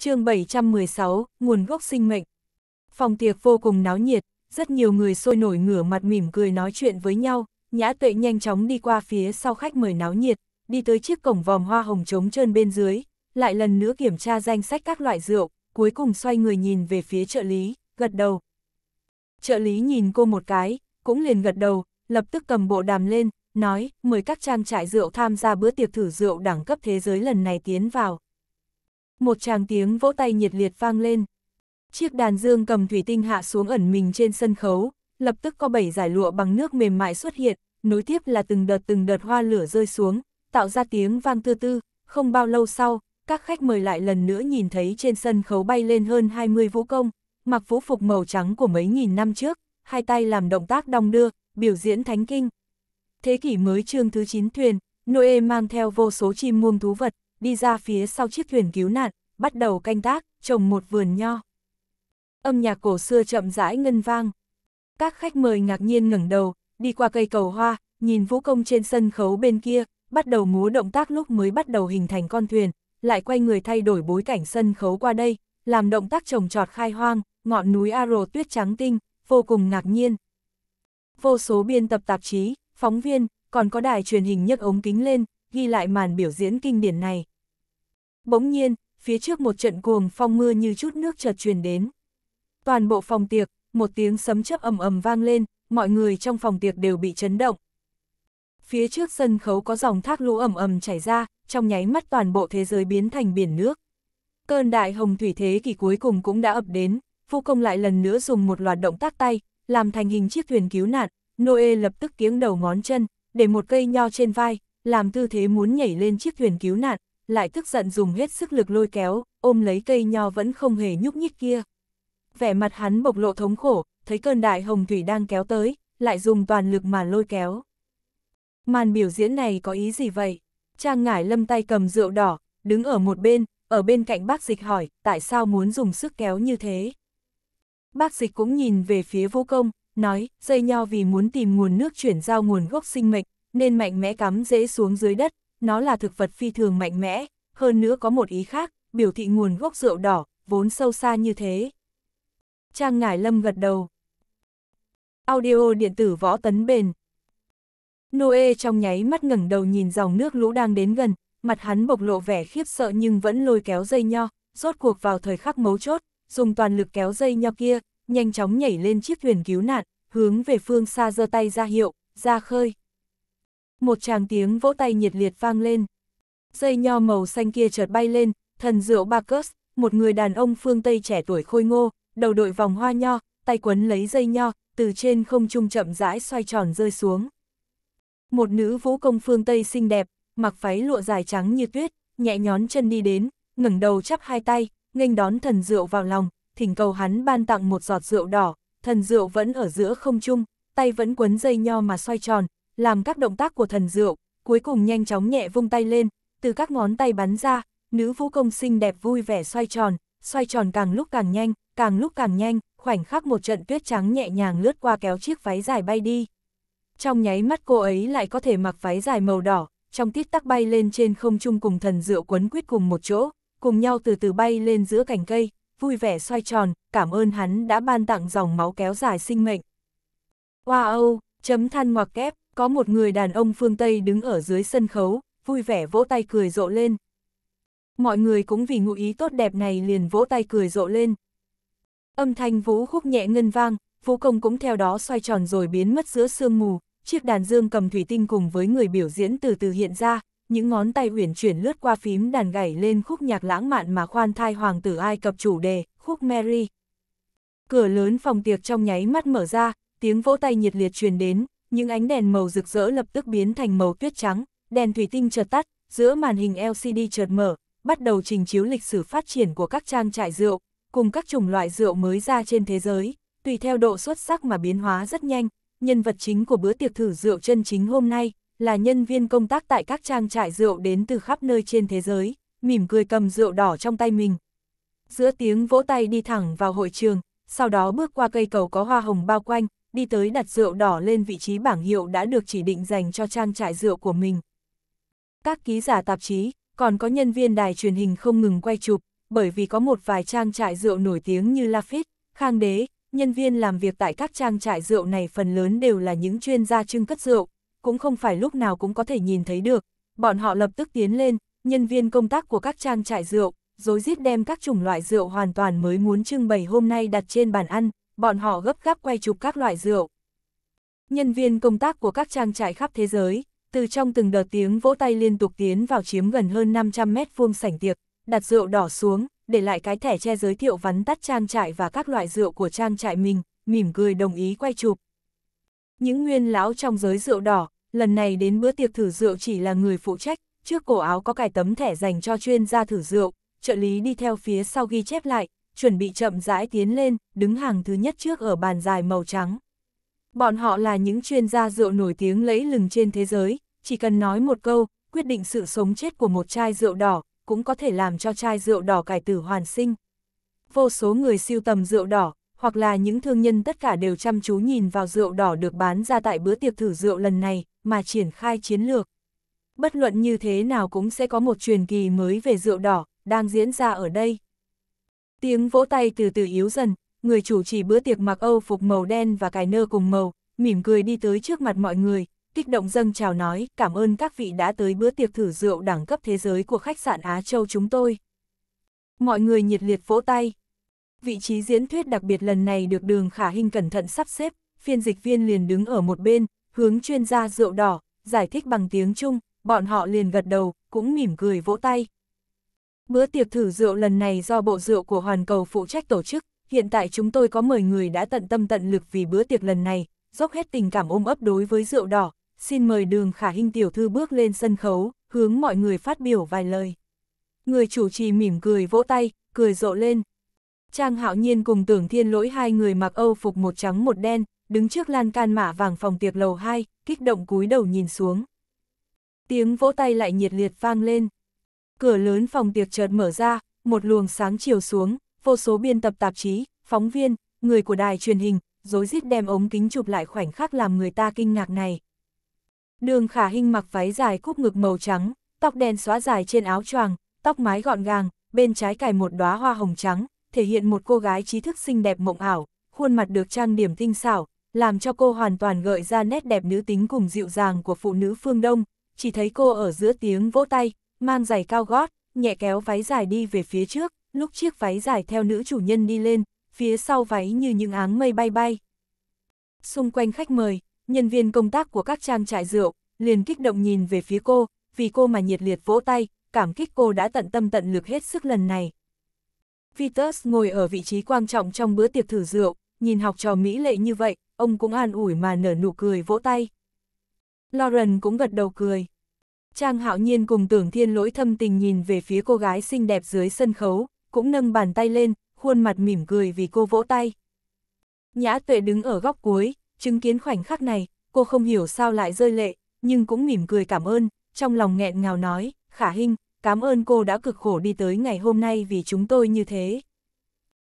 chương 716, nguồn gốc sinh mệnh. Phòng tiệc vô cùng náo nhiệt, rất nhiều người sôi nổi ngửa mặt mỉm cười nói chuyện với nhau, nhã tuệ nhanh chóng đi qua phía sau khách mời náo nhiệt, đi tới chiếc cổng vòm hoa hồng trống trơn bên dưới, lại lần nữa kiểm tra danh sách các loại rượu, cuối cùng xoay người nhìn về phía trợ lý, gật đầu. Trợ lý nhìn cô một cái, cũng liền gật đầu, lập tức cầm bộ đàm lên, nói, mời các trang trại rượu tham gia bữa tiệc thử rượu đẳng cấp thế giới lần này tiến vào, một tràng tiếng vỗ tay nhiệt liệt vang lên. Chiếc đàn dương cầm thủy tinh hạ xuống ẩn mình trên sân khấu, lập tức có bảy giải lụa bằng nước mềm mại xuất hiện, nối tiếp là từng đợt từng đợt hoa lửa rơi xuống, tạo ra tiếng vang tư tư, không bao lâu sau, các khách mời lại lần nữa nhìn thấy trên sân khấu bay lên hơn 20 vũ công, mặc vũ phục màu trắng của mấy nghìn năm trước, hai tay làm động tác đong đưa, biểu diễn thánh kinh. Thế kỷ mới chương thứ 9 thuyền, Noe mang theo vô số chim muông thú vật, đi ra phía sau chiếc thuyền cứu nạn, bắt đầu canh tác, trồng một vườn nho. Âm nhạc cổ xưa chậm rãi ngân vang. Các khách mời ngạc nhiên ngẩng đầu, đi qua cây cầu hoa, nhìn vũ công trên sân khấu bên kia, bắt đầu múa động tác lúc mới bắt đầu hình thành con thuyền, lại quay người thay đổi bối cảnh sân khấu qua đây, làm động tác trồng trọt khai hoang, ngọn núi Aro tuyết trắng tinh, vô cùng ngạc nhiên. Vô số biên tập tạp chí, phóng viên, còn có đài truyền hình nhấc ống kính lên, ghi lại màn biểu diễn kinh điển này. Bỗng nhiên, phía trước một trận cuồng phong mưa như chút nước chợt truyền đến. Toàn bộ phòng tiệc, một tiếng sấm chớp ầm ầm vang lên, mọi người trong phòng tiệc đều bị chấn động. Phía trước sân khấu có dòng thác lũ ầm ầm chảy ra, trong nháy mắt toàn bộ thế giới biến thành biển nước. Cơn đại hồng thủy thế kỷ cuối cùng cũng đã ập đến, Phu Công lại lần nữa dùng một loạt động tác tay, làm thành hình chiếc thuyền cứu nạn, Noe lập tức kiếng đầu ngón chân, để một cây nho trên vai, làm tư thế muốn nhảy lên chiếc thuyền cứu nạn lại tức giận dùng hết sức lực lôi kéo, ôm lấy cây nho vẫn không hề nhúc nhích kia. Vẻ mặt hắn bộc lộ thống khổ, thấy cơn đại hồng thủy đang kéo tới, lại dùng toàn lực mà lôi kéo. Màn biểu diễn này có ý gì vậy? Trang ngải lâm tay cầm rượu đỏ, đứng ở một bên, ở bên cạnh bác dịch hỏi, tại sao muốn dùng sức kéo như thế? Bác dịch cũng nhìn về phía vô công, nói, dây nho vì muốn tìm nguồn nước chuyển giao nguồn gốc sinh mệnh, nên mạnh mẽ cắm dễ xuống dưới đất, nó là thực vật phi thường mạnh mẽ, hơn nữa có một ý khác, biểu thị nguồn gốc rượu đỏ, vốn sâu xa như thế. Trang Ngải Lâm gật đầu. Audio điện tử võ tấn bền. Noe trong nháy mắt ngẩng đầu nhìn dòng nước lũ đang đến gần, mặt hắn bộc lộ vẻ khiếp sợ nhưng vẫn lôi kéo dây nho, rốt cuộc vào thời khắc mấu chốt, dùng toàn lực kéo dây nho kia, nhanh chóng nhảy lên chiếc thuyền cứu nạn, hướng về phương xa giơ tay ra hiệu, ra khơi một chàng tiếng vỗ tay nhiệt liệt vang lên. Dây nho màu xanh kia chợt bay lên, thần rượu Bacchus, một người đàn ông phương Tây trẻ tuổi khôi ngô, đầu đội vòng hoa nho, tay quấn lấy dây nho, từ trên không trung chậm rãi xoay tròn rơi xuống. Một nữ vũ công phương Tây xinh đẹp, mặc váy lụa dài trắng như tuyết, nhẹ nhón chân đi đến, ngẩng đầu chắp hai tay, nghênh đón thần rượu vào lòng, thỉnh cầu hắn ban tặng một giọt rượu đỏ, thần rượu vẫn ở giữa không trung, tay vẫn quấn dây nho mà xoay tròn, làm các động tác của thần rượu, cuối cùng nhanh chóng nhẹ vung tay lên, từ các ngón tay bắn ra, nữ vũ công xinh đẹp vui vẻ xoay tròn, xoay tròn càng lúc càng nhanh, càng lúc càng nhanh, khoảnh khắc một trận tuyết trắng nhẹ nhàng lướt qua kéo chiếc váy dài bay đi. Trong nháy mắt cô ấy lại có thể mặc váy dài màu đỏ, trong tiết tắc bay lên trên không trung cùng thần rượu quấn quýt cùng một chỗ, cùng nhau từ từ bay lên giữa cành cây, vui vẻ xoay tròn, cảm ơn hắn đã ban tặng dòng máu kéo dài sinh mệnh. Wow, chấm than ngoặc kép có một người đàn ông phương Tây đứng ở dưới sân khấu, vui vẻ vỗ tay cười rộ lên. Mọi người cũng vì ngụ ý tốt đẹp này liền vỗ tay cười rộ lên. Âm thanh vũ khúc nhẹ ngân vang, vũ công cũng theo đó xoay tròn rồi biến mất giữa sương mù, chiếc đàn dương cầm thủy tinh cùng với người biểu diễn từ từ hiện ra, những ngón tay uyển chuyển lướt qua phím đàn gảy lên khúc nhạc lãng mạn mà khoan thai hoàng tử Ai Cập chủ đề, khúc Mary. Cửa lớn phòng tiệc trong nháy mắt mở ra, tiếng vỗ tay nhiệt liệt truyền đến, những ánh đèn màu rực rỡ lập tức biến thành màu tuyết trắng, đèn thủy tinh chợt tắt, giữa màn hình LCD chợt mở, bắt đầu trình chiếu lịch sử phát triển của các trang trại rượu, cùng các chủng loại rượu mới ra trên thế giới, tùy theo độ xuất sắc mà biến hóa rất nhanh. Nhân vật chính của bữa tiệc thử rượu chân chính hôm nay là nhân viên công tác tại các trang trại rượu đến từ khắp nơi trên thế giới, mỉm cười cầm rượu đỏ trong tay mình. Giữa tiếng vỗ tay đi thẳng vào hội trường, sau đó bước qua cây cầu có hoa hồng bao quanh, đi tới đặt rượu đỏ lên vị trí bảng hiệu đã được chỉ định dành cho trang trại rượu của mình. Các ký giả tạp chí, còn có nhân viên đài truyền hình không ngừng quay chụp, bởi vì có một vài trang trại rượu nổi tiếng như Lafite, Khang Đế, nhân viên làm việc tại các trang trại rượu này phần lớn đều là những chuyên gia trưng cất rượu, cũng không phải lúc nào cũng có thể nhìn thấy được. Bọn họ lập tức tiến lên, nhân viên công tác của các trang trại rượu, dối rít đem các chủng loại rượu hoàn toàn mới muốn trưng bày hôm nay đặt trên bàn ăn, bọn họ gấp gáp quay chụp các loại rượu. Nhân viên công tác của các trang trại khắp thế giới, từ trong từng đợt tiếng vỗ tay liên tục tiến vào chiếm gần hơn 500 mét vuông sảnh tiệc, đặt rượu đỏ xuống, để lại cái thẻ che giới thiệu vắn tắt trang trại và các loại rượu của trang trại mình, mỉm cười đồng ý quay chụp. Những nguyên lão trong giới rượu đỏ, lần này đến bữa tiệc thử rượu chỉ là người phụ trách, trước cổ áo có cài tấm thẻ dành cho chuyên gia thử rượu, trợ lý đi theo phía sau ghi chép lại, chuẩn bị chậm rãi tiến lên, đứng hàng thứ nhất trước ở bàn dài màu trắng. Bọn họ là những chuyên gia rượu nổi tiếng lẫy lừng trên thế giới, chỉ cần nói một câu, quyết định sự sống chết của một chai rượu đỏ, cũng có thể làm cho chai rượu đỏ cải tử hoàn sinh. Vô số người siêu tầm rượu đỏ, hoặc là những thương nhân tất cả đều chăm chú nhìn vào rượu đỏ được bán ra tại bữa tiệc thử rượu lần này, mà triển khai chiến lược. Bất luận như thế nào cũng sẽ có một truyền kỳ mới về rượu đỏ, đang diễn ra ở đây. Tiếng vỗ tay từ từ yếu dần, người chủ trì bữa tiệc mặc Âu phục màu đen và cài nơ cùng màu, mỉm cười đi tới trước mặt mọi người, kích động dâng chào nói cảm ơn các vị đã tới bữa tiệc thử rượu đẳng cấp thế giới của khách sạn Á Châu chúng tôi. Mọi người nhiệt liệt vỗ tay. Vị trí diễn thuyết đặc biệt lần này được đường khả hình cẩn thận sắp xếp, phiên dịch viên liền đứng ở một bên, hướng chuyên gia rượu đỏ, giải thích bằng tiếng Trung, bọn họ liền gật đầu, cũng mỉm cười vỗ tay, Bữa tiệc thử rượu lần này do Bộ Rượu của Hoàn Cầu phụ trách tổ chức, hiện tại chúng tôi có 10 người đã tận tâm tận lực vì bữa tiệc lần này, dốc hết tình cảm ôm ấp đối với rượu đỏ, xin mời đường khả hình tiểu thư bước lên sân khấu, hướng mọi người phát biểu vài lời. Người chủ trì mỉm cười vỗ tay, cười rộ lên. Trang hạo nhiên cùng tưởng thiên lỗi hai người mặc âu phục một trắng một đen, đứng trước lan can mã vàng phòng tiệc lầu 2, kích động cúi đầu nhìn xuống. Tiếng vỗ tay lại nhiệt liệt vang lên cửa lớn phòng tiệc chợt mở ra, một luồng sáng chiều xuống, vô số biên tập tạp chí, phóng viên, người của đài truyền hình, dối rít đem ống kính chụp lại khoảnh khắc làm người ta kinh ngạc này. Đường khả hình mặc váy dài cúp ngực màu trắng, tóc đen xóa dài trên áo choàng, tóc mái gọn gàng, bên trái cài một đóa hoa hồng trắng, thể hiện một cô gái trí thức xinh đẹp mộng ảo, khuôn mặt được trang điểm tinh xảo, làm cho cô hoàn toàn gợi ra nét đẹp nữ tính cùng dịu dàng của phụ nữ phương Đông, chỉ thấy cô ở giữa tiếng vỗ tay, mang giày cao gót, nhẹ kéo váy dài đi về phía trước, lúc chiếc váy dài theo nữ chủ nhân đi lên, phía sau váy như những áng mây bay bay. Xung quanh khách mời, nhân viên công tác của các trang trại rượu, liền kích động nhìn về phía cô, vì cô mà nhiệt liệt vỗ tay, cảm kích cô đã tận tâm tận lực hết sức lần này. Vitus ngồi ở vị trí quan trọng trong bữa tiệc thử rượu, nhìn học trò mỹ lệ như vậy, ông cũng an ủi mà nở nụ cười vỗ tay. Lauren cũng gật đầu cười. Trang hạo nhiên cùng tưởng thiên lỗi thâm tình nhìn về phía cô gái xinh đẹp dưới sân khấu, cũng nâng bàn tay lên, khuôn mặt mỉm cười vì cô vỗ tay. Nhã tuệ đứng ở góc cuối, chứng kiến khoảnh khắc này, cô không hiểu sao lại rơi lệ, nhưng cũng mỉm cười cảm ơn, trong lòng nghẹn ngào nói, khả Hinh, cảm ơn cô đã cực khổ đi tới ngày hôm nay vì chúng tôi như thế.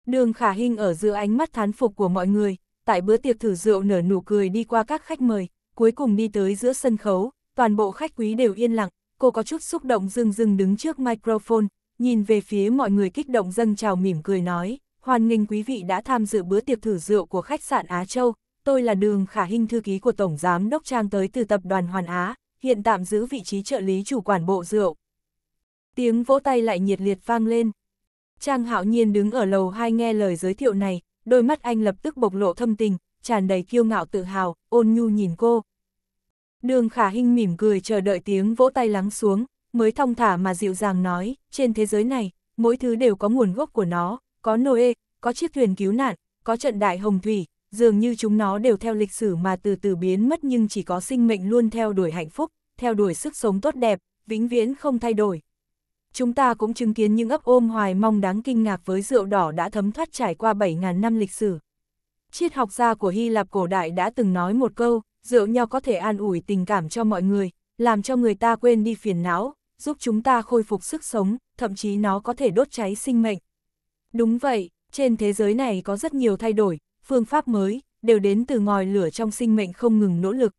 Đường khả Hinh ở giữa ánh mắt thán phục của mọi người, tại bữa tiệc thử rượu nở nụ cười đi qua các khách mời, cuối cùng đi tới giữa sân khấu, toàn bộ khách quý đều yên lặng, cô có chút xúc động dưng dưng đứng trước microphone, nhìn về phía mọi người kích động dâng chào mỉm cười nói, hoan nghênh quý vị đã tham dự bữa tiệc thử rượu của khách sạn Á Châu, tôi là Đường Khả Hinh thư ký của Tổng Giám Đốc Trang tới từ Tập đoàn Hoàn Á, hiện tạm giữ vị trí trợ lý chủ quản bộ rượu. Tiếng vỗ tay lại nhiệt liệt vang lên. Trang hạo nhiên đứng ở lầu hai nghe lời giới thiệu này, đôi mắt anh lập tức bộc lộ thâm tình, tràn đầy kiêu ngạo tự hào, ôn nhu nhìn cô, Đường khả hình mỉm cười chờ đợi tiếng vỗ tay lắng xuống, mới thong thả mà dịu dàng nói, trên thế giới này, mỗi thứ đều có nguồn gốc của nó, có Noe, có chiếc thuyền cứu nạn, có trận đại hồng thủy, dường như chúng nó đều theo lịch sử mà từ từ biến mất nhưng chỉ có sinh mệnh luôn theo đuổi hạnh phúc, theo đuổi sức sống tốt đẹp, vĩnh viễn không thay đổi. Chúng ta cũng chứng kiến những ấp ôm hoài mong đáng kinh ngạc với rượu đỏ đã thấm thoát trải qua 7.000 năm lịch sử. Triết học gia của Hy Lạp cổ đại đã từng nói một câu, rượu nho có thể an ủi tình cảm cho mọi người, làm cho người ta quên đi phiền não, giúp chúng ta khôi phục sức sống, thậm chí nó có thể đốt cháy sinh mệnh. Đúng vậy, trên thế giới này có rất nhiều thay đổi, phương pháp mới, đều đến từ ngòi lửa trong sinh mệnh không ngừng nỗ lực.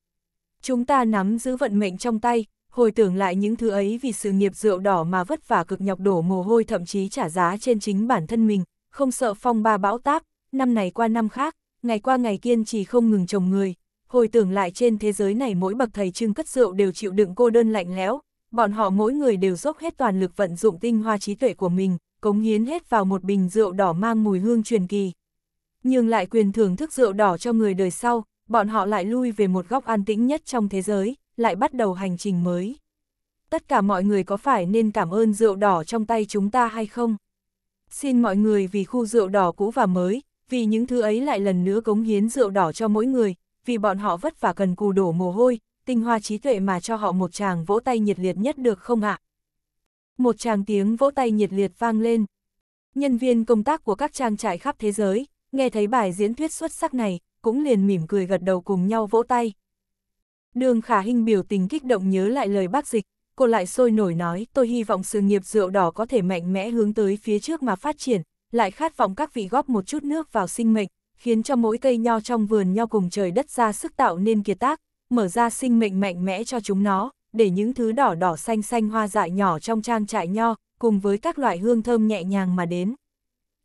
Chúng ta nắm giữ vận mệnh trong tay, hồi tưởng lại những thứ ấy vì sự nghiệp rượu đỏ mà vất vả cực nhọc đổ mồ hôi thậm chí trả giá trên chính bản thân mình, không sợ phong ba bão táp, năm này qua năm khác, ngày qua ngày kiên trì không ngừng trồng người, hồi tưởng lại trên thế giới này mỗi bậc thầy trưng cất rượu đều chịu đựng cô đơn lạnh lẽo, bọn họ mỗi người đều dốc hết toàn lực vận dụng tinh hoa trí tuệ của mình, cống hiến hết vào một bình rượu đỏ mang mùi hương truyền kỳ. Nhưng lại quyền thưởng thức rượu đỏ cho người đời sau, bọn họ lại lui về một góc an tĩnh nhất trong thế giới, lại bắt đầu hành trình mới. Tất cả mọi người có phải nên cảm ơn rượu đỏ trong tay chúng ta hay không? Xin mọi người vì khu rượu đỏ cũ và mới, vì những thứ ấy lại lần nữa cống hiến rượu đỏ cho mỗi người, vì bọn họ vất vả cần cù đổ mồ hôi, tinh hoa trí tuệ mà cho họ một chàng vỗ tay nhiệt liệt nhất được không ạ? Một chàng tiếng vỗ tay nhiệt liệt vang lên. Nhân viên công tác của các trang trại khắp thế giới, nghe thấy bài diễn thuyết xuất sắc này, cũng liền mỉm cười gật đầu cùng nhau vỗ tay. Đường khả hình biểu tình kích động nhớ lại lời bác dịch, cô lại sôi nổi nói tôi hy vọng sự nghiệp rượu đỏ có thể mạnh mẽ hướng tới phía trước mà phát triển, lại khát vọng các vị góp một chút nước vào sinh mệnh, khiến cho mỗi cây nho trong vườn nho cùng trời đất ra sức tạo nên kiệt tác, mở ra sinh mệnh mạnh mẽ cho chúng nó, để những thứ đỏ đỏ xanh xanh hoa dại nhỏ trong trang trại nho, cùng với các loại hương thơm nhẹ nhàng mà đến.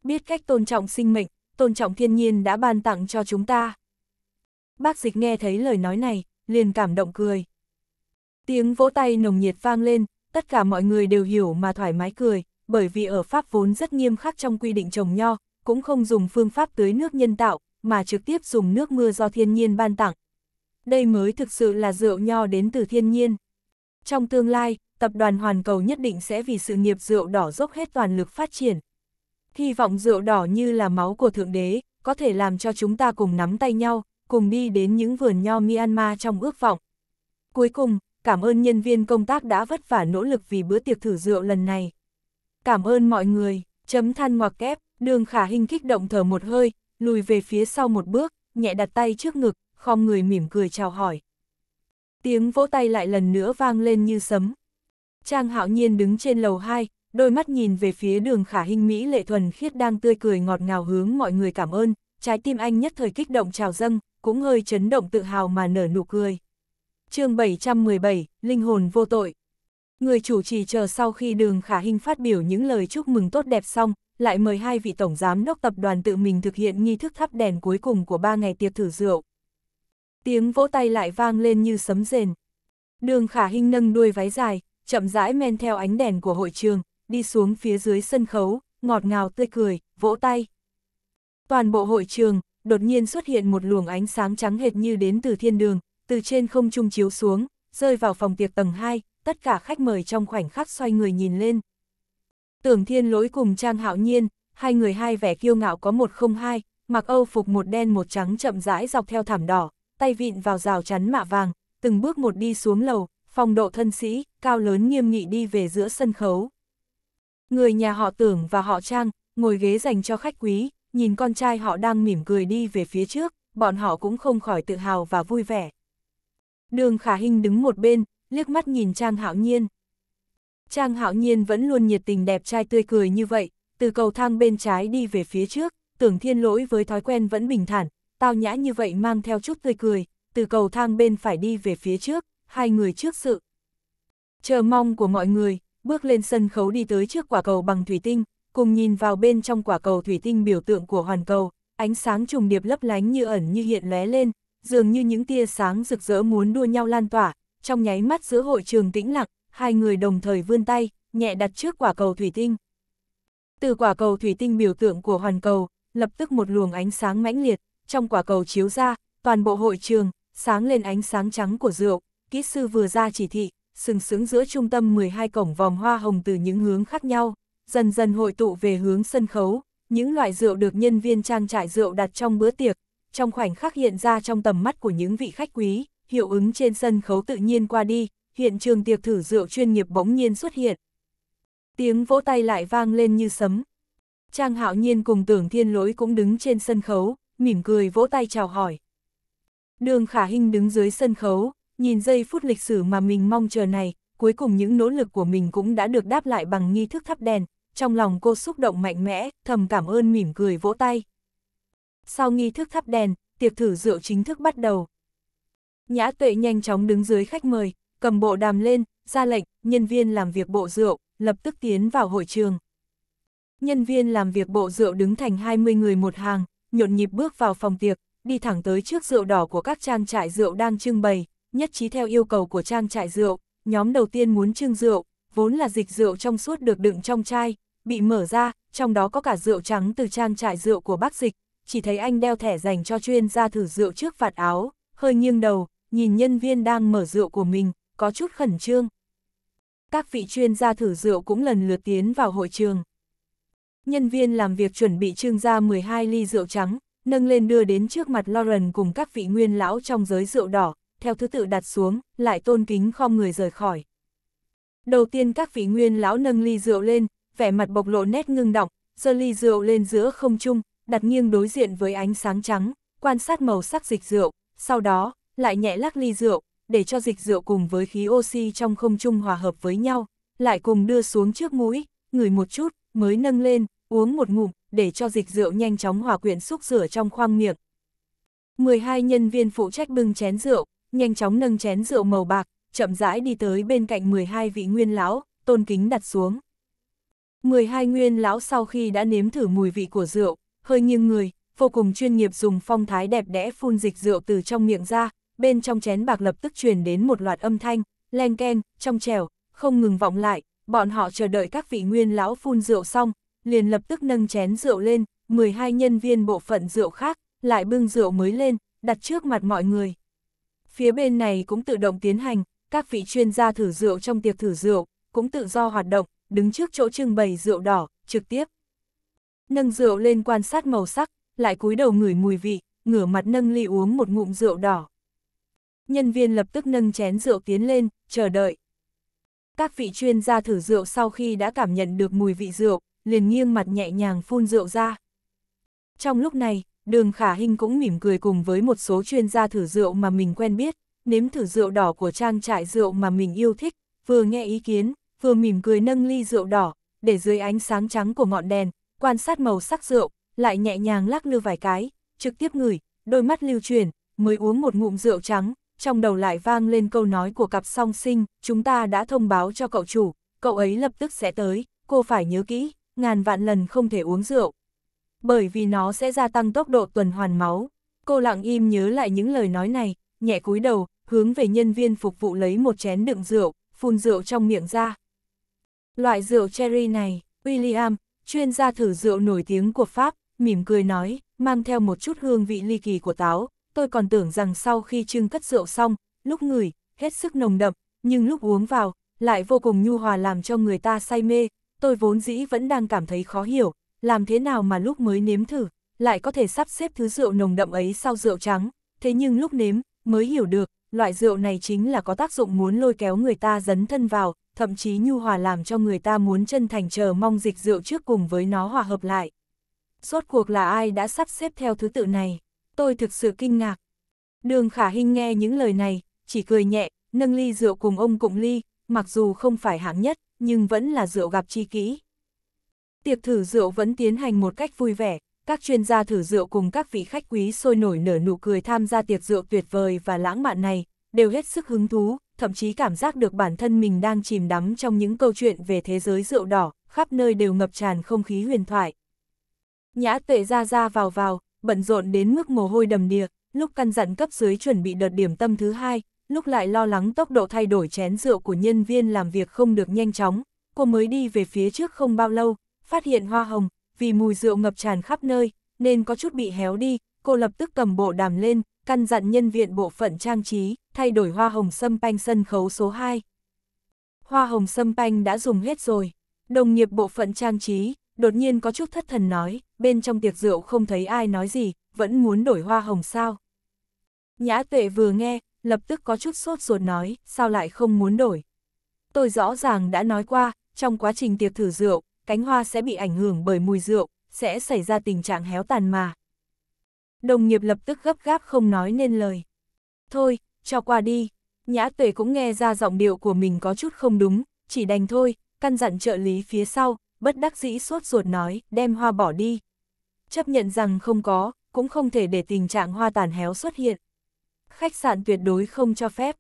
Biết cách tôn trọng sinh mệnh, tôn trọng thiên nhiên đã ban tặng cho chúng ta. Bác dịch nghe thấy lời nói này, liền cảm động cười. Tiếng vỗ tay nồng nhiệt vang lên, tất cả mọi người đều hiểu mà thoải mái cười, bởi vì ở Pháp vốn rất nghiêm khắc trong quy định trồng nho, cũng không dùng phương pháp tưới nước nhân tạo, mà trực tiếp dùng nước mưa do thiên nhiên ban tặng. Đây mới thực sự là rượu nho đến từ thiên nhiên. Trong tương lai, tập đoàn Hoàn Cầu nhất định sẽ vì sự nghiệp rượu đỏ dốc hết toàn lực phát triển. Hy vọng rượu đỏ như là máu của Thượng Đế, có thể làm cho chúng ta cùng nắm tay nhau, cùng đi đến những vườn nho Myanmar trong ước vọng. Cuối cùng, cảm ơn nhân viên công tác đã vất vả nỗ lực vì bữa tiệc thử rượu lần này. Cảm ơn mọi người, chấm than ngoặc kép. Đường khả hình kích động thở một hơi, lùi về phía sau một bước, nhẹ đặt tay trước ngực, khom người mỉm cười chào hỏi. Tiếng vỗ tay lại lần nữa vang lên như sấm. Trang hạo nhiên đứng trên lầu 2, đôi mắt nhìn về phía đường khả hình Mỹ lệ thuần khiết đang tươi cười ngọt ngào hướng mọi người cảm ơn, trái tim anh nhất thời kích động trào dâng, cũng hơi chấn động tự hào mà nở nụ cười. chương 717, Linh hồn vô tội. Người chủ trì chờ sau khi đường khả hình phát biểu những lời chúc mừng tốt đẹp xong, lại mời hai vị tổng giám đốc tập đoàn tự mình thực hiện nghi thức thắp đèn cuối cùng của ba ngày tiệc thử rượu. Tiếng vỗ tay lại vang lên như sấm rền. Đường khả hình nâng đuôi váy dài, chậm rãi men theo ánh đèn của hội trường, đi xuống phía dưới sân khấu, ngọt ngào tươi cười, vỗ tay. Toàn bộ hội trường, đột nhiên xuất hiện một luồng ánh sáng trắng hệt như đến từ thiên đường, từ trên không trung chiếu xuống, rơi vào phòng tiệc tầng 2, tất cả khách mời trong khoảnh khắc xoay người nhìn lên, Tưởng thiên lỗi cùng Trang Hạo Nhiên, hai người hai vẻ kiêu ngạo có một không hai, mặc âu phục một đen một trắng chậm rãi dọc theo thảm đỏ, tay vịn vào rào chắn mạ vàng, từng bước một đi xuống lầu, phong độ thân sĩ, cao lớn nghiêm nghị đi về giữa sân khấu. Người nhà họ tưởng và họ Trang, ngồi ghế dành cho khách quý, nhìn con trai họ đang mỉm cười đi về phía trước, bọn họ cũng không khỏi tự hào và vui vẻ. Đường Khả Hinh đứng một bên, liếc mắt nhìn Trang Hạo Nhiên. Trang hạo nhiên vẫn luôn nhiệt tình đẹp trai tươi cười như vậy, từ cầu thang bên trái đi về phía trước, tưởng thiên lỗi với thói quen vẫn bình thản, tao nhã như vậy mang theo chút tươi cười, từ cầu thang bên phải đi về phía trước, hai người trước sự. Chờ mong của mọi người, bước lên sân khấu đi tới trước quả cầu bằng thủy tinh, cùng nhìn vào bên trong quả cầu thủy tinh biểu tượng của hoàn cầu, ánh sáng trùng điệp lấp lánh như ẩn như hiện lóe lên, dường như những tia sáng rực rỡ muốn đua nhau lan tỏa, trong nháy mắt giữa hội trường tĩnh lặng, hai người đồng thời vươn tay, nhẹ đặt trước quả cầu thủy tinh. Từ quả cầu thủy tinh biểu tượng của hoàn cầu, lập tức một luồng ánh sáng mãnh liệt, trong quả cầu chiếu ra, toàn bộ hội trường, sáng lên ánh sáng trắng của rượu, kỹ sư vừa ra chỉ thị, sừng sững giữa trung tâm 12 cổng vòng hoa hồng từ những hướng khác nhau, dần dần hội tụ về hướng sân khấu, những loại rượu được nhân viên trang trại rượu đặt trong bữa tiệc, trong khoảnh khắc hiện ra trong tầm mắt của những vị khách quý, hiệu ứng trên sân khấu tự nhiên qua đi, hiện trường tiệc thử rượu chuyên nghiệp bỗng nhiên xuất hiện. Tiếng vỗ tay lại vang lên như sấm. Trang hạo nhiên cùng tưởng thiên lỗi cũng đứng trên sân khấu, mỉm cười vỗ tay chào hỏi. Đường khả hình đứng dưới sân khấu, nhìn giây phút lịch sử mà mình mong chờ này, cuối cùng những nỗ lực của mình cũng đã được đáp lại bằng nghi thức thắp đèn, trong lòng cô xúc động mạnh mẽ, thầm cảm ơn mỉm cười vỗ tay. Sau nghi thức thắp đèn, tiệc thử rượu chính thức bắt đầu. Nhã tuệ nhanh chóng đứng dưới khách mời, cầm bộ đàm lên, ra lệnh, nhân viên làm việc bộ rượu, lập tức tiến vào hội trường. Nhân viên làm việc bộ rượu đứng thành 20 người một hàng, nhộn nhịp bước vào phòng tiệc, đi thẳng tới trước rượu đỏ của các trang trại rượu đang trưng bày, nhất trí theo yêu cầu của trang trại rượu, nhóm đầu tiên muốn trưng rượu, vốn là dịch rượu trong suốt được đựng trong chai, bị mở ra, trong đó có cả rượu trắng từ trang trại rượu của bác dịch, chỉ thấy anh đeo thẻ dành cho chuyên gia thử rượu trước vạt áo, hơi nghiêng đầu, nhìn nhân viên đang mở rượu của mình, có chút khẩn trương. Các vị chuyên gia thử rượu cũng lần lượt tiến vào hội trường. Nhân viên làm việc chuẩn bị trưng ra 12 ly rượu trắng, nâng lên đưa đến trước mặt Lauren cùng các vị nguyên lão trong giới rượu đỏ, theo thứ tự đặt xuống, lại tôn kính khom người rời khỏi. Đầu tiên các vị nguyên lão nâng ly rượu lên, vẻ mặt bộc lộ nét ngưng động, giơ ly rượu lên giữa không trung, đặt nghiêng đối diện với ánh sáng trắng, quan sát màu sắc dịch rượu, sau đó, lại nhẹ lắc ly rượu, để cho dịch rượu cùng với khí oxy trong không trung hòa hợp với nhau, lại cùng đưa xuống trước mũi, ngửi một chút, mới nâng lên, uống một ngụm, để cho dịch rượu nhanh chóng hòa quyện xúc rửa trong khoang miệng. 12 nhân viên phụ trách bưng chén rượu, nhanh chóng nâng chén rượu màu bạc, chậm rãi đi tới bên cạnh 12 vị nguyên lão, tôn kính đặt xuống. 12 nguyên lão sau khi đã nếm thử mùi vị của rượu, hơi nghiêng người, vô cùng chuyên nghiệp dùng phong thái đẹp đẽ phun dịch rượu từ trong miệng ra, bên trong chén bạc lập tức truyền đến một loạt âm thanh, len ken, trong trèo, không ngừng vọng lại, bọn họ chờ đợi các vị nguyên lão phun rượu xong, liền lập tức nâng chén rượu lên, 12 nhân viên bộ phận rượu khác, lại bưng rượu mới lên, đặt trước mặt mọi người. Phía bên này cũng tự động tiến hành, các vị chuyên gia thử rượu trong tiệc thử rượu, cũng tự do hoạt động, đứng trước chỗ trưng bày rượu đỏ, trực tiếp. Nâng rượu lên quan sát màu sắc, lại cúi đầu ngửi mùi vị, ngửa mặt nâng ly uống một ngụm rượu đỏ nhân viên lập tức nâng chén rượu tiến lên, chờ đợi. Các vị chuyên gia thử rượu sau khi đã cảm nhận được mùi vị rượu, liền nghiêng mặt nhẹ nhàng phun rượu ra. Trong lúc này, đường khả hình cũng mỉm cười cùng với một số chuyên gia thử rượu mà mình quen biết, nếm thử rượu đỏ của trang trại rượu mà mình yêu thích, vừa nghe ý kiến, vừa mỉm cười nâng ly rượu đỏ, để dưới ánh sáng trắng của ngọn đèn, quan sát màu sắc rượu, lại nhẹ nhàng lắc lư vài cái, trực tiếp ngửi, đôi mắt lưu chuyển, mới uống một ngụm rượu trắng, trong đầu lại vang lên câu nói của cặp song sinh, chúng ta đã thông báo cho cậu chủ, cậu ấy lập tức sẽ tới, cô phải nhớ kỹ, ngàn vạn lần không thể uống rượu. Bởi vì nó sẽ gia tăng tốc độ tuần hoàn máu. Cô lặng im nhớ lại những lời nói này, nhẹ cúi đầu, hướng về nhân viên phục vụ lấy một chén đựng rượu, phun rượu trong miệng ra. Loại rượu cherry này, William, chuyên gia thử rượu nổi tiếng của Pháp, mỉm cười nói, mang theo một chút hương vị ly kỳ của táo, tôi còn tưởng rằng sau khi trưng cất rượu xong, lúc ngửi, hết sức nồng đậm, nhưng lúc uống vào, lại vô cùng nhu hòa làm cho người ta say mê, tôi vốn dĩ vẫn đang cảm thấy khó hiểu, làm thế nào mà lúc mới nếm thử, lại có thể sắp xếp thứ rượu nồng đậm ấy sau rượu trắng, thế nhưng lúc nếm, mới hiểu được, loại rượu này chính là có tác dụng muốn lôi kéo người ta dấn thân vào, thậm chí nhu hòa làm cho người ta muốn chân thành chờ mong dịch rượu trước cùng với nó hòa hợp lại. suốt cuộc là ai đã sắp xếp theo thứ tự này? tôi thực sự kinh ngạc. Đường khả hình nghe những lời này, chỉ cười nhẹ, nâng ly rượu cùng ông cụng ly, mặc dù không phải hạng nhất, nhưng vẫn là rượu gặp chi kỹ. Tiệc thử rượu vẫn tiến hành một cách vui vẻ, các chuyên gia thử rượu cùng các vị khách quý sôi nổi nở nụ cười tham gia tiệc rượu tuyệt vời và lãng mạn này, đều hết sức hứng thú, thậm chí cảm giác được bản thân mình đang chìm đắm trong những câu chuyện về thế giới rượu đỏ, khắp nơi đều ngập tràn không khí huyền thoại. Nhã tuệ ra ra vào vào, bận rộn đến mức mồ hôi đầm đìa, lúc căn dặn cấp dưới chuẩn bị đợt điểm tâm thứ hai, lúc lại lo lắng tốc độ thay đổi chén rượu của nhân viên làm việc không được nhanh chóng, cô mới đi về phía trước không bao lâu, phát hiện hoa hồng, vì mùi rượu ngập tràn khắp nơi, nên có chút bị héo đi, cô lập tức cầm bộ đàm lên, căn dặn nhân viện bộ phận trang trí, thay đổi hoa hồng sâm panh sân khấu số 2. Hoa hồng sâm panh đã dùng hết rồi, đồng nghiệp bộ phận trang trí, đột nhiên có chút thất thần nói, bên trong tiệc rượu không thấy ai nói gì, vẫn muốn đổi hoa hồng sao. Nhã tuệ vừa nghe, lập tức có chút sốt ruột nói, sao lại không muốn đổi. Tôi rõ ràng đã nói qua, trong quá trình tiệc thử rượu, cánh hoa sẽ bị ảnh hưởng bởi mùi rượu, sẽ xảy ra tình trạng héo tàn mà. Đồng nghiệp lập tức gấp gáp không nói nên lời. Thôi, cho qua đi. Nhã tuệ cũng nghe ra giọng điệu của mình có chút không đúng, chỉ đành thôi, căn dặn trợ lý phía sau, bất đắc dĩ sốt ruột nói, đem hoa bỏ đi. Chấp nhận rằng không có, cũng không thể để tình trạng hoa tàn héo xuất hiện. Khách sạn tuyệt đối không cho phép.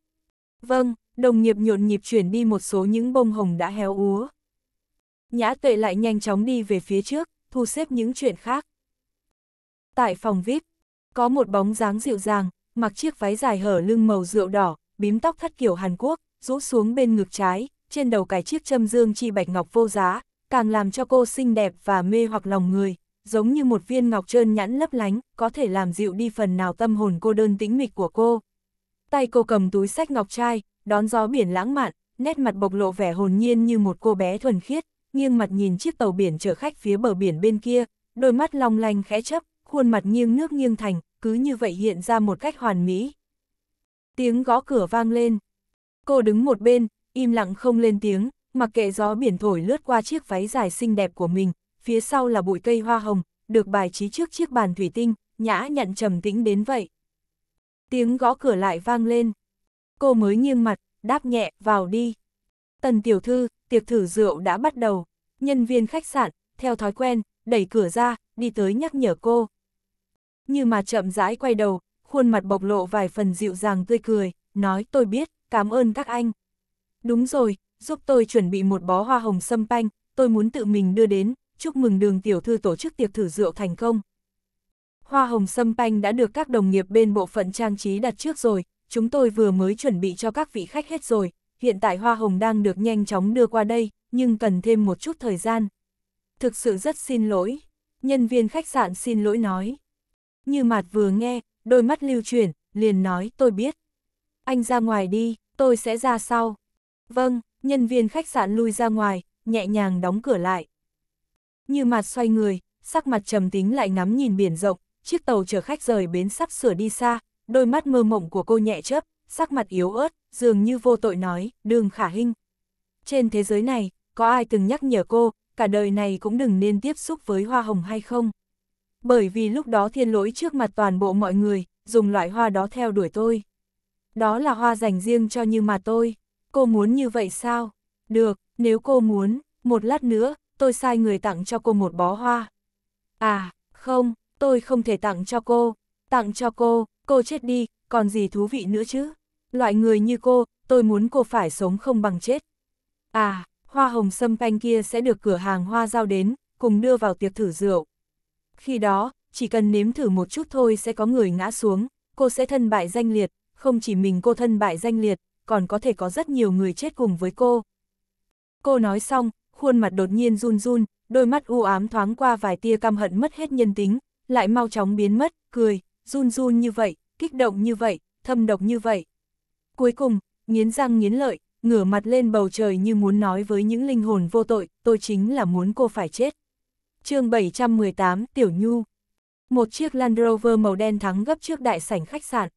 Vâng, đồng nghiệp nhộn nhịp chuyển đi một số những bông hồng đã héo úa. Nhã tuệ lại nhanh chóng đi về phía trước, thu xếp những chuyện khác. Tại phòng VIP, có một bóng dáng dịu dàng, mặc chiếc váy dài hở lưng màu rượu đỏ, bím tóc thắt kiểu Hàn Quốc, rũ xuống bên ngực trái, trên đầu cài chiếc châm dương chi bạch ngọc vô giá, càng làm cho cô xinh đẹp và mê hoặc lòng người, giống như một viên ngọc trơn nhẵn lấp lánh, có thể làm dịu đi phần nào tâm hồn cô đơn tĩnh mịch của cô. Tay cô cầm túi sách ngọc trai, đón gió biển lãng mạn, nét mặt bộc lộ vẻ hồn nhiên như một cô bé thuần khiết, nghiêng mặt nhìn chiếc tàu biển chở khách phía bờ biển bên kia, đôi mắt long lanh khẽ chấp, khuôn mặt nghiêng nước nghiêng thành, cứ như vậy hiện ra một cách hoàn mỹ. Tiếng gõ cửa vang lên. Cô đứng một bên, im lặng không lên tiếng, mặc kệ gió biển thổi lướt qua chiếc váy dài xinh đẹp của mình, phía sau là bụi cây hoa hồng, được bài trí trước chiếc bàn thủy tinh, nhã nhặn trầm tĩnh đến vậy. Tiếng gõ cửa lại vang lên. Cô mới nghiêng mặt, đáp nhẹ, vào đi. Tần tiểu thư, tiệc thử rượu đã bắt đầu. Nhân viên khách sạn, theo thói quen, đẩy cửa ra, đi tới nhắc nhở cô. Như mà chậm rãi quay đầu, khuôn mặt bộc lộ vài phần dịu dàng tươi cười, nói tôi biết, cảm ơn các anh. Đúng rồi, giúp tôi chuẩn bị một bó hoa hồng sâm panh, tôi muốn tự mình đưa đến, chúc mừng đường tiểu thư tổ chức tiệc thử rượu thành công. Hoa hồng sâm panh đã được các đồng nghiệp bên bộ phận trang trí đặt trước rồi, chúng tôi vừa mới chuẩn bị cho các vị khách hết rồi, hiện tại hoa hồng đang được nhanh chóng đưa qua đây, nhưng cần thêm một chút thời gian. Thực sự rất xin lỗi, nhân viên khách sạn xin lỗi nói. Như mạt vừa nghe, đôi mắt lưu chuyển, liền nói tôi biết. Anh ra ngoài đi, tôi sẽ ra sau. Vâng, nhân viên khách sạn lui ra ngoài, nhẹ nhàng đóng cửa lại. Như mặt xoay người, sắc mặt trầm tính lại ngắm nhìn biển rộng, chiếc tàu chở khách rời bến sắp sửa đi xa, đôi mắt mơ mộng của cô nhẹ chớp, sắc mặt yếu ớt, dường như vô tội nói, đường khả hinh. Trên thế giới này, có ai từng nhắc nhở cô, cả đời này cũng đừng nên tiếp xúc với hoa hồng hay không? Bởi vì lúc đó thiên lỗi trước mặt toàn bộ mọi người, dùng loại hoa đó theo đuổi tôi. Đó là hoa dành riêng cho như mà tôi. Cô muốn như vậy sao? Được, nếu cô muốn, một lát nữa, tôi sai người tặng cho cô một bó hoa. À, không, tôi không thể tặng cho cô. Tặng cho cô, cô chết đi, còn gì thú vị nữa chứ? Loại người như cô, tôi muốn cô phải sống không bằng chết. À, hoa hồng sâm panh kia sẽ được cửa hàng hoa giao đến, cùng đưa vào tiệc thử rượu. Khi đó, chỉ cần nếm thử một chút thôi sẽ có người ngã xuống, cô sẽ thân bại danh liệt, không chỉ mình cô thân bại danh liệt, còn có thể có rất nhiều người chết cùng với cô. Cô nói xong, khuôn mặt đột nhiên run run, đôi mắt u ám thoáng qua vài tia căm hận mất hết nhân tính, lại mau chóng biến mất, cười, run run như vậy, kích động như vậy, thâm độc như vậy. Cuối cùng, nghiến răng nghiến lợi, ngửa mặt lên bầu trời như muốn nói với những linh hồn vô tội, tôi chính là muốn cô phải chết. chương 718, Tiểu Nhu Một chiếc Land Rover màu đen thắng gấp trước đại sảnh khách sạn.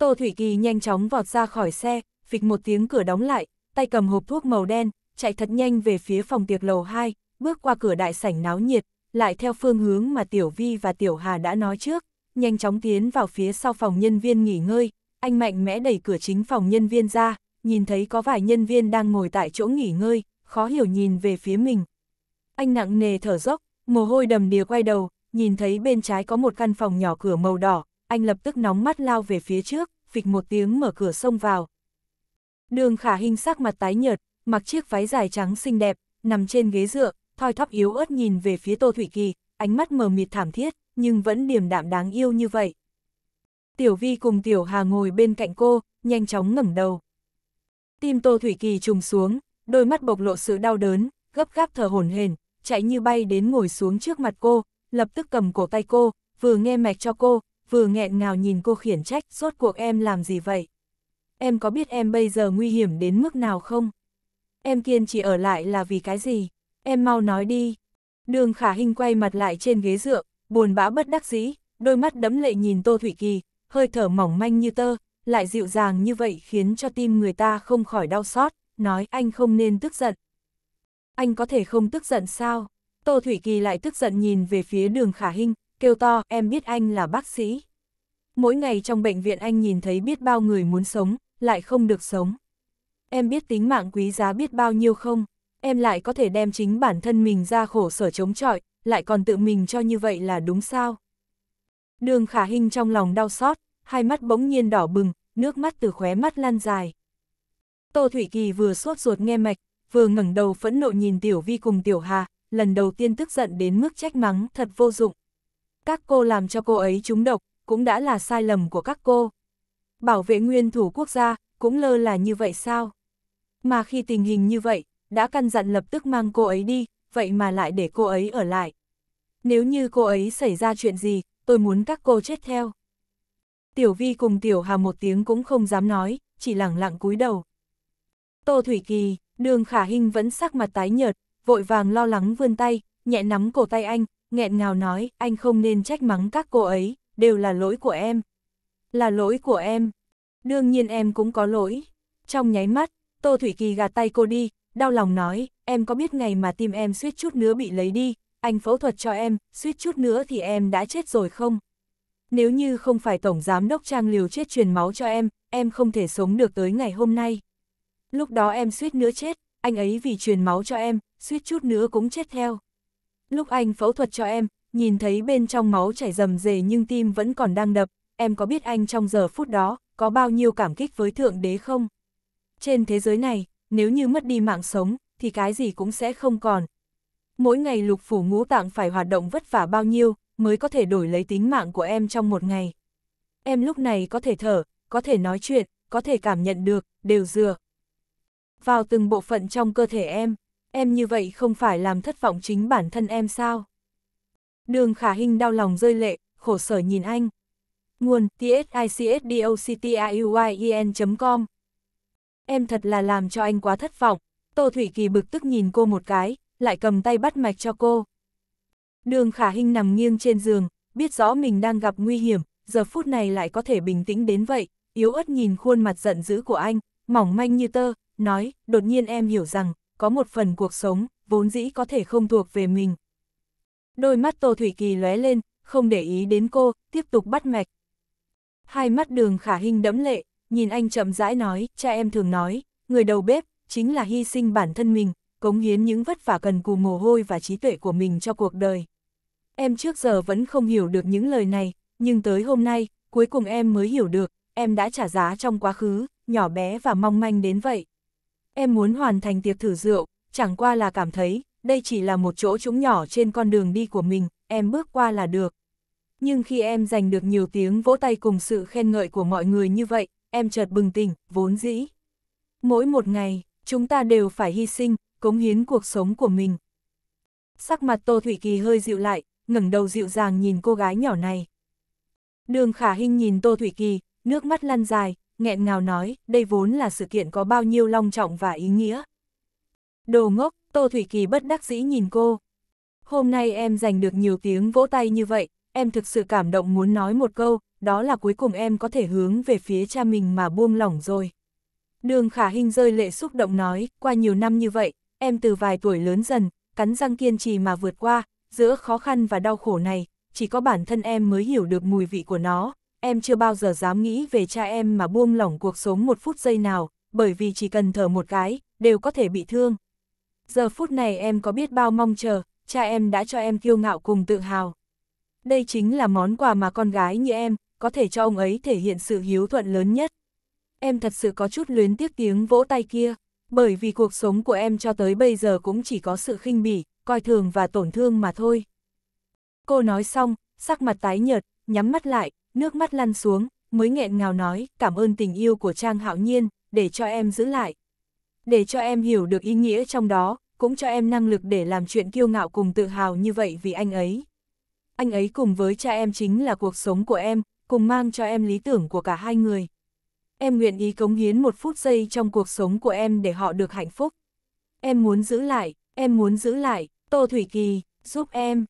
Tô Thủy Kỳ nhanh chóng vọt ra khỏi xe, phịch một tiếng cửa đóng lại, tay cầm hộp thuốc màu đen, chạy thật nhanh về phía phòng tiệc lầu 2, bước qua cửa đại sảnh náo nhiệt, lại theo phương hướng mà Tiểu Vi và Tiểu Hà đã nói trước, nhanh chóng tiến vào phía sau phòng nhân viên nghỉ ngơi, anh mạnh mẽ đẩy cửa chính phòng nhân viên ra, nhìn thấy có vài nhân viên đang ngồi tại chỗ nghỉ ngơi, khó hiểu nhìn về phía mình. Anh nặng nề thở dốc, mồ hôi đầm đìa quay đầu, nhìn thấy bên trái có một căn phòng nhỏ cửa màu đỏ, anh lập tức nóng mắt lao về phía trước, phịch một tiếng mở cửa xông vào. Đường khả hình sắc mặt tái nhợt, mặc chiếc váy dài trắng xinh đẹp, nằm trên ghế dựa, thoi thóp yếu ớt nhìn về phía Tô Thủy Kỳ, ánh mắt mờ mịt thảm thiết, nhưng vẫn điềm đạm đáng yêu như vậy. Tiểu Vi cùng Tiểu Hà ngồi bên cạnh cô, nhanh chóng ngẩng đầu. Tim Tô Thủy Kỳ trùng xuống, đôi mắt bộc lộ sự đau đớn, gấp gáp thở hổn hển, chạy như bay đến ngồi xuống trước mặt cô, lập tức cầm cổ tay cô, vừa nghe mạch cho cô, vừa nghẹn ngào nhìn cô khiển trách, rốt cuộc em làm gì vậy? Em có biết em bây giờ nguy hiểm đến mức nào không? Em kiên trì ở lại là vì cái gì? Em mau nói đi. Đường khả hình quay mặt lại trên ghế dựa, buồn bã bất đắc dĩ, đôi mắt đấm lệ nhìn Tô Thủy Kỳ, hơi thở mỏng manh như tơ, lại dịu dàng như vậy khiến cho tim người ta không khỏi đau xót, nói anh không nên tức giận. Anh có thể không tức giận sao? Tô Thủy Kỳ lại tức giận nhìn về phía đường khả hình, kêu to, em biết anh là bác sĩ. Mỗi ngày trong bệnh viện anh nhìn thấy biết bao người muốn sống, lại không được sống. Em biết tính mạng quý giá biết bao nhiêu không? Em lại có thể đem chính bản thân mình ra khổ sở chống chọi, lại còn tự mình cho như vậy là đúng sao? Đường khả hình trong lòng đau xót, hai mắt bỗng nhiên đỏ bừng, nước mắt từ khóe mắt lan dài. Tô Thủy Kỳ vừa sốt ruột nghe mạch, vừa ngẩng đầu phẫn nộ nhìn Tiểu Vi cùng Tiểu Hà, lần đầu tiên tức giận đến mức trách mắng thật vô dụng các cô làm cho cô ấy trúng độc, cũng đã là sai lầm của các cô. Bảo vệ nguyên thủ quốc gia, cũng lơ là như vậy sao? Mà khi tình hình như vậy, đã căn dặn lập tức mang cô ấy đi, vậy mà lại để cô ấy ở lại. Nếu như cô ấy xảy ra chuyện gì, tôi muốn các cô chết theo. Tiểu Vi cùng Tiểu Hà một tiếng cũng không dám nói, chỉ lẳng lặng cúi đầu. Tô Thủy Kỳ, đường khả hình vẫn sắc mặt tái nhợt, vội vàng lo lắng vươn tay, nhẹ nắm cổ tay anh, nghẹn ngào nói, anh không nên trách mắng các cô ấy, đều là lỗi của em. Là lỗi của em. Đương nhiên em cũng có lỗi. Trong nháy mắt, Tô Thủy Kỳ gạt tay cô đi, đau lòng nói, em có biết ngày mà tim em suýt chút nữa bị lấy đi, anh phẫu thuật cho em, suýt chút nữa thì em đã chết rồi không? Nếu như không phải Tổng Giám Đốc Trang liều chết truyền máu cho em, em không thể sống được tới ngày hôm nay. Lúc đó em suýt nữa chết, anh ấy vì truyền máu cho em, suýt chút nữa cũng chết theo. Lúc anh phẫu thuật cho em, nhìn thấy bên trong máu chảy rầm rề nhưng tim vẫn còn đang đập, em có biết anh trong giờ phút đó có bao nhiêu cảm kích với Thượng Đế không? Trên thế giới này, nếu như mất đi mạng sống, thì cái gì cũng sẽ không còn. Mỗi ngày lục phủ ngũ tạng phải hoạt động vất vả bao nhiêu mới có thể đổi lấy tính mạng của em trong một ngày. Em lúc này có thể thở, có thể nói chuyện, có thể cảm nhận được, đều dừa Vào từng bộ phận trong cơ thể em em như vậy không phải làm thất vọng chính bản thân em sao? Đường khả hình đau lòng rơi lệ, khổ sở nhìn anh. Nguồn tsicdoctiuyen.com Em thật là làm cho anh quá thất vọng. Tô Thủy Kỳ bực tức nhìn cô một cái, lại cầm tay bắt mạch cho cô. Đường khả hình nằm nghiêng trên giường, biết rõ mình đang gặp nguy hiểm, giờ phút này lại có thể bình tĩnh đến vậy, yếu ớt nhìn khuôn mặt giận dữ của anh, mỏng manh như tơ, nói, đột nhiên em hiểu rằng, có một phần cuộc sống, vốn dĩ có thể không thuộc về mình. Đôi mắt Tô Thủy Kỳ lóe lên, không để ý đến cô, tiếp tục bắt mạch. Hai mắt đường khả hình đẫm lệ, nhìn anh chậm rãi nói, cha em thường nói, người đầu bếp, chính là hy sinh bản thân mình, cống hiến những vất vả cần cù mồ hôi và trí tuệ của mình cho cuộc đời. Em trước giờ vẫn không hiểu được những lời này, nhưng tới hôm nay, cuối cùng em mới hiểu được, em đã trả giá trong quá khứ, nhỏ bé và mong manh đến vậy em muốn hoàn thành tiệc thử rượu, chẳng qua là cảm thấy, đây chỉ là một chỗ trũng nhỏ trên con đường đi của mình, em bước qua là được. Nhưng khi em giành được nhiều tiếng vỗ tay cùng sự khen ngợi của mọi người như vậy, em chợt bừng tỉnh, vốn dĩ. Mỗi một ngày, chúng ta đều phải hy sinh, cống hiến cuộc sống của mình. Sắc mặt Tô thủy Kỳ hơi dịu lại, ngẩng đầu dịu dàng nhìn cô gái nhỏ này. Đường Khả Hinh nhìn Tô thủy Kỳ, nước mắt lăn dài, nghẹn ngào nói, đây vốn là sự kiện có bao nhiêu long trọng và ý nghĩa. Đồ ngốc, Tô Thủy Kỳ bất đắc dĩ nhìn cô. Hôm nay em giành được nhiều tiếng vỗ tay như vậy, em thực sự cảm động muốn nói một câu, đó là cuối cùng em có thể hướng về phía cha mình mà buông lỏng rồi. Đường khả hình rơi lệ xúc động nói, qua nhiều năm như vậy, em từ vài tuổi lớn dần, cắn răng kiên trì mà vượt qua, giữa khó khăn và đau khổ này, chỉ có bản thân em mới hiểu được mùi vị của nó, em chưa bao giờ dám nghĩ về cha em mà buông lỏng cuộc sống một phút giây nào, bởi vì chỉ cần thở một cái, đều có thể bị thương. Giờ phút này em có biết bao mong chờ, cha em đã cho em kiêu ngạo cùng tự hào. Đây chính là món quà mà con gái như em, có thể cho ông ấy thể hiện sự hiếu thuận lớn nhất. Em thật sự có chút luyến tiếc tiếng vỗ tay kia, bởi vì cuộc sống của em cho tới bây giờ cũng chỉ có sự khinh bỉ, coi thường và tổn thương mà thôi. Cô nói xong, sắc mặt tái nhợt, nhắm mắt lại, nước mắt lăn xuống, mới nghẹn ngào nói, cảm ơn tình yêu của Trang Hạo Nhiên, để cho em giữ lại. Để cho em hiểu được ý nghĩa trong đó, cũng cho em năng lực để làm chuyện kiêu ngạo cùng tự hào như vậy vì anh ấy. Anh ấy cùng với cha em chính là cuộc sống của em, cùng mang cho em lý tưởng của cả hai người. Em nguyện ý cống hiến một phút giây trong cuộc sống của em để họ được hạnh phúc. Em muốn giữ lại, em muốn giữ lại, Tô Thủy Kỳ, giúp em.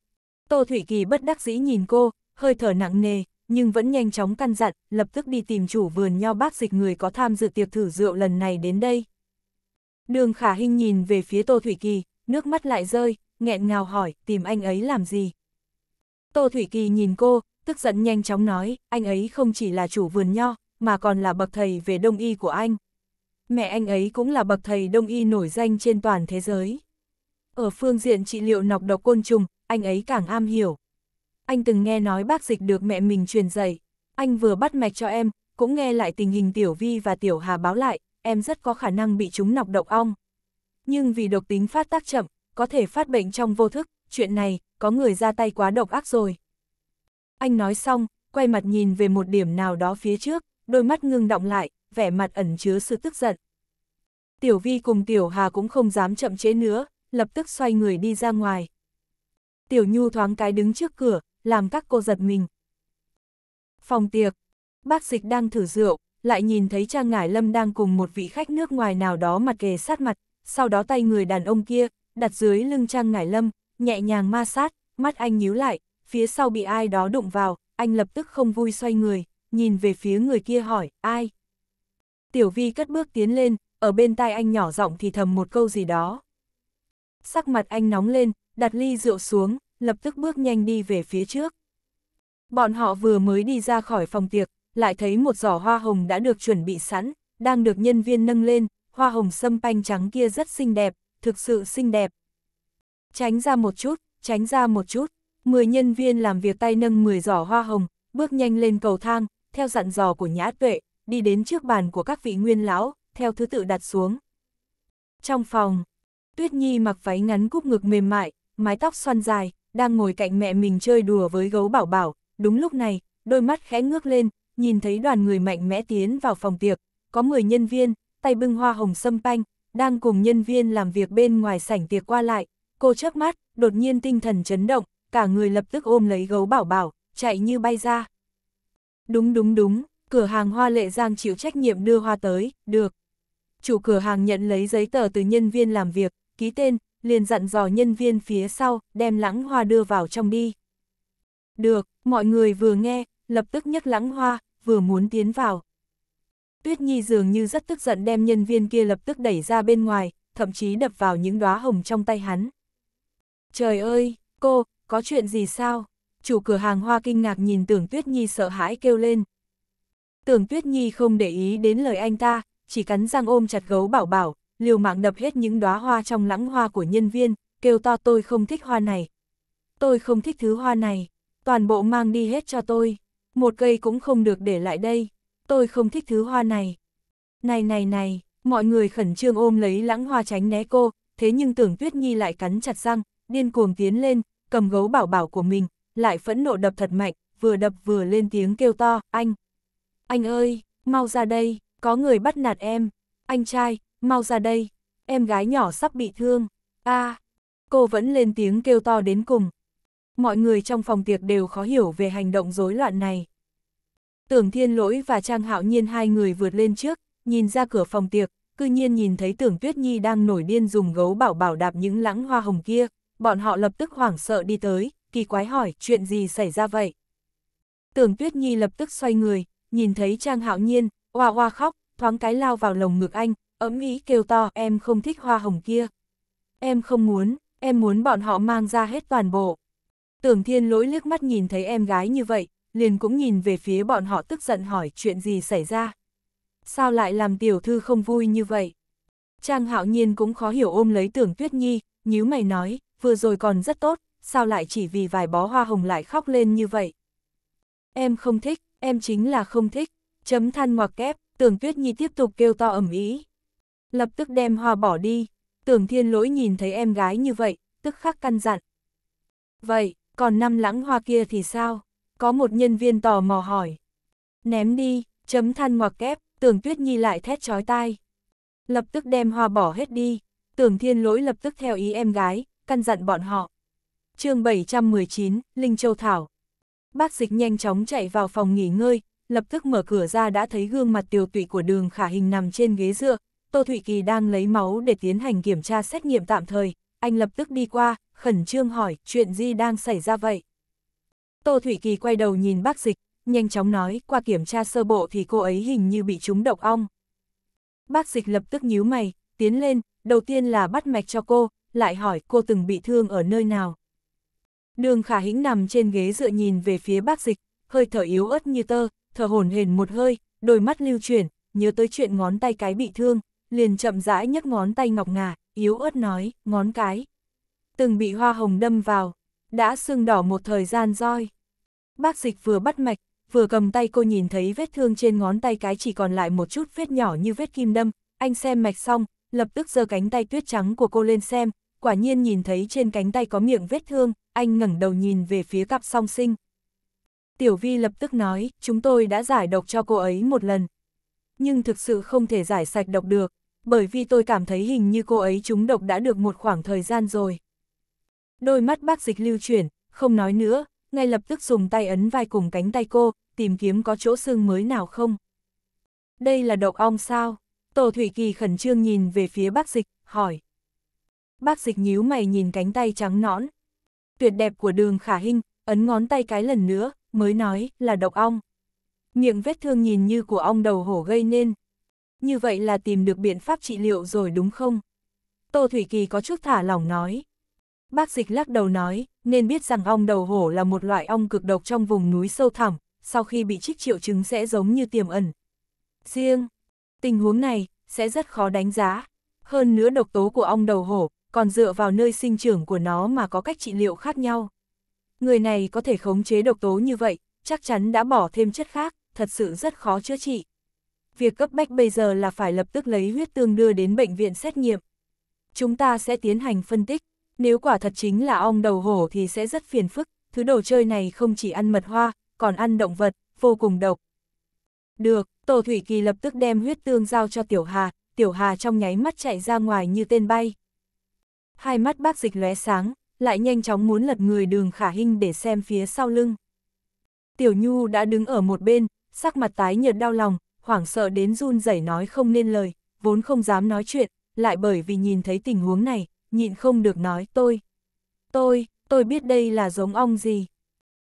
Tô Thủy Kỳ bất đắc dĩ nhìn cô, hơi thở nặng nề, nhưng vẫn nhanh chóng căn dặn, lập tức đi tìm chủ vườn nho bác dịch người có tham dự tiệc thử rượu lần này đến đây. Đường khả hình nhìn về phía Tô Thủy Kỳ, nước mắt lại rơi, nghẹn ngào hỏi, tìm anh ấy làm gì? Tô Thủy Kỳ nhìn cô, tức giận nhanh chóng nói, anh ấy không chỉ là chủ vườn nho, mà còn là bậc thầy về đông y của anh. Mẹ anh ấy cũng là bậc thầy đông y nổi danh trên toàn thế giới. Ở phương diện trị liệu nọc độc côn trùng, anh ấy càng am hiểu anh từng nghe nói bác dịch được mẹ mình truyền dạy. Anh vừa bắt mạch cho em, cũng nghe lại tình hình Tiểu Vi và Tiểu Hà báo lại, em rất có khả năng bị chúng nọc độc ong. Nhưng vì độc tính phát tác chậm, có thể phát bệnh trong vô thức, chuyện này, có người ra tay quá độc ác rồi. Anh nói xong, quay mặt nhìn về một điểm nào đó phía trước, đôi mắt ngưng động lại, vẻ mặt ẩn chứa sự tức giận. Tiểu Vi cùng Tiểu Hà cũng không dám chậm chế nữa, lập tức xoay người đi ra ngoài. Tiểu Nhu thoáng cái đứng trước cửa, làm các cô giật mình. Phòng tiệc, bác dịch đang thử rượu, lại nhìn thấy Trang Ngải Lâm đang cùng một vị khách nước ngoài nào đó mặt kề sát mặt, sau đó tay người đàn ông kia, đặt dưới lưng Trang Ngải Lâm, nhẹ nhàng ma sát, mắt anh nhíu lại, phía sau bị ai đó đụng vào, anh lập tức không vui xoay người, nhìn về phía người kia hỏi, ai? Tiểu Vi cất bước tiến lên, ở bên tai anh nhỏ giọng thì thầm một câu gì đó. Sắc mặt anh nóng lên, đặt ly rượu xuống, lập tức bước nhanh đi về phía trước. Bọn họ vừa mới đi ra khỏi phòng tiệc, lại thấy một giỏ hoa hồng đã được chuẩn bị sẵn, đang được nhân viên nâng lên, hoa hồng sâm panh trắng kia rất xinh đẹp, thực sự xinh đẹp. Tránh ra một chút, tránh ra một chút, 10 nhân viên làm việc tay nâng 10 giỏ hoa hồng, bước nhanh lên cầu thang, theo dặn dò của nhã tuệ, đi đến trước bàn của các vị nguyên lão, theo thứ tự đặt xuống. Trong phòng, Tuyết Nhi mặc váy ngắn cúp ngực mềm mại, mái tóc xoăn dài, đang ngồi cạnh mẹ mình chơi đùa với gấu bảo bảo, đúng lúc này, đôi mắt khẽ ngước lên, nhìn thấy đoàn người mạnh mẽ tiến vào phòng tiệc, có 10 nhân viên, tay bưng hoa hồng sâm panh, đang cùng nhân viên làm việc bên ngoài sảnh tiệc qua lại, cô chớp mắt, đột nhiên tinh thần chấn động, cả người lập tức ôm lấy gấu bảo bảo, chạy như bay ra. Đúng đúng đúng, cửa hàng hoa lệ giang chịu trách nhiệm đưa hoa tới, được. Chủ cửa hàng nhận lấy giấy tờ từ nhân viên làm việc, ký tên, liền dặn dò nhân viên phía sau, đem lãng hoa đưa vào trong đi. Được, mọi người vừa nghe, lập tức nhấc lãng hoa, vừa muốn tiến vào. Tuyết Nhi dường như rất tức giận đem nhân viên kia lập tức đẩy ra bên ngoài, thậm chí đập vào những đóa hồng trong tay hắn. Trời ơi, cô, có chuyện gì sao? Chủ cửa hàng hoa kinh ngạc nhìn tưởng Tuyết Nhi sợ hãi kêu lên. Tưởng Tuyết Nhi không để ý đến lời anh ta, chỉ cắn răng ôm chặt gấu bảo bảo, liều mạng đập hết những đóa hoa trong lãng hoa của nhân viên, kêu to tôi không thích hoa này. Tôi không thích thứ hoa này, toàn bộ mang đi hết cho tôi, một cây cũng không được để lại đây, tôi không thích thứ hoa này. Này này này, mọi người khẩn trương ôm lấy lãng hoa tránh né cô, thế nhưng tưởng Tuyết Nhi lại cắn chặt răng, điên cuồng tiến lên, cầm gấu bảo bảo của mình, lại phẫn nộ đập thật mạnh, vừa đập vừa lên tiếng kêu to, anh. Anh ơi, mau ra đây, có người bắt nạt em anh trai, mau ra đây, em gái nhỏ sắp bị thương, a à, cô vẫn lên tiếng kêu to đến cùng. Mọi người trong phòng tiệc đều khó hiểu về hành động rối loạn này. Tưởng Thiên Lỗi và Trang Hạo Nhiên hai người vượt lên trước, nhìn ra cửa phòng tiệc, cư nhiên nhìn thấy Tưởng Tuyết Nhi đang nổi điên dùng gấu bảo bảo đạp những lãng hoa hồng kia, bọn họ lập tức hoảng sợ đi tới, kỳ quái hỏi chuyện gì xảy ra vậy. Tưởng Tuyết Nhi lập tức xoay người, nhìn thấy Trang Hạo Nhiên, hoa hoa khóc, thoáng cái lao vào lồng ngực anh, ấm ý kêu to em không thích hoa hồng kia. Em không muốn, em muốn bọn họ mang ra hết toàn bộ. Tưởng thiên lỗi liếc mắt nhìn thấy em gái như vậy, liền cũng nhìn về phía bọn họ tức giận hỏi chuyện gì xảy ra. Sao lại làm tiểu thư không vui như vậy? Trang hạo nhiên cũng khó hiểu ôm lấy tưởng tuyết nhi, nhíu mày nói, vừa rồi còn rất tốt, sao lại chỉ vì vài bó hoa hồng lại khóc lên như vậy? Em không thích, em chính là không thích, chấm than ngoặc kép, Tưởng Tuyết Nhi tiếp tục kêu to ầm ĩ, lập tức đem hoa bỏ đi. Tưởng Thiên Lỗi nhìn thấy em gái như vậy, tức khắc căn dặn. Vậy, còn năm lãng hoa kia thì sao? Có một nhân viên tò mò hỏi. Ném đi, chấm than ngoặc kép, Tưởng Tuyết Nhi lại thét chói tai. Lập tức đem hoa bỏ hết đi, Tưởng Thiên Lỗi lập tức theo ý em gái, căn dặn bọn họ. chương 719, Linh Châu Thảo. Bác dịch nhanh chóng chạy vào phòng nghỉ ngơi, lập tức mở cửa ra đã thấy gương mặt tiều tụy của đường khả hình nằm trên ghế dựa, Tô Thụy Kỳ đang lấy máu để tiến hành kiểm tra xét nghiệm tạm thời, anh lập tức đi qua, khẩn trương hỏi chuyện gì đang xảy ra vậy. Tô Thụy Kỳ quay đầu nhìn bác dịch, nhanh chóng nói qua kiểm tra sơ bộ thì cô ấy hình như bị trúng độc ong. Bác dịch lập tức nhíu mày, tiến lên, đầu tiên là bắt mạch cho cô, lại hỏi cô từng bị thương ở nơi nào. Đường khả hĩnh nằm trên ghế dựa nhìn về phía bác dịch, hơi thở yếu ớt như tơ, thở hổn hển một hơi, đôi mắt lưu chuyển, nhớ tới chuyện ngón tay cái bị thương, liền chậm rãi nhấc ngón tay ngọc ngà, yếu ớt nói, ngón cái. Từng bị hoa hồng đâm vào, đã sưng đỏ một thời gian roi. Bác dịch vừa bắt mạch, vừa cầm tay cô nhìn thấy vết thương trên ngón tay cái chỉ còn lại một chút vết nhỏ như vết kim đâm, anh xem mạch xong, lập tức giơ cánh tay tuyết trắng của cô lên xem, quả nhiên nhìn thấy trên cánh tay có miệng vết thương, anh ngẩng đầu nhìn về phía cặp song sinh, Tiểu Vi lập tức nói, chúng tôi đã giải độc cho cô ấy một lần. Nhưng thực sự không thể giải sạch độc được, bởi vì tôi cảm thấy hình như cô ấy trúng độc đã được một khoảng thời gian rồi. Đôi mắt bác dịch lưu chuyển, không nói nữa, ngay lập tức dùng tay ấn vai cùng cánh tay cô, tìm kiếm có chỗ xương mới nào không. Đây là độc ong sao? Tổ Thủy Kỳ khẩn trương nhìn về phía bác dịch, hỏi. Bác dịch nhíu mày nhìn cánh tay trắng nõn. Tuyệt đẹp của đường khả hình, ấn ngón tay cái lần nữa, mới nói là độc ong. Miệng vết thương nhìn như của ong đầu hổ gây nên. Như vậy là tìm được biện pháp trị liệu rồi đúng không? Tô Thủy Kỳ có chút thả lỏng nói. Bác dịch lắc đầu nói, nên biết rằng ong đầu hổ là một loại ong cực độc trong vùng núi sâu thẳm, sau khi bị trích triệu chứng sẽ giống như tiềm ẩn. Riêng, tình huống này sẽ rất khó đánh giá. Hơn nữa độc tố của ong đầu hổ còn dựa vào nơi sinh trưởng của nó mà có cách trị liệu khác nhau người này có thể khống chế độc tố như vậy, chắc chắn đã bỏ thêm chất khác, thật sự rất khó chữa trị. Việc cấp bách bây giờ là phải lập tức lấy huyết tương đưa đến bệnh viện xét nghiệm. Chúng ta sẽ tiến hành phân tích, nếu quả thật chính là ong đầu hổ thì sẽ rất phiền phức, thứ đồ chơi này không chỉ ăn mật hoa, còn ăn động vật, vô cùng độc. Được, Tổ Thủy Kỳ lập tức đem huyết tương giao cho Tiểu Hà, Tiểu Hà trong nháy mắt chạy ra ngoài như tên bay. Hai mắt bác dịch lóe sáng, lại nhanh chóng muốn lật người đường khả hình để xem phía sau lưng. Tiểu Nhu đã đứng ở một bên, sắc mặt tái nhợt đau lòng, hoảng sợ đến run rẩy nói không nên lời, vốn không dám nói chuyện, lại bởi vì nhìn thấy tình huống này, nhịn không được nói tôi. Tôi, tôi biết đây là giống ong gì.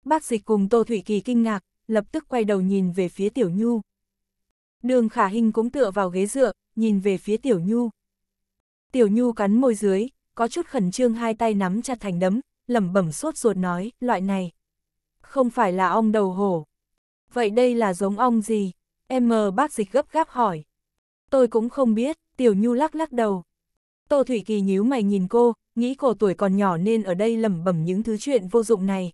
Bác dịch cùng Tô Thủy Kỳ kinh ngạc, lập tức quay đầu nhìn về phía Tiểu Nhu. Đường khả hình cũng tựa vào ghế dựa, nhìn về phía Tiểu Nhu. Tiểu Nhu cắn môi dưới, có chút khẩn trương hai tay nắm chặt thành đấm, lẩm bẩm sốt ruột nói, loại này. Không phải là ong đầu hổ. Vậy đây là giống ong gì? M bác dịch gấp gáp hỏi. Tôi cũng không biết, Tiểu Nhu lắc lắc đầu. Tô Thủy Kỳ nhíu mày nhìn cô, nghĩ cô tuổi còn nhỏ nên ở đây lẩm bẩm những thứ chuyện vô dụng này.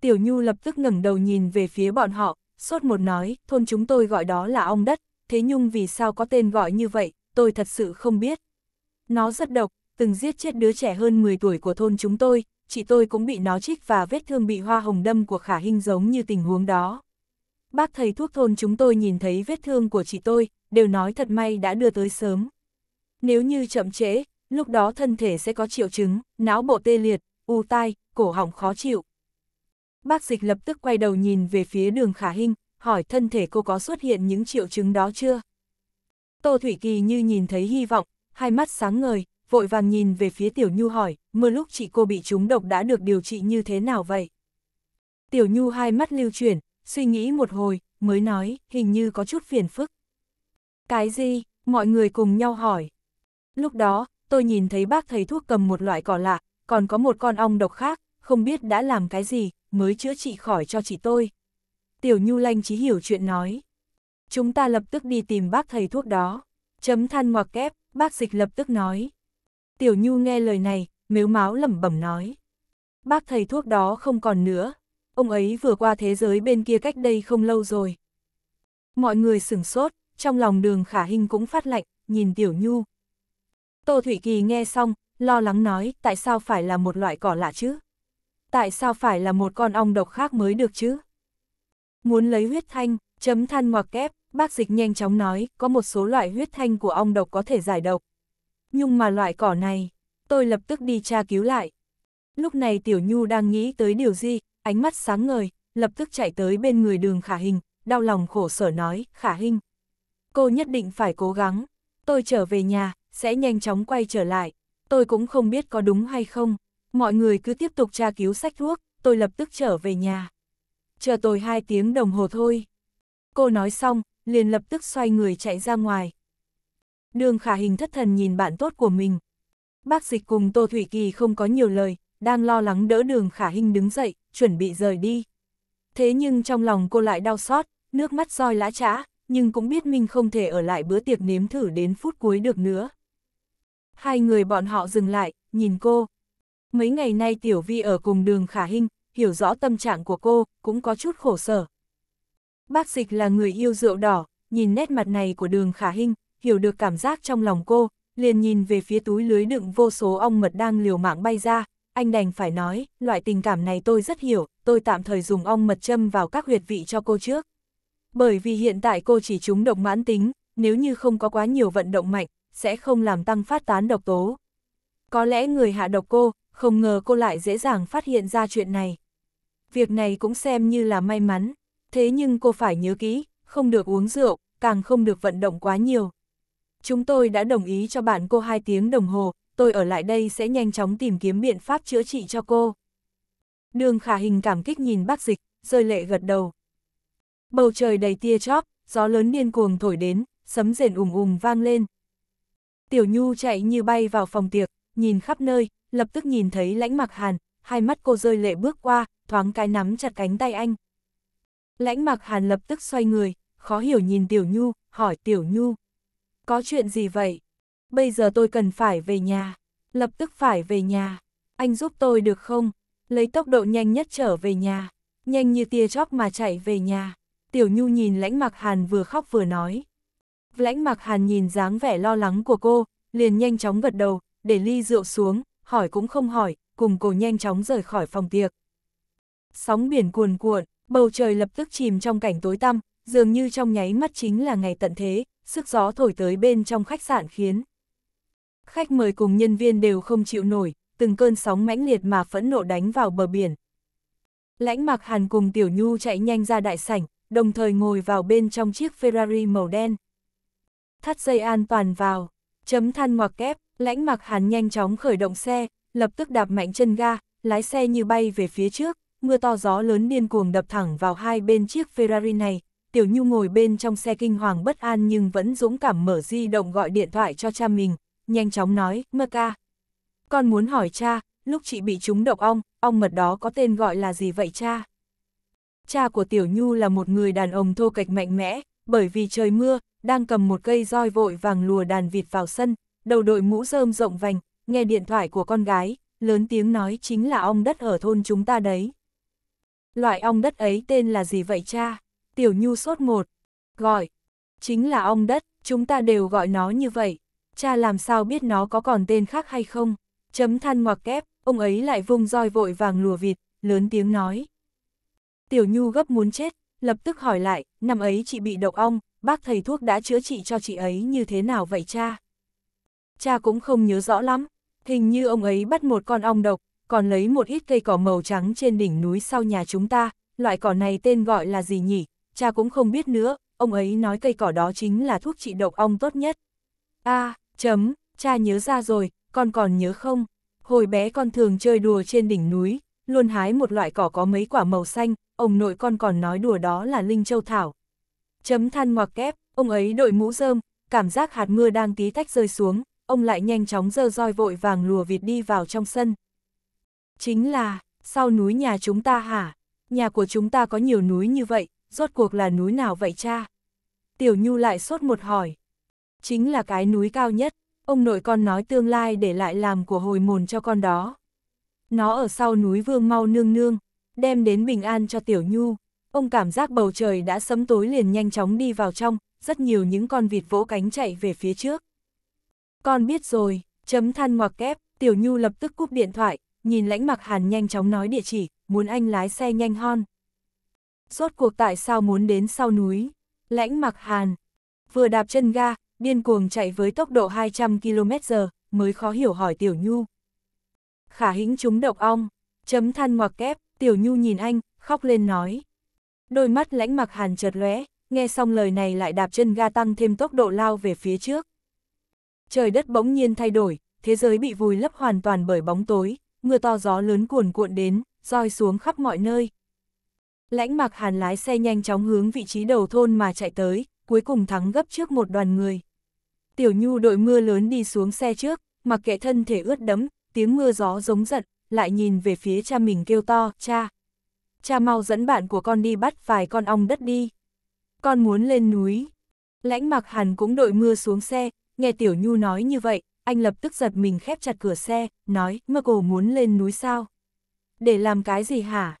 Tiểu Nhu lập tức ngẩng đầu nhìn về phía bọn họ, sốt một nói, thôn chúng tôi gọi đó là ong đất, thế nhưng vì sao có tên gọi như vậy, tôi thật sự không biết. Nó rất độc, từng giết chết đứa trẻ hơn 10 tuổi của thôn chúng tôi, chị tôi cũng bị nó chích và vết thương bị hoa hồng đâm của khả hình giống như tình huống đó. Bác thầy thuốc thôn chúng tôi nhìn thấy vết thương của chị tôi, đều nói thật may đã đưa tới sớm. Nếu như chậm trễ, lúc đó thân thể sẽ có triệu chứng, não bộ tê liệt, u tai, cổ họng khó chịu. Bác dịch lập tức quay đầu nhìn về phía đường khả hình, hỏi thân thể cô có xuất hiện những triệu chứng đó chưa? Tô Thủy Kỳ như nhìn thấy hy vọng, hai mắt sáng ngời, vội vàng nhìn về phía Tiểu Nhu hỏi, mưa lúc chị cô bị trúng độc đã được điều trị như thế nào vậy? Tiểu Nhu hai mắt lưu chuyển, suy nghĩ một hồi, mới nói, hình như có chút phiền phức. Cái gì? Mọi người cùng nhau hỏi. Lúc đó, tôi nhìn thấy bác thầy thuốc cầm một loại cỏ lạ, còn có một con ong độc khác, không biết đã làm cái gì, mới chữa trị khỏi cho chị tôi. Tiểu Nhu lanh trí hiểu chuyện nói. Chúng ta lập tức đi tìm bác thầy thuốc đó. Chấm than ngoặc kép, bác dịch lập tức nói. Tiểu Nhu nghe lời này, mếu máu lẩm bẩm nói. Bác thầy thuốc đó không còn nữa, ông ấy vừa qua thế giới bên kia cách đây không lâu rồi. Mọi người sửng sốt, trong lòng đường khả hình cũng phát lạnh, nhìn Tiểu Nhu. Tô Thủy Kỳ nghe xong, lo lắng nói tại sao phải là một loại cỏ lạ chứ? Tại sao phải là một con ong độc khác mới được chứ? Muốn lấy huyết thanh, chấm than ngoặc kép, bác dịch nhanh chóng nói có một số loại huyết thanh của ong độc có thể giải độc, nhưng mà loại cỏ này, tôi lập tức đi tra cứu lại. Lúc này Tiểu Nhu đang nghĩ tới điều gì, ánh mắt sáng ngời, lập tức chạy tới bên người đường khả hình, đau lòng khổ sở nói, khả hình. Cô nhất định phải cố gắng, tôi trở về nhà, sẽ nhanh chóng quay trở lại, tôi cũng không biết có đúng hay không. Mọi người cứ tiếp tục tra cứu sách thuốc, tôi lập tức trở về nhà. Chờ tôi hai tiếng đồng hồ thôi. Cô nói xong, liền lập tức xoay người chạy ra ngoài, Đường khả hình thất thần nhìn bạn tốt của mình. Bác dịch cùng Tô Thủy Kỳ không có nhiều lời, đang lo lắng đỡ đường khả hình đứng dậy, chuẩn bị rời đi. Thế nhưng trong lòng cô lại đau xót, nước mắt roi lã trã, nhưng cũng biết mình không thể ở lại bữa tiệc nếm thử đến phút cuối được nữa. Hai người bọn họ dừng lại, nhìn cô. Mấy ngày nay Tiểu Vi ở cùng đường khả hình, hiểu rõ tâm trạng của cô, cũng có chút khổ sở. Bác dịch là người yêu rượu đỏ, nhìn nét mặt này của đường khả hình, hiểu được cảm giác trong lòng cô, liền nhìn về phía túi lưới đựng vô số ong mật đang liều mạng bay ra, anh đành phải nói, loại tình cảm này tôi rất hiểu, tôi tạm thời dùng ong mật châm vào các huyệt vị cho cô trước. Bởi vì hiện tại cô chỉ trúng độc mãn tính, nếu như không có quá nhiều vận động mạnh, sẽ không làm tăng phát tán độc tố. Có lẽ người hạ độc cô, không ngờ cô lại dễ dàng phát hiện ra chuyện này. Việc này cũng xem như là may mắn, thế nhưng cô phải nhớ kỹ, không được uống rượu, càng không được vận động quá nhiều. Chúng tôi đã đồng ý cho bạn cô 2 tiếng đồng hồ, tôi ở lại đây sẽ nhanh chóng tìm kiếm biện pháp chữa trị cho cô. Đường khả hình cảm kích nhìn bác dịch, rơi lệ gật đầu. Bầu trời đầy tia chóp, gió lớn điên cuồng thổi đến, sấm rền ùm ùm vang lên. Tiểu Nhu chạy như bay vào phòng tiệc, nhìn khắp nơi, lập tức nhìn thấy lãnh mặc hàn, hai mắt cô rơi lệ bước qua, thoáng cái nắm chặt cánh tay anh. Lãnh mặc hàn lập tức xoay người, khó hiểu nhìn Tiểu Nhu, hỏi Tiểu Nhu, có chuyện gì vậy? Bây giờ tôi cần phải về nhà. Lập tức phải về nhà. Anh giúp tôi được không? Lấy tốc độ nhanh nhất trở về nhà. Nhanh như tia chóp mà chạy về nhà. Tiểu Nhu nhìn lãnh mặc hàn vừa khóc vừa nói. Lãnh mặc hàn nhìn dáng vẻ lo lắng của cô, liền nhanh chóng gật đầu, để ly rượu xuống, hỏi cũng không hỏi, cùng cô nhanh chóng rời khỏi phòng tiệc. Sóng biển cuồn cuộn, bầu trời lập tức chìm trong cảnh tối tăm, dường như trong nháy mắt chính là ngày tận thế, sức gió thổi tới bên trong khách sạn khiến. Khách mời cùng nhân viên đều không chịu nổi, từng cơn sóng mãnh liệt mà phẫn nộ đánh vào bờ biển. Lãnh Mạc Hàn cùng Tiểu Nhu chạy nhanh ra đại sảnh, đồng thời ngồi vào bên trong chiếc Ferrari màu đen. Thắt dây an toàn vào, chấm than ngoặc kép, Lãnh Mạc Hàn nhanh chóng khởi động xe, lập tức đạp mạnh chân ga, lái xe như bay về phía trước, mưa to gió lớn điên cuồng đập thẳng vào hai bên chiếc Ferrari này, Tiểu Nhu ngồi bên trong xe kinh hoàng bất an nhưng vẫn dũng cảm mở di động gọi điện thoại cho cha mình, nhanh chóng nói, mơ ca. Con muốn hỏi cha, lúc chị bị trúng độc ong, ong mật đó có tên gọi là gì vậy cha? Cha của Tiểu Nhu là một người đàn ông thô kệch mạnh mẽ, bởi vì trời mưa, đang cầm một cây roi vội vàng lùa đàn vịt vào sân, đầu đội mũ rơm rộng vành, nghe điện thoại của con gái, lớn tiếng nói chính là ong đất ở thôn chúng ta đấy. Loại ong đất ấy tên là gì vậy cha? Tiểu Nhu sốt một, gọi, chính là ong đất, chúng ta đều gọi nó như vậy. Cha làm sao biết nó có còn tên khác hay không? Chấm than ngoặc kép, ông ấy lại vung roi vội vàng lùa vịt, lớn tiếng nói. Tiểu Nhu gấp muốn chết, lập tức hỏi lại, năm ấy chị bị độc ong, bác thầy thuốc đã chữa trị cho chị ấy như thế nào vậy cha? Cha cũng không nhớ rõ lắm, hình như ông ấy bắt một con ong độc, còn lấy một ít cây cỏ màu trắng trên đỉnh núi sau nhà chúng ta, loại cỏ này tên gọi là gì nhỉ? cha cũng không biết nữa, ông ấy nói cây cỏ đó chính là thuốc trị độc ong tốt nhất. a chấm, cha nhớ ra rồi, con còn nhớ không? Hồi bé con thường chơi đùa trên đỉnh núi, luôn hái một loại cỏ có mấy quả màu xanh, ông nội con còn nói đùa đó là Linh Châu Thảo. Chấm than ngoặc kép, ông ấy đội mũ rơm, cảm giác hạt mưa đang tí tách rơi xuống, ông lại nhanh chóng dơ roi vội vàng lùa vịt đi vào trong sân. Chính là, sau núi nhà chúng ta hả? Nhà của chúng ta có nhiều núi như vậy, rốt cuộc là núi nào vậy cha? Tiểu Nhu lại sốt một hỏi. Chính là cái núi cao nhất, ông nội con nói tương lai để lại làm của hồi mồn cho con đó. Nó ở sau núi Vương Mau Nương Nương, đem đến bình an cho Tiểu Nhu. Ông cảm giác bầu trời đã sấm tối liền nhanh chóng đi vào trong, rất nhiều những con vịt vỗ cánh chạy về phía trước. Con biết rồi, chấm than ngoặc kép, Tiểu Nhu lập tức cúp điện thoại, nhìn lãnh mặc hàn nhanh chóng nói địa chỉ, muốn anh lái xe nhanh hon. Rốt cuộc tại sao muốn đến sau núi? Lãnh mặc hàn. Vừa đạp chân ga, điên cuồng chạy với tốc độ 200 km h mới khó hiểu hỏi Tiểu Nhu. Khả hĩnh chúng độc ong, chấm than ngoặc kép, Tiểu Nhu nhìn anh, khóc lên nói. Đôi mắt lãnh mặc hàn chợt lóe, nghe xong lời này lại đạp chân ga tăng thêm tốc độ lao về phía trước. Trời đất bỗng nhiên thay đổi, thế giới bị vùi lấp hoàn toàn bởi bóng tối, mưa to gió lớn cuồn cuộn đến, roi xuống khắp mọi nơi, Lãnh mặc hàn lái xe nhanh chóng hướng vị trí đầu thôn mà chạy tới, cuối cùng thắng gấp trước một đoàn người. Tiểu Nhu đội mưa lớn đi xuống xe trước, mặc kệ thân thể ướt đẫm, tiếng mưa gió giống giận, lại nhìn về phía cha mình kêu to, cha. Cha mau dẫn bạn của con đi bắt vài con ong đất đi. Con muốn lên núi. Lãnh mặc hàn cũng đội mưa xuống xe, nghe Tiểu Nhu nói như vậy, anh lập tức giật mình khép chặt cửa xe, nói, mơ cổ muốn lên núi sao? Để làm cái gì hả?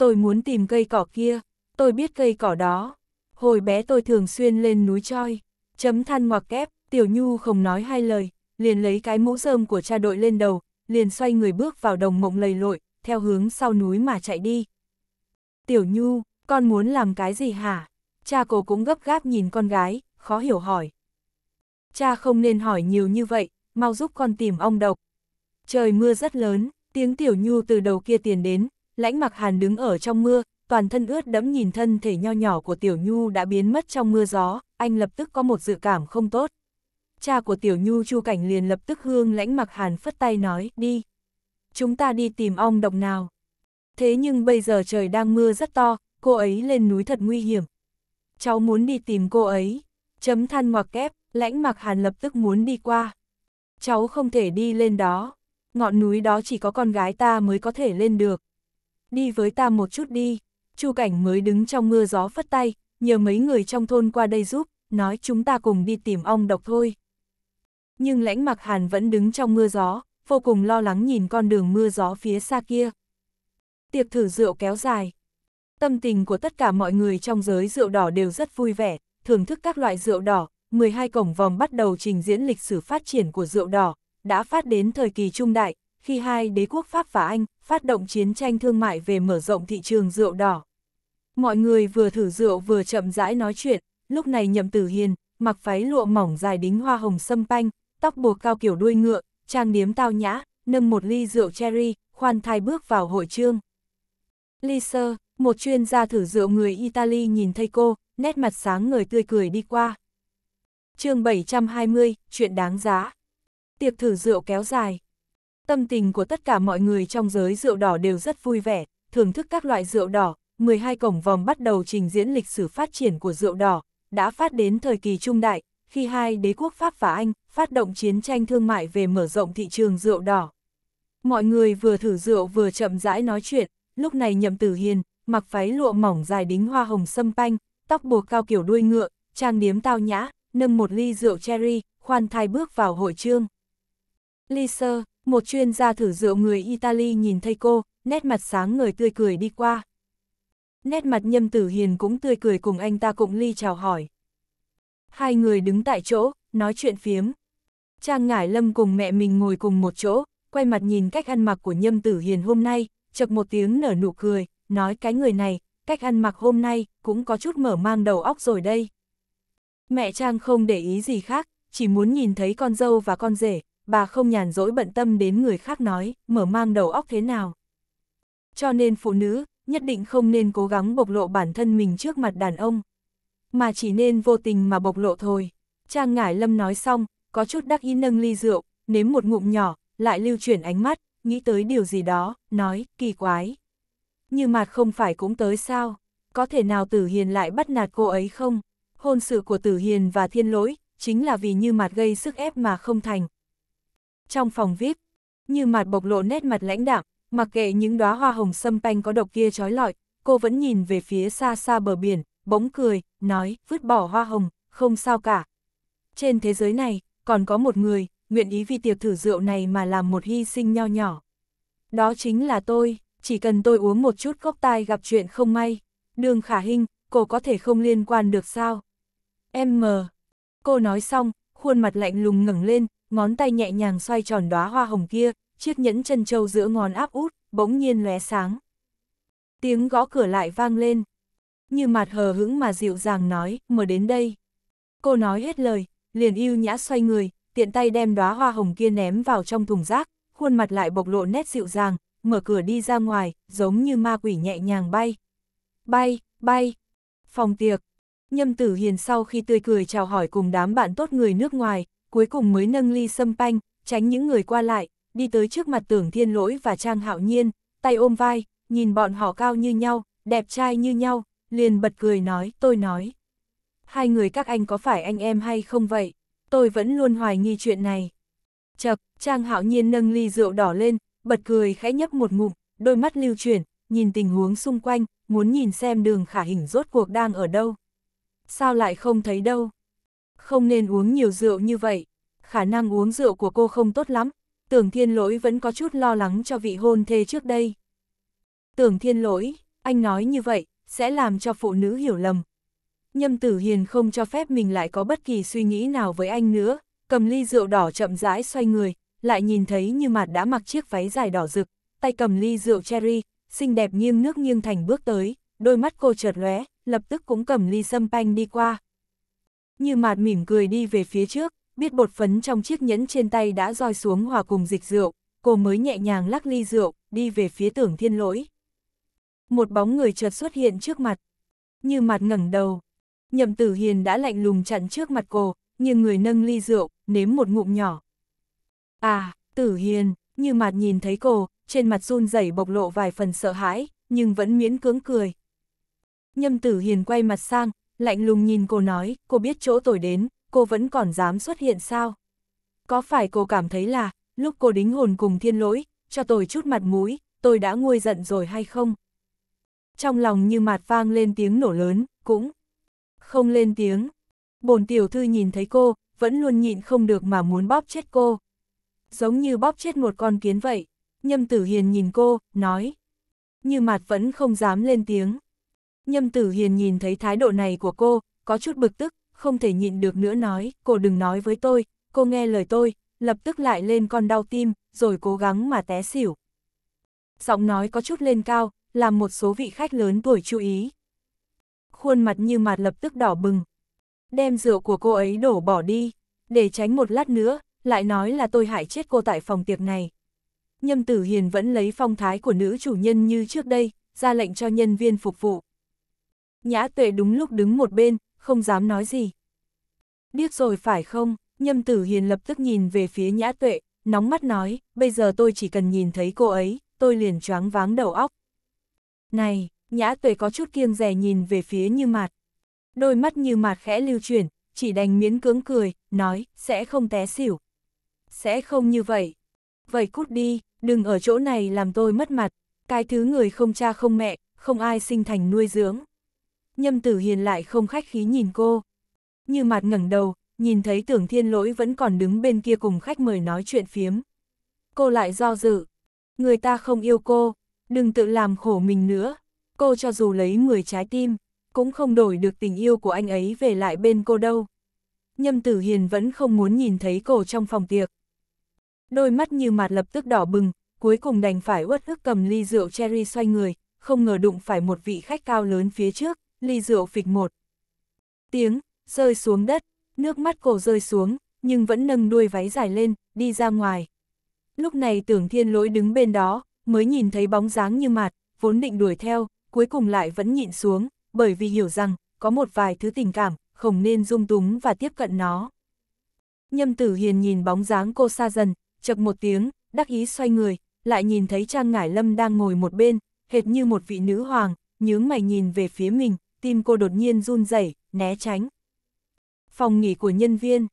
tôi muốn tìm cây cỏ kia, tôi biết cây cỏ đó. Hồi bé tôi thường xuyên lên núi choi, chấm than ngoặc kép, Tiểu Nhu không nói hai lời, liền lấy cái mũ rơm của cha đội lên đầu, liền xoay người bước vào đồng mộng lầy lội, theo hướng sau núi mà chạy đi. Tiểu Nhu, con muốn làm cái gì hả? Cha cô cũng gấp gáp nhìn con gái, khó hiểu hỏi. Cha không nên hỏi nhiều như vậy, mau giúp con tìm ong độc. Trời mưa rất lớn, tiếng Tiểu Nhu từ đầu kia tiền đến, lãnh mặc hàn đứng ở trong mưa, toàn thân ướt đẫm nhìn thân thể nho nhỏ của Tiểu Nhu đã biến mất trong mưa gió, anh lập tức có một dự cảm không tốt. Cha của Tiểu Nhu Chu Cảnh liền lập tức hương lãnh mặc hàn phất tay nói, đi. Chúng ta đi tìm ong độc nào. Thế nhưng bây giờ trời đang mưa rất to, cô ấy lên núi thật nguy hiểm. Cháu muốn đi tìm cô ấy. Chấm than ngoặc kép, lãnh mặc hàn lập tức muốn đi qua. Cháu không thể đi lên đó. Ngọn núi đó chỉ có con gái ta mới có thể lên được đi với ta một chút đi. Chu Cảnh mới đứng trong mưa gió phất tay, nhờ mấy người trong thôn qua đây giúp, nói chúng ta cùng đi tìm ong độc thôi. Nhưng lãnh mặc hàn vẫn đứng trong mưa gió, vô cùng lo lắng nhìn con đường mưa gió phía xa kia. Tiệc thử rượu kéo dài. Tâm tình của tất cả mọi người trong giới rượu đỏ đều rất vui vẻ, thưởng thức các loại rượu đỏ, 12 cổng vòng bắt đầu trình diễn lịch sử phát triển của rượu đỏ, đã phát đến thời kỳ trung đại, khi hai đế quốc Pháp và Anh phát động chiến tranh thương mại về mở rộng thị trường rượu đỏ. Mọi người vừa thử rượu vừa chậm rãi nói chuyện, lúc này Nhậm Tử Hiền, mặc váy lụa mỏng dài đính hoa hồng sâm panh, tóc buộc cao kiểu đuôi ngựa, trang điếm tao nhã, nâng một ly rượu cherry, khoan thai bước vào hội trương. Liser, một chuyên gia thử rượu người Italy nhìn thấy cô, nét mặt sáng người tươi cười đi qua. chương 720, chuyện đáng giá. Tiệc thử rượu kéo dài. Tâm tình của tất cả mọi người trong giới rượu đỏ đều rất vui vẻ, thưởng thức các loại rượu đỏ, 12 cổng vòng bắt đầu trình diễn lịch sử phát triển của rượu đỏ, đã phát đến thời kỳ trung đại, khi hai đế quốc Pháp và Anh phát động chiến tranh thương mại về mở rộng thị trường rượu đỏ. Mọi người vừa thử rượu vừa chậm rãi nói chuyện, lúc này Nhậm Tử Hiền, mặc váy lụa mỏng dài đính hoa hồng sâm panh, tóc buộc cao kiểu đuôi ngựa, trang điếm tao nhã, nâng một ly rượu cherry, khoan thai bước vào hội trương. Ly sơ, một chuyên gia thử rượu người Italy nhìn thấy cô, nét mặt sáng người tươi cười đi qua. Nét mặt nhâm tử hiền cũng tươi cười cùng anh ta cùng ly chào hỏi. Hai người đứng tại chỗ, nói chuyện phiếm. Trang Ngải Lâm cùng mẹ mình ngồi cùng một chỗ, quay mặt nhìn cách ăn mặc của nhâm tử hiền hôm nay, chật một tiếng nở nụ cười, nói cái người này, cách ăn mặc hôm nay, cũng có chút mở mang đầu óc rồi đây. Mẹ Trang không để ý gì khác, chỉ muốn nhìn thấy con dâu và con rể, bà không nhàn rỗi bận tâm đến người khác nói, mở mang đầu óc thế nào. Cho nên phụ nữ, nhất định không nên cố gắng bộc lộ bản thân mình trước mặt đàn ông, mà chỉ nên vô tình mà bộc lộ thôi. Trang Ngải Lâm nói xong, có chút đắc ý nâng ly rượu, nếm một ngụm nhỏ, lại lưu chuyển ánh mắt, nghĩ tới điều gì đó, nói, kỳ quái. Như mặt không phải cũng tới sao, có thể nào Tử Hiền lại bắt nạt cô ấy không? Hôn sự của Tử Hiền và Thiên Lỗi, chính là vì như mặt gây sức ép mà không thành, trong phòng VIP, như mặt bộc lộ nét mặt lãnh đạm, mặc kệ những đóa hoa hồng sâm panh có độc kia trói lọi, cô vẫn nhìn về phía xa xa bờ biển, bỗng cười, nói, vứt bỏ hoa hồng, không sao cả. Trên thế giới này, còn có một người, nguyện ý vì tiệc thử rượu này mà làm một hy sinh nho nhỏ. Đó chính là tôi, chỉ cần tôi uống một chút gốc tai gặp chuyện không may. Đường khả hình, cô có thể không liên quan được sao? Em mờ. Cô nói xong, khuôn mặt lạnh lùng ngẩng lên, ngón tay nhẹ nhàng xoay tròn đóa hoa hồng kia, chiếc nhẫn chân châu giữa ngón áp út, bỗng nhiên lóe sáng. Tiếng gõ cửa lại vang lên. Như mặt hờ hững mà dịu dàng nói, mở đến đây. Cô nói hết lời, liền yêu nhã xoay người, tiện tay đem đóa hoa hồng kia ném vào trong thùng rác, khuôn mặt lại bộc lộ nét dịu dàng, mở cửa đi ra ngoài, giống như ma quỷ nhẹ nhàng bay. Bay, bay. Phòng tiệc. Nhâm tử hiền sau khi tươi cười chào hỏi cùng đám bạn tốt người nước ngoài, cuối cùng mới nâng ly sâm panh, tránh những người qua lại, đi tới trước mặt tưởng thiên lỗi và Trang Hạo Nhiên, tay ôm vai, nhìn bọn họ cao như nhau, đẹp trai như nhau, liền bật cười nói, tôi nói. Hai người các anh có phải anh em hay không vậy? Tôi vẫn luôn hoài nghi chuyện này. Chật, Trang Hạo Nhiên nâng ly rượu đỏ lên, bật cười khẽ nhấp một ngụm, đôi mắt lưu chuyển, nhìn tình huống xung quanh, muốn nhìn xem đường khả hình rốt cuộc đang ở đâu. Sao lại không thấy đâu? không nên uống nhiều rượu như vậy. Khả năng uống rượu của cô không tốt lắm, tưởng thiên lỗi vẫn có chút lo lắng cho vị hôn thê trước đây. Tưởng thiên lỗi, anh nói như vậy, sẽ làm cho phụ nữ hiểu lầm. Nhâm tử hiền không cho phép mình lại có bất kỳ suy nghĩ nào với anh nữa, cầm ly rượu đỏ chậm rãi xoay người, lại nhìn thấy như mặt đã mặc chiếc váy dài đỏ rực, tay cầm ly rượu cherry, xinh đẹp nghiêng nước nghiêng thành bước tới, đôi mắt cô chợt lóe, lập tức cũng cầm ly sâm panh đi qua, như mạt mỉm cười đi về phía trước, biết bột phấn trong chiếc nhẫn trên tay đã roi xuống hòa cùng dịch rượu, cô mới nhẹ nhàng lắc ly rượu, đi về phía tưởng thiên lỗi. Một bóng người chợt xuất hiện trước mặt. Như mặt ngẩng đầu. Nhậm tử hiền đã lạnh lùng chặn trước mặt cô, nhưng người nâng ly rượu, nếm một ngụm nhỏ. À, tử hiền, như mặt nhìn thấy cô, trên mặt run rẩy bộc lộ vài phần sợ hãi, nhưng vẫn miễn cưỡng cười. Nhâm tử hiền quay mặt sang, lạnh lùng nhìn cô nói, cô biết chỗ tôi đến, cô vẫn còn dám xuất hiện sao? Có phải cô cảm thấy là, lúc cô đính hồn cùng thiên lỗi, cho tôi chút mặt mũi, tôi đã nguôi giận rồi hay không? Trong lòng như mạt vang lên tiếng nổ lớn, cũng không lên tiếng. Bồn tiểu thư nhìn thấy cô, vẫn luôn nhịn không được mà muốn bóp chết cô. Giống như bóp chết một con kiến vậy, nhâm tử hiền nhìn cô, nói. Như mạt vẫn không dám lên tiếng. Nhâm tử hiền nhìn thấy thái độ này của cô, có chút bực tức, không thể nhịn được nữa nói, cô đừng nói với tôi, cô nghe lời tôi, lập tức lại lên con đau tim, rồi cố gắng mà té xỉu. Giọng nói có chút lên cao, làm một số vị khách lớn tuổi chú ý. Khuôn mặt như mặt lập tức đỏ bừng. Đem rượu của cô ấy đổ bỏ đi, để tránh một lát nữa, lại nói là tôi hại chết cô tại phòng tiệc này. Nhâm Tử Hiền vẫn lấy phong thái của nữ chủ nhân như trước đây, ra lệnh cho nhân viên phục vụ. Nhã tuệ đúng lúc đứng một bên, không dám nói gì. Biết rồi phải không? Nhâm tử hiền lập tức nhìn về phía nhã tuệ, nóng mắt nói, bây giờ tôi chỉ cần nhìn thấy cô ấy, tôi liền choáng váng đầu óc. Này, nhã tuệ có chút kiêng rẻ nhìn về phía như mạt. Đôi mắt như mạt khẽ lưu chuyển, chỉ đành miến cưỡng cười, nói, sẽ không té xỉu. Sẽ không như vậy. Vậy cút đi, đừng ở chỗ này làm tôi mất mặt, cái thứ người không cha không mẹ, không ai sinh thành nuôi dưỡng. Nhâm Tử Hiền lại không khách khí nhìn cô. Như mặt ngẩng đầu, nhìn thấy tưởng thiên lỗi vẫn còn đứng bên kia cùng khách mời nói chuyện phiếm. Cô lại do dự. Người ta không yêu cô, đừng tự làm khổ mình nữa. Cô cho dù lấy 10 trái tim, cũng không đổi được tình yêu của anh ấy về lại bên cô đâu. Nhâm Tử Hiền vẫn không muốn nhìn thấy cô trong phòng tiệc. Đôi mắt như mặt lập tức đỏ bừng, cuối cùng đành phải uất ức cầm ly rượu cherry xoay người, không ngờ đụng phải một vị khách cao lớn phía trước, ly rượu phịch một. Tiếng, rơi xuống đất, nước mắt cổ rơi xuống, nhưng vẫn nâng đuôi váy dài lên, đi ra ngoài. Lúc này tưởng thiên lỗi đứng bên đó, mới nhìn thấy bóng dáng như mạt vốn định đuổi theo, cuối cùng lại vẫn nhịn xuống, bởi vì hiểu rằng, có một vài thứ tình cảm, không nên dung túng và tiếp cận nó. Nhâm tử hiền nhìn bóng dáng cô xa dần, chật một tiếng, đắc ý xoay người, lại nhìn thấy Trang Ngải Lâm đang ngồi một bên, hệt như một vị nữ hoàng, nhướng mày nhìn về phía mình, tim cô đột nhiên run rẩy, né tránh. Phòng nghỉ của nhân viên.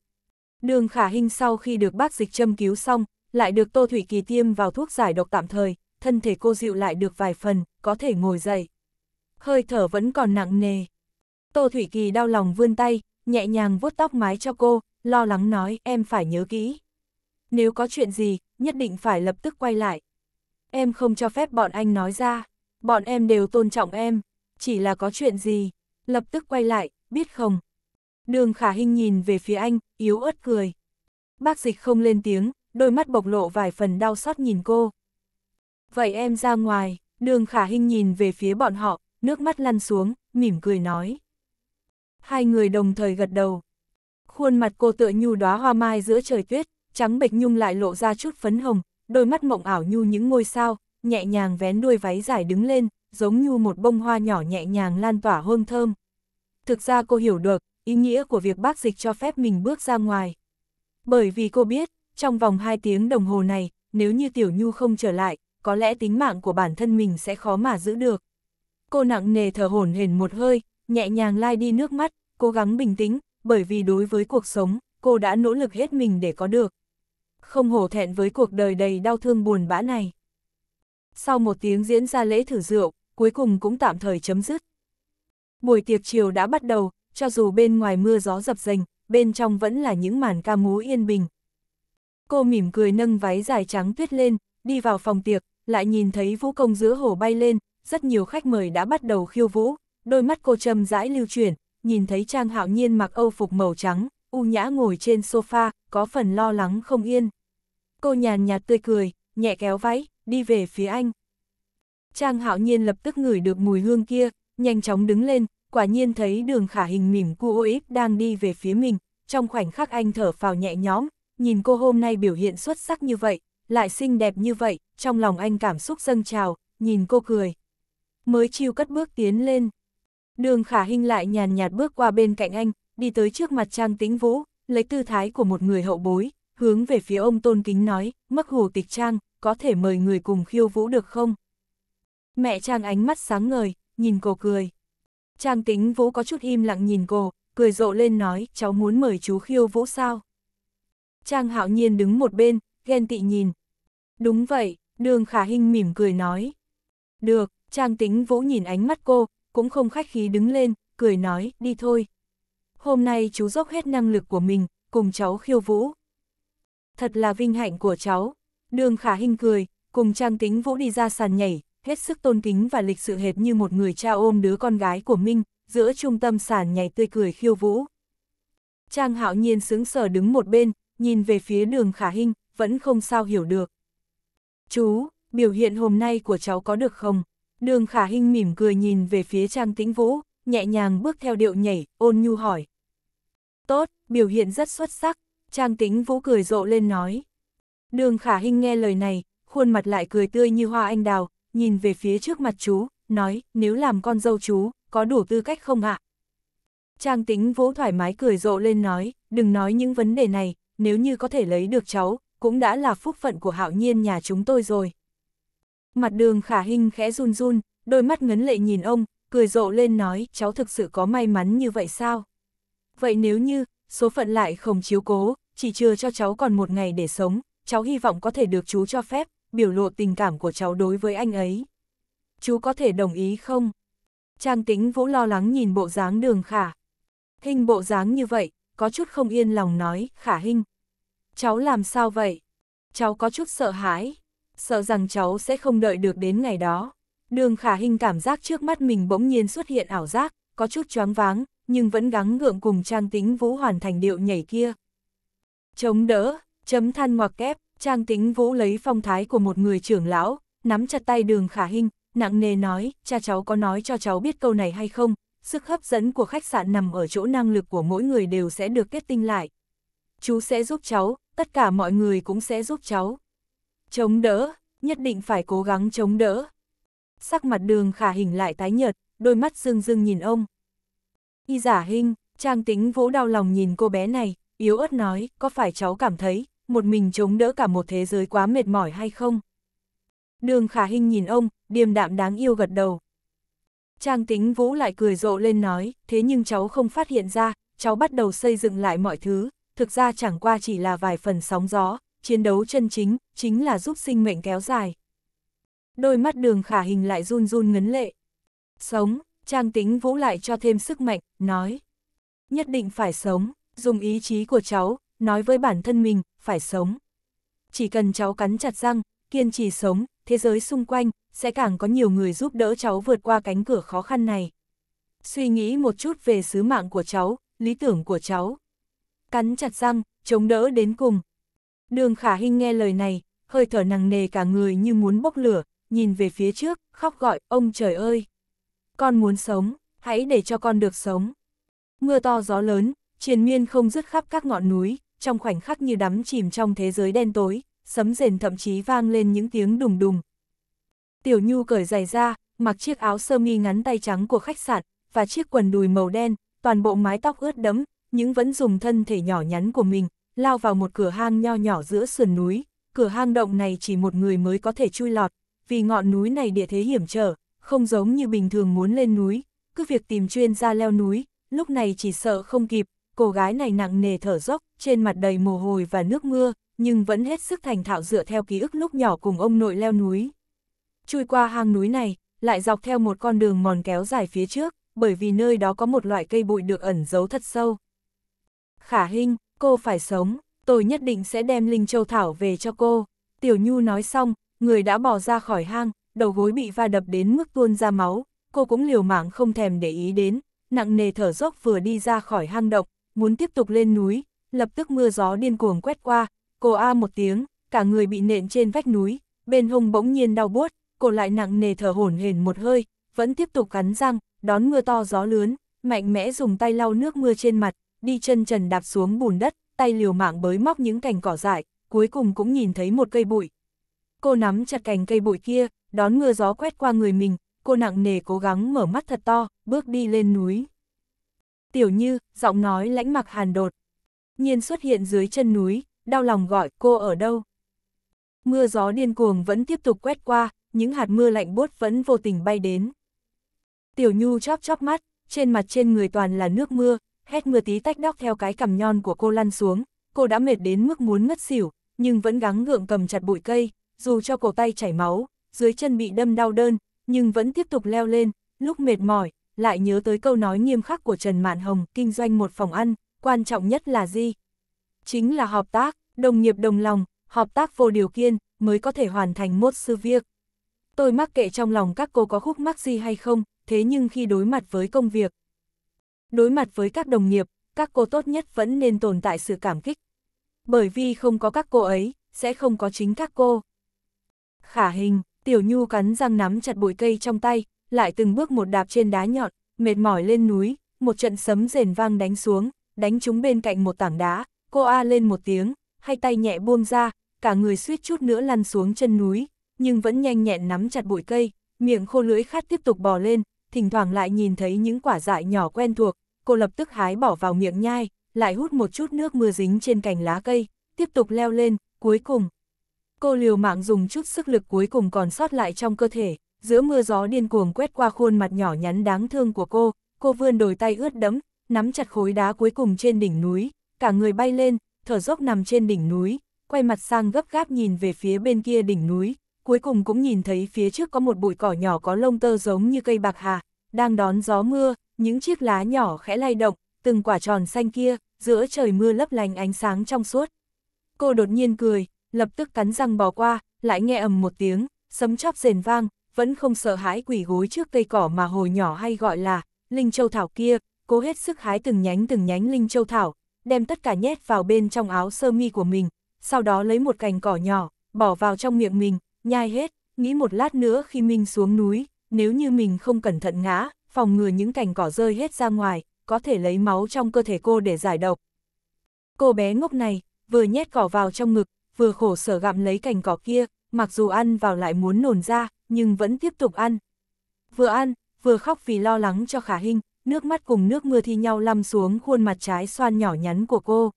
Đường khả hình sau khi được bác dịch châm cứu xong, lại được Tô Thủy Kỳ tiêm vào thuốc giải độc tạm thời, thân thể cô dịu lại được vài phần, có thể ngồi dậy. Hơi thở vẫn còn nặng nề. Tô Thủy Kỳ đau lòng vươn tay, nhẹ nhàng vuốt tóc mái cho cô, lo lắng nói em phải nhớ kỹ. Nếu có chuyện gì, nhất định phải lập tức quay lại. Em không cho phép bọn anh nói ra, bọn em đều tôn trọng em chỉ là có chuyện gì, lập tức quay lại, biết không? Đường khả hình nhìn về phía anh, yếu ớt cười. Bác dịch không lên tiếng, đôi mắt bộc lộ vài phần đau xót nhìn cô. Vậy em ra ngoài, đường khả hình nhìn về phía bọn họ, nước mắt lăn xuống, mỉm cười nói. Hai người đồng thời gật đầu. Khuôn mặt cô tựa nhu đóa hoa mai giữa trời tuyết, trắng bệch nhung lại lộ ra chút phấn hồng, đôi mắt mộng ảo nhu những ngôi sao, nhẹ nhàng vén đuôi váy dài đứng lên, giống như một bông hoa nhỏ nhẹ nhàng lan tỏa hương thơm. Thực ra cô hiểu được, ý nghĩa của việc bác dịch cho phép mình bước ra ngoài. Bởi vì cô biết, trong vòng 2 tiếng đồng hồ này, nếu như Tiểu Nhu không trở lại, có lẽ tính mạng của bản thân mình sẽ khó mà giữ được. Cô nặng nề thở hổn hển một hơi, nhẹ nhàng lai đi nước mắt, cố gắng bình tĩnh, bởi vì đối với cuộc sống, cô đã nỗ lực hết mình để có được. Không hổ thẹn với cuộc đời đầy đau thương buồn bã này. Sau một tiếng diễn ra lễ thử rượu, cuối cùng cũng tạm thời chấm dứt. Buổi tiệc chiều đã bắt đầu, cho dù bên ngoài mưa gió dập dềnh, bên trong vẫn là những màn ca múa yên bình. Cô mỉm cười nâng váy dài trắng tuyết lên, đi vào phòng tiệc, lại nhìn thấy vũ công giữa hồ bay lên, rất nhiều khách mời đã bắt đầu khiêu vũ, đôi mắt cô châm rãi lưu chuyển, nhìn thấy Trang Hạo Nhiên mặc âu phục màu trắng, u nhã ngồi trên sofa, có phần lo lắng không yên. Cô nhàn nhạt tươi cười, nhẹ kéo váy, đi về phía anh. Trang hạo nhiên lập tức ngửi được mùi hương kia, nhanh chóng đứng lên, quả nhiên thấy đường khả hình mỉm cua ích đang đi về phía mình, trong khoảnh khắc anh thở phào nhẹ nhõm, nhìn cô hôm nay biểu hiện xuất sắc như vậy, lại xinh đẹp như vậy, trong lòng anh cảm xúc dâng trào, nhìn cô cười. Mới chiêu cất bước tiến lên. Đường khả hình lại nhàn nhạt bước qua bên cạnh anh, đi tới trước mặt Trang Tĩnh Vũ, lấy tư thái của một người hậu bối, hướng về phía ông tôn kính nói, "Mất hù tịch Trang, có thể mời người cùng khiêu vũ được không? Mẹ Trang ánh mắt sáng ngời, nhìn cô cười. Trang tính vũ có chút im lặng nhìn cô, cười rộ lên nói cháu muốn mời chú khiêu vũ sao. Trang hạo nhiên đứng một bên, ghen tị nhìn. Đúng vậy, đường khả hình mỉm cười nói. Được, Trang tính vũ nhìn ánh mắt cô, cũng không khách khí đứng lên, cười nói đi thôi. Hôm nay chú dốc hết năng lực của mình, cùng cháu khiêu vũ. Thật là vinh hạnh của cháu. Đường khả hình cười, cùng Trang tính vũ đi ra sàn nhảy, hết sức tôn kính và lịch sự hệt như một người cha ôm đứa con gái của Minh, giữa trung tâm sàn nhảy tươi cười khiêu vũ. Trang hạo nhiên sướng sở đứng một bên, nhìn về phía đường khả hình, vẫn không sao hiểu được. Chú, biểu hiện hôm nay của cháu có được không? Đường khả hình mỉm cười nhìn về phía Trang tĩnh vũ, nhẹ nhàng bước theo điệu nhảy, ôn nhu hỏi. Tốt, biểu hiện rất xuất sắc, Trang tĩnh vũ cười rộ lên nói. Đường khả hình nghe lời này, khuôn mặt lại cười tươi như hoa anh đào, nhìn về phía trước mặt chú, nói, nếu làm con dâu chú, có đủ tư cách không ạ? Trang tính vỗ thoải mái cười rộ lên nói, đừng nói những vấn đề này, nếu như có thể lấy được cháu, cũng đã là phúc phận của hạo nhiên nhà chúng tôi rồi. Mặt đường khả hình khẽ run run, đôi mắt ngấn lệ nhìn ông, cười rộ lên nói, cháu thực sự có may mắn như vậy sao? Vậy nếu như, số phận lại không chiếu cố, chỉ chưa cho cháu còn một ngày để sống, cháu hy vọng có thể được chú cho phép, biểu lộ tình cảm của cháu đối với anh ấy. Chú có thể đồng ý không? Trang tính vũ lo lắng nhìn bộ dáng đường khả. Hình bộ dáng như vậy, có chút không yên lòng nói, khả hình. Cháu làm sao vậy? Cháu có chút sợ hãi, sợ rằng cháu sẽ không đợi được đến ngày đó. Đường khả hình cảm giác trước mắt mình bỗng nhiên xuất hiện ảo giác, có chút choáng váng, nhưng vẫn gắng gượng cùng trang tính vũ hoàn thành điệu nhảy kia. Chống đỡ, chấm than ngoặc kép, Trang tính vũ lấy phong thái của một người trưởng lão, nắm chặt tay đường khả hình, nặng nề nói, cha cháu có nói cho cháu biết câu này hay không, sức hấp dẫn của khách sạn nằm ở chỗ năng lực của mỗi người đều sẽ được kết tinh lại. Chú sẽ giúp cháu, tất cả mọi người cũng sẽ giúp cháu. Chống đỡ, nhất định phải cố gắng chống đỡ. Sắc mặt đường khả hình lại tái nhợt, đôi mắt rưng rưng nhìn ông. Y giả hình, trang tính vũ đau lòng nhìn cô bé này, yếu ớt nói, có phải cháu cảm thấy, một mình chống đỡ cả một thế giới quá mệt mỏi hay không? Đường khả hình nhìn ông, điềm đạm đáng yêu gật đầu. Trang tính vũ lại cười rộ lên nói, thế nhưng cháu không phát hiện ra, cháu bắt đầu xây dựng lại mọi thứ, thực ra chẳng qua chỉ là vài phần sóng gió, chiến đấu chân chính, chính là giúp sinh mệnh kéo dài. Đôi mắt đường khả hình lại run run ngấn lệ. Sống, trang tính vũ lại cho thêm sức mạnh, nói. Nhất định phải sống, dùng ý chí của cháu, nói với bản thân mình, phải sống. Chỉ cần cháu cắn chặt răng, kiên trì sống, thế giới xung quanh, sẽ càng có nhiều người giúp đỡ cháu vượt qua cánh cửa khó khăn này. Suy nghĩ một chút về sứ mạng của cháu, lý tưởng của cháu. Cắn chặt răng, chống đỡ đến cùng. Đường khả hình nghe lời này, hơi thở nặng nề cả người như muốn bốc lửa, nhìn về phía trước, khóc gọi, ông trời ơi! Con muốn sống, hãy để cho con được sống. Mưa to gió lớn, triền miên không dứt khắp các ngọn núi, trong khoảnh khắc như đắm chìm trong thế giới đen tối, sấm rền thậm chí vang lên những tiếng đùng đùng. Tiểu Nhu cởi giày ra, mặc chiếc áo sơ mi ngắn tay trắng của khách sạn, và chiếc quần đùi màu đen, toàn bộ mái tóc ướt đẫm, những vẫn dùng thân thể nhỏ nhắn của mình, lao vào một cửa hang nho nhỏ giữa sườn núi. Cửa hang động này chỉ một người mới có thể chui lọt, vì ngọn núi này địa thế hiểm trở, không giống như bình thường muốn lên núi, cứ việc tìm chuyên gia leo núi, lúc này chỉ sợ không kịp, cô gái này nặng nề thở dốc, trên mặt đầy mồ hôi và nước mưa, nhưng vẫn hết sức thành thạo dựa theo ký ức lúc nhỏ cùng ông nội leo núi. Chui qua hang núi này, lại dọc theo một con đường mòn kéo dài phía trước, bởi vì nơi đó có một loại cây bụi được ẩn giấu thật sâu. Khả Hinh, cô phải sống, tôi nhất định sẽ đem Linh Châu Thảo về cho cô. Tiểu Nhu nói xong, người đã bỏ ra khỏi hang, đầu gối bị va đập đến mức tuôn ra máu, cô cũng liều mạng không thèm để ý đến, nặng nề thở dốc vừa đi ra khỏi hang động, muốn tiếp tục lên núi, lập tức mưa gió điên cuồng quét qua, cô a một tiếng, cả người bị nện trên vách núi, bên hông bỗng nhiên đau buốt, cô lại nặng nề thở hổn hển một hơi, vẫn tiếp tục cắn răng, đón mưa to gió lớn, mạnh mẽ dùng tay lau nước mưa trên mặt, đi chân trần đạp xuống bùn đất, tay liều mạng bới móc những cành cỏ dại, cuối cùng cũng nhìn thấy một cây bụi. Cô nắm chặt cành cây bụi kia, đón mưa gió quét qua người mình, cô nặng nề cố gắng mở mắt thật to, bước đi lên núi. Tiểu Như, giọng nói lãnh mặc hàn đột. Nhiên xuất hiện dưới chân núi, đau lòng gọi cô ở đâu. Mưa gió điên cuồng vẫn tiếp tục quét qua, những hạt mưa lạnh buốt vẫn vô tình bay đến. Tiểu Nhu chóp chóp mắt, trên mặt trên người toàn là nước mưa, hét mưa tí tách đóc theo cái cằm nhon của cô lăn xuống, cô đã mệt đến mức muốn ngất xỉu, nhưng vẫn gắng gượng cầm chặt bụi cây, dù cho cổ tay chảy máu, dưới chân bị đâm đau đơn, nhưng vẫn tiếp tục leo lên, lúc mệt mỏi, lại nhớ tới câu nói nghiêm khắc của Trần Mạn Hồng, kinh doanh một phòng ăn, quan trọng nhất là gì? Chính là hợp tác, đồng nghiệp đồng lòng, hợp tác vô điều kiện mới có thể hoàn thành một sự việc. Tôi mắc kệ trong lòng các cô có khúc mắc gì hay không, thế nhưng khi đối mặt với công việc, đối mặt với các đồng nghiệp, các cô tốt nhất vẫn nên tồn tại sự cảm kích. Bởi vì không có các cô ấy, sẽ không có chính các cô. Khả hình, Tiểu Nhu cắn răng nắm chặt bụi cây trong tay, lại từng bước một đạp trên đá nhọn, mệt mỏi lên núi, một trận sấm rền vang đánh xuống, đánh chúng bên cạnh một tảng đá, cô A lên một tiếng, hai tay nhẹ buông ra, cả người suýt chút nữa lăn xuống chân núi, nhưng vẫn nhanh nhẹn nắm chặt bụi cây, miệng khô lưỡi khát tiếp tục bò lên, thỉnh thoảng lại nhìn thấy những quả dại nhỏ quen thuộc, cô lập tức hái bỏ vào miệng nhai, lại hút một chút nước mưa dính trên cành lá cây, tiếp tục leo lên, cuối cùng. Cô liều mạng dùng chút sức lực cuối cùng còn sót lại trong cơ thể, giữa mưa gió điên cuồng quét qua khuôn mặt nhỏ nhắn đáng thương của cô, cô vươn đôi tay ướt đẫm, nắm chặt khối đá cuối cùng trên đỉnh núi, cả người bay lên, thở dốc nằm trên đỉnh núi, quay mặt sang gấp gáp nhìn về phía bên kia đỉnh núi, cuối cùng cũng nhìn thấy phía trước có một bụi cỏ nhỏ có lông tơ giống như cây bạc hà, đang đón gió mưa, những chiếc lá nhỏ khẽ lay động, từng quả tròn xanh kia, giữa trời mưa lấp lành ánh sáng trong suốt. Cô đột nhiên cười, lập tức cắn răng bỏ qua, lại nghe ầm một tiếng, sấm chóp rền vang, vẫn không sợ hãi quỷ gối trước cây cỏ mà hồi nhỏ hay gọi là linh châu thảo kia, cố hết sức hái từng nhánh từng nhánh linh châu thảo, đem tất cả nhét vào bên trong áo sơ mi của mình, sau đó lấy một cành cỏ nhỏ, bỏ vào trong miệng mình, nhai hết, nghĩ một lát nữa khi mình xuống núi, nếu như mình không cẩn thận ngã, phòng ngừa những cành cỏ rơi hết ra ngoài, có thể lấy máu trong cơ thể cô để giải độc. Cô bé ngốc này, vừa nhét cỏ vào trong ngực, vừa khổ sở gặm lấy cành cỏ kia, mặc dù ăn vào lại muốn nồn ra, nhưng vẫn tiếp tục ăn. Vừa ăn, vừa khóc vì lo lắng cho khả Hinh nước mắt cùng nước mưa thi nhau lăm xuống khuôn mặt trái xoan nhỏ nhắn của cô.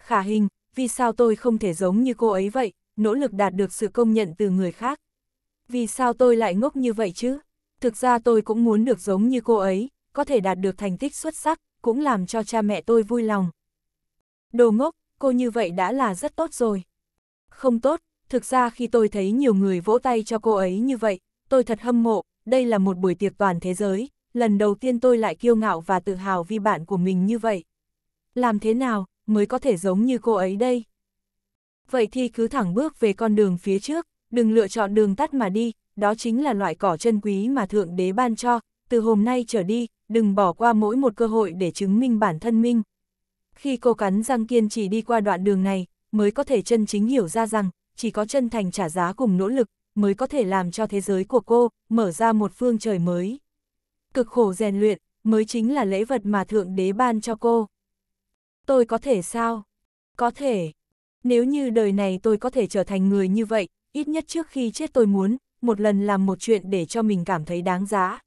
Khả Hinh vì sao tôi không thể giống như cô ấy vậy, nỗ lực đạt được sự công nhận từ người khác? Vì sao tôi lại ngốc như vậy chứ? Thực ra tôi cũng muốn được giống như cô ấy, có thể đạt được thành tích xuất sắc, cũng làm cho cha mẹ tôi vui lòng. Đồ ngốc, cô như vậy đã là rất tốt rồi. Không tốt, Thực ra khi tôi thấy nhiều người vỗ tay cho cô ấy như vậy, tôi thật hâm mộ, đây là một buổi tiệc toàn thế giới, lần đầu tiên tôi lại kiêu ngạo và tự hào vì bạn của mình như vậy. Làm thế nào mới có thể giống như cô ấy đây? Vậy thì cứ thẳng bước về con đường phía trước, đừng lựa chọn đường tắt mà đi, đó chính là loại cỏ chân quý mà Thượng Đế ban cho, từ hôm nay trở đi, đừng bỏ qua mỗi một cơ hội để chứng minh bản thân mình. Khi cô cắn răng kiên trì đi qua đoạn đường này, mới có thể chân chính hiểu ra rằng, chỉ có chân thành trả giá cùng nỗ lực, mới có thể làm cho thế giới của cô mở ra một phương trời mới. Cực khổ rèn luyện, mới chính là lễ vật mà Thượng Đế ban cho cô. Tôi có thể sao? Có thể. Nếu như đời này tôi có thể trở thành người như vậy, ít nhất trước khi chết tôi muốn, một lần làm một chuyện để cho mình cảm thấy đáng giá.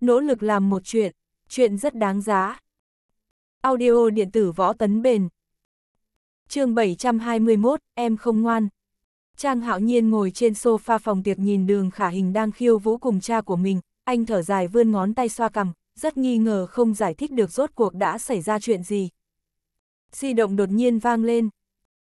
Nỗ lực làm một chuyện, chuyện rất đáng giá. Audio điện tử võ tấn bền. chương 721, em không ngoan. Trang hạo nhiên ngồi trên sofa phòng tiệc nhìn đường khả hình đang khiêu vũ cùng cha của mình, anh thở dài vươn ngón tay xoa cằm, rất nghi ngờ không giải thích được rốt cuộc đã xảy ra chuyện gì. Di động đột nhiên vang lên.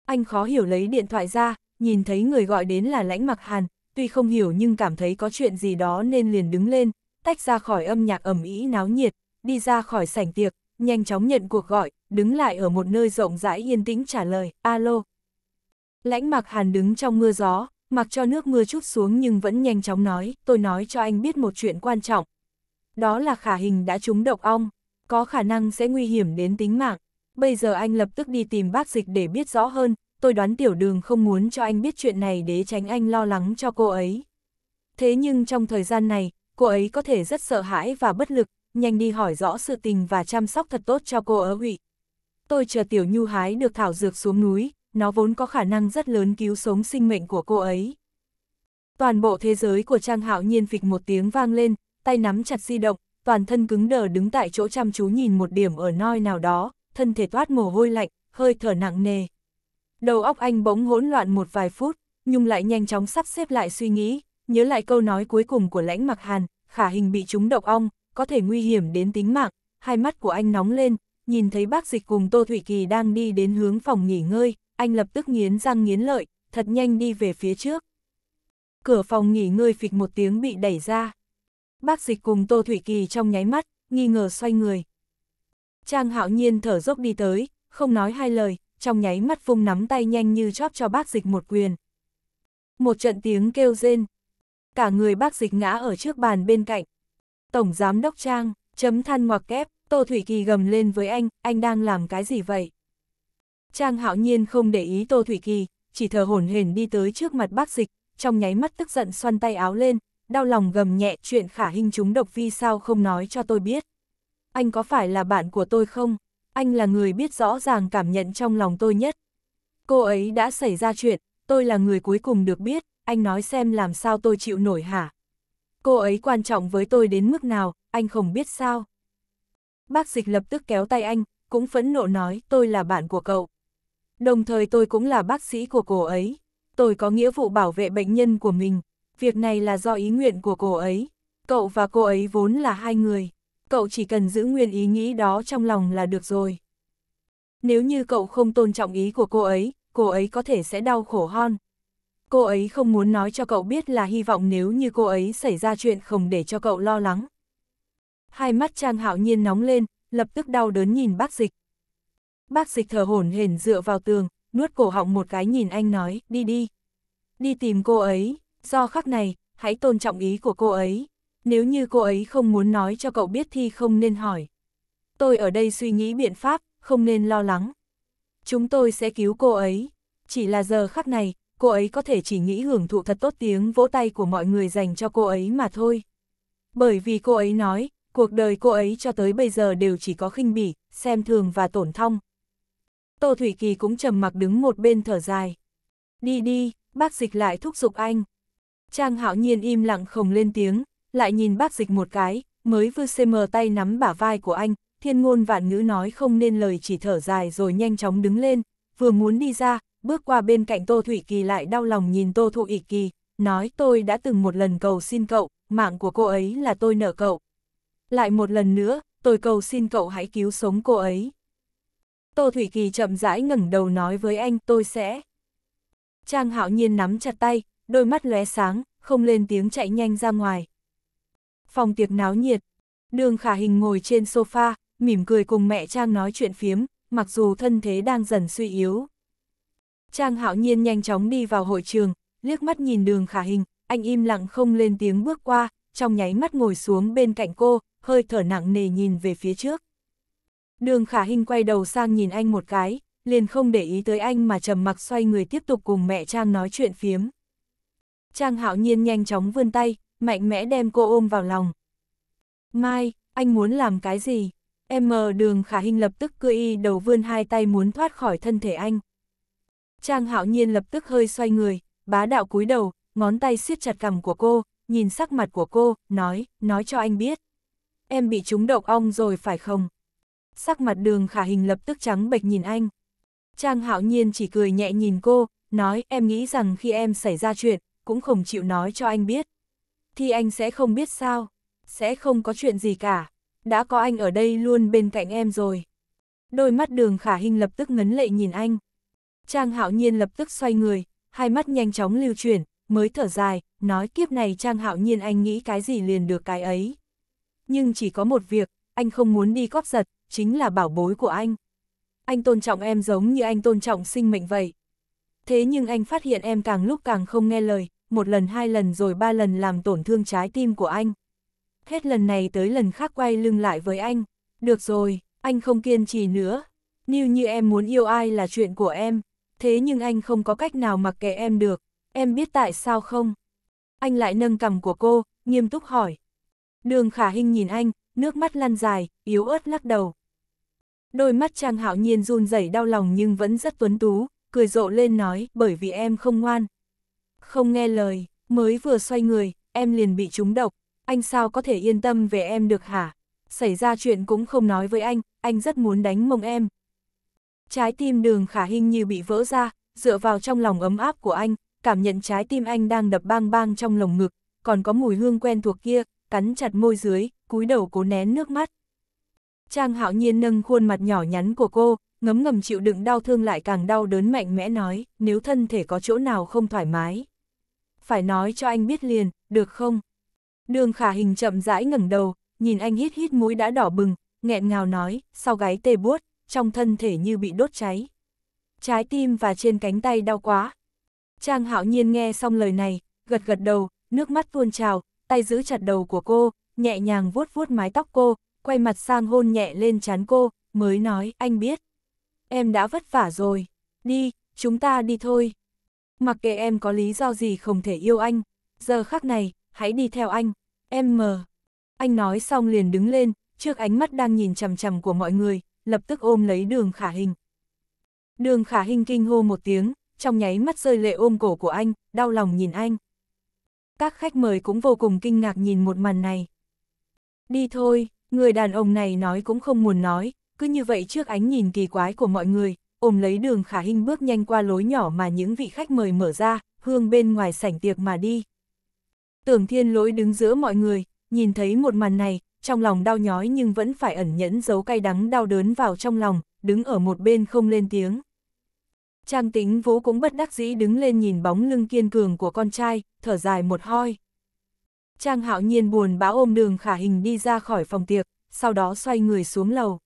Anh khó hiểu lấy điện thoại ra, nhìn thấy người gọi đến là lãnh mặc hàn, tuy không hiểu nhưng cảm thấy có chuyện gì đó nên liền đứng lên, tách ra khỏi âm nhạc ẩm ý náo nhiệt, đi ra khỏi sảnh tiệc, nhanh chóng nhận cuộc gọi, đứng lại ở một nơi rộng rãi yên tĩnh trả lời, alo. Lãnh mặc hàn đứng trong mưa gió, mặc cho nước mưa chút xuống nhưng vẫn nhanh chóng nói, tôi nói cho anh biết một chuyện quan trọng. Đó là khả hình đã trúng độc ong, có khả năng sẽ nguy hiểm đến tính mạng. Bây giờ anh lập tức đi tìm bác dịch để biết rõ hơn, tôi đoán tiểu đường không muốn cho anh biết chuyện này để tránh anh lo lắng cho cô ấy. Thế nhưng trong thời gian này, cô ấy có thể rất sợ hãi và bất lực, nhanh đi hỏi rõ sự tình và chăm sóc thật tốt cho cô ở hủy. Tôi chờ tiểu nhu hái được thảo dược xuống núi, nó vốn có khả năng rất lớn cứu sống sinh mệnh của cô ấy. Toàn bộ thế giới của Trang Hạo Nhiên phịch một tiếng vang lên, tay nắm chặt di động, toàn thân cứng đờ đứng tại chỗ chăm chú nhìn một điểm ở noi nào đó, thân thể toát mồ hôi lạnh, hơi thở nặng nề. Đầu óc anh bỗng hỗn loạn một vài phút, nhưng lại nhanh chóng sắp xếp lại suy nghĩ, nhớ lại câu nói cuối cùng của lãnh mặc hàn, khả hình bị trúng độc ong, có thể nguy hiểm đến tính mạng, hai mắt của anh nóng lên, nhìn thấy bác dịch cùng Tô Thủy Kỳ đang đi đến hướng phòng nghỉ ngơi, anh lập tức nghiến răng nghiến lợi, thật nhanh đi về phía trước. Cửa phòng nghỉ ngơi phịch một tiếng bị đẩy ra. Bác dịch cùng Tô Thủy Kỳ trong nháy mắt, nghi ngờ xoay người. Trang hạo nhiên thở dốc đi tới, không nói hai lời, trong nháy mắt vung nắm tay nhanh như chóp cho bác dịch một quyền. Một trận tiếng kêu rên. Cả người bác dịch ngã ở trước bàn bên cạnh. Tổng giám đốc Trang, chấm than ngoặc kép, Tô Thủy Kỳ gầm lên với anh, anh đang làm cái gì vậy? Trang hạo nhiên không để ý Tô Thủy Kỳ, chỉ thờ hồn hển đi tới trước mặt bác dịch, trong nháy mắt tức giận xoăn tay áo lên, đau lòng gầm nhẹ chuyện khả hình chúng độc vi sao không nói cho tôi biết. Anh có phải là bạn của tôi không? Anh là người biết rõ ràng cảm nhận trong lòng tôi nhất. Cô ấy đã xảy ra chuyện, tôi là người cuối cùng được biết, anh nói xem làm sao tôi chịu nổi hả? Cô ấy quan trọng với tôi đến mức nào, anh không biết sao? Bác dịch lập tức kéo tay anh, cũng phẫn nộ nói tôi là bạn của cậu. Đồng thời tôi cũng là bác sĩ của cô ấy. Tôi có nghĩa vụ bảo vệ bệnh nhân của mình. Việc này là do ý nguyện của cô ấy. Cậu và cô ấy vốn là hai người. Cậu chỉ cần giữ nguyên ý nghĩ đó trong lòng là được rồi. Nếu như cậu không tôn trọng ý của cô ấy, cô ấy có thể sẽ đau khổ hơn. Cô ấy không muốn nói cho cậu biết là hy vọng nếu như cô ấy xảy ra chuyện không để cho cậu lo lắng. Hai mắt Trang Hạo Nhiên nóng lên, lập tức đau đớn nhìn bác dịch. Bác dịch thở hổn hển dựa vào tường, nuốt cổ họng một cái nhìn anh nói, đi đi. Đi tìm cô ấy, do khắc này, hãy tôn trọng ý của cô ấy. Nếu như cô ấy không muốn nói cho cậu biết thì không nên hỏi. Tôi ở đây suy nghĩ biện pháp, không nên lo lắng. Chúng tôi sẽ cứu cô ấy. Chỉ là giờ khắc này, cô ấy có thể chỉ nghĩ hưởng thụ thật tốt tiếng vỗ tay của mọi người dành cho cô ấy mà thôi. Bởi vì cô ấy nói, cuộc đời cô ấy cho tới bây giờ đều chỉ có khinh bỉ, xem thường và tổn thong, Tô Thủy Kỳ cũng trầm mặc đứng một bên thở dài. Đi đi, bác dịch lại thúc giục anh. Trang hạo nhiên im lặng không lên tiếng, lại nhìn bác dịch một cái, mới vư xê mờ tay nắm bả vai của anh, thiên ngôn vạn ngữ nói không nên lời chỉ thở dài rồi nhanh chóng đứng lên, vừa muốn đi ra, bước qua bên cạnh Tô Thủy Kỳ lại đau lòng nhìn Tô Thụ Ý Kỳ, nói tôi đã từng một lần cầu xin cậu, mạng của cô ấy là tôi nợ cậu. Lại một lần nữa, tôi cầu xin cậu hãy cứu sống cô ấy. Tô Thủy Kỳ chậm rãi ngẩng đầu nói với anh tôi sẽ. Trang hạo nhiên nắm chặt tay, đôi mắt lóe sáng, không lên tiếng chạy nhanh ra ngoài. Phòng tiệc náo nhiệt, đường khả hình ngồi trên sofa, mỉm cười cùng mẹ Trang nói chuyện phiếm, mặc dù thân thế đang dần suy yếu. Trang hạo nhiên nhanh chóng đi vào hội trường, liếc mắt nhìn đường khả hình, anh im lặng không lên tiếng bước qua, trong nháy mắt ngồi xuống bên cạnh cô, hơi thở nặng nề nhìn về phía trước. Đường khả Hinh quay đầu sang nhìn anh một cái, liền không để ý tới anh mà trầm mặc xoay người tiếp tục cùng mẹ Trang nói chuyện phiếm. Trang hạo nhiên nhanh chóng vươn tay, mạnh mẽ đem cô ôm vào lòng. Mai, anh muốn làm cái gì? Em M đường khả hình lập tức cưa y đầu vươn hai tay muốn thoát khỏi thân thể anh. Trang hạo nhiên lập tức hơi xoay người, bá đạo cúi đầu, ngón tay siết chặt cằm của cô, nhìn sắc mặt của cô, nói, nói cho anh biết. Em bị trúng độc ong rồi phải không? sắc mặt đường khả hình lập tức trắng bệch nhìn anh. Trang hạo nhiên chỉ cười nhẹ nhìn cô, nói em nghĩ rằng khi em xảy ra chuyện, cũng không chịu nói cho anh biết. Thì anh sẽ không biết sao, sẽ không có chuyện gì cả, đã có anh ở đây luôn bên cạnh em rồi. Đôi mắt đường khả hình lập tức ngấn lệ nhìn anh. Trang hạo nhiên lập tức xoay người, hai mắt nhanh chóng lưu chuyển, mới thở dài, nói kiếp này Trang hạo nhiên anh nghĩ cái gì liền được cái ấy. Nhưng chỉ có một việc, anh không muốn đi cóp giật, chính là bảo bối của anh. Anh tôn trọng em giống như anh tôn trọng sinh mệnh vậy. Thế nhưng anh phát hiện em càng lúc càng không nghe lời, một lần hai lần rồi ba lần làm tổn thương trái tim của anh. Hết lần này tới lần khác quay lưng lại với anh. Được rồi, anh không kiên trì nữa. như như em muốn yêu ai là chuyện của em, thế nhưng anh không có cách nào mặc kệ em được. Em biết tại sao không? Anh lại nâng cằm của cô, nghiêm túc hỏi. Đường khả hình nhìn anh, nước mắt lăn dài, yếu ớt lắc đầu. Đôi mắt Trang Hạo Nhiên run rẩy đau lòng nhưng vẫn rất tuấn tú, cười rộ lên nói, bởi vì em không ngoan. Không nghe lời, mới vừa xoay người, em liền bị trúng độc, anh sao có thể yên tâm về em được hả? Xảy ra chuyện cũng không nói với anh, anh rất muốn đánh mông em. Trái tim đường khả hình như bị vỡ ra, dựa vào trong lòng ấm áp của anh, cảm nhận trái tim anh đang đập bang bang trong lồng ngực, còn có mùi hương quen thuộc kia, cắn chặt môi dưới, cúi đầu cố nén nước mắt. Trang hạo nhiên nâng khuôn mặt nhỏ nhắn của cô, ngấm ngầm chịu đựng đau thương lại càng đau đớn mạnh mẽ nói, nếu thân thể có chỗ nào không thoải mái. Phải nói cho anh biết liền, được không? Đường khả hình chậm rãi ngẩng đầu, nhìn anh hít hít mũi đã đỏ bừng, nghẹn ngào nói, sau gáy tê buốt, trong thân thể như bị đốt cháy. Trái tim và trên cánh tay đau quá. Trang hạo nhiên nghe xong lời này, gật gật đầu, nước mắt tuôn trào, tay giữ chặt đầu của cô, nhẹ nhàng vuốt vuốt mái tóc cô, quay mặt sang hôn nhẹ lên chán cô, mới nói, anh biết. Em đã vất vả rồi, đi, chúng ta đi thôi. Mặc kệ em có lý do gì không thể yêu anh, giờ khắc này, hãy đi theo anh, em mờ. Anh nói xong liền đứng lên, trước ánh mắt đang nhìn chằm chằm của mọi người, lập tức ôm lấy đường khả hình. Đường khả hình kinh hô một tiếng, trong nháy mắt rơi lệ ôm cổ của anh, đau lòng nhìn anh. Các khách mời cũng vô cùng kinh ngạc nhìn một màn này. Đi thôi, Người đàn ông này nói cũng không muốn nói, cứ như vậy trước ánh nhìn kỳ quái của mọi người, ôm lấy đường khả hình bước nhanh qua lối nhỏ mà những vị khách mời mở ra, hương bên ngoài sảnh tiệc mà đi. Tưởng thiên lỗi đứng giữa mọi người, nhìn thấy một màn này, trong lòng đau nhói nhưng vẫn phải ẩn nhẫn giấu cay đắng đau đớn vào trong lòng, đứng ở một bên không lên tiếng. Trang tính vũ cũng bất đắc dĩ đứng lên nhìn bóng lưng kiên cường của con trai, thở dài một hoi. Trang hạo nhiên buồn bã ôm đường khả hình đi ra khỏi phòng tiệc, sau đó xoay người xuống lầu.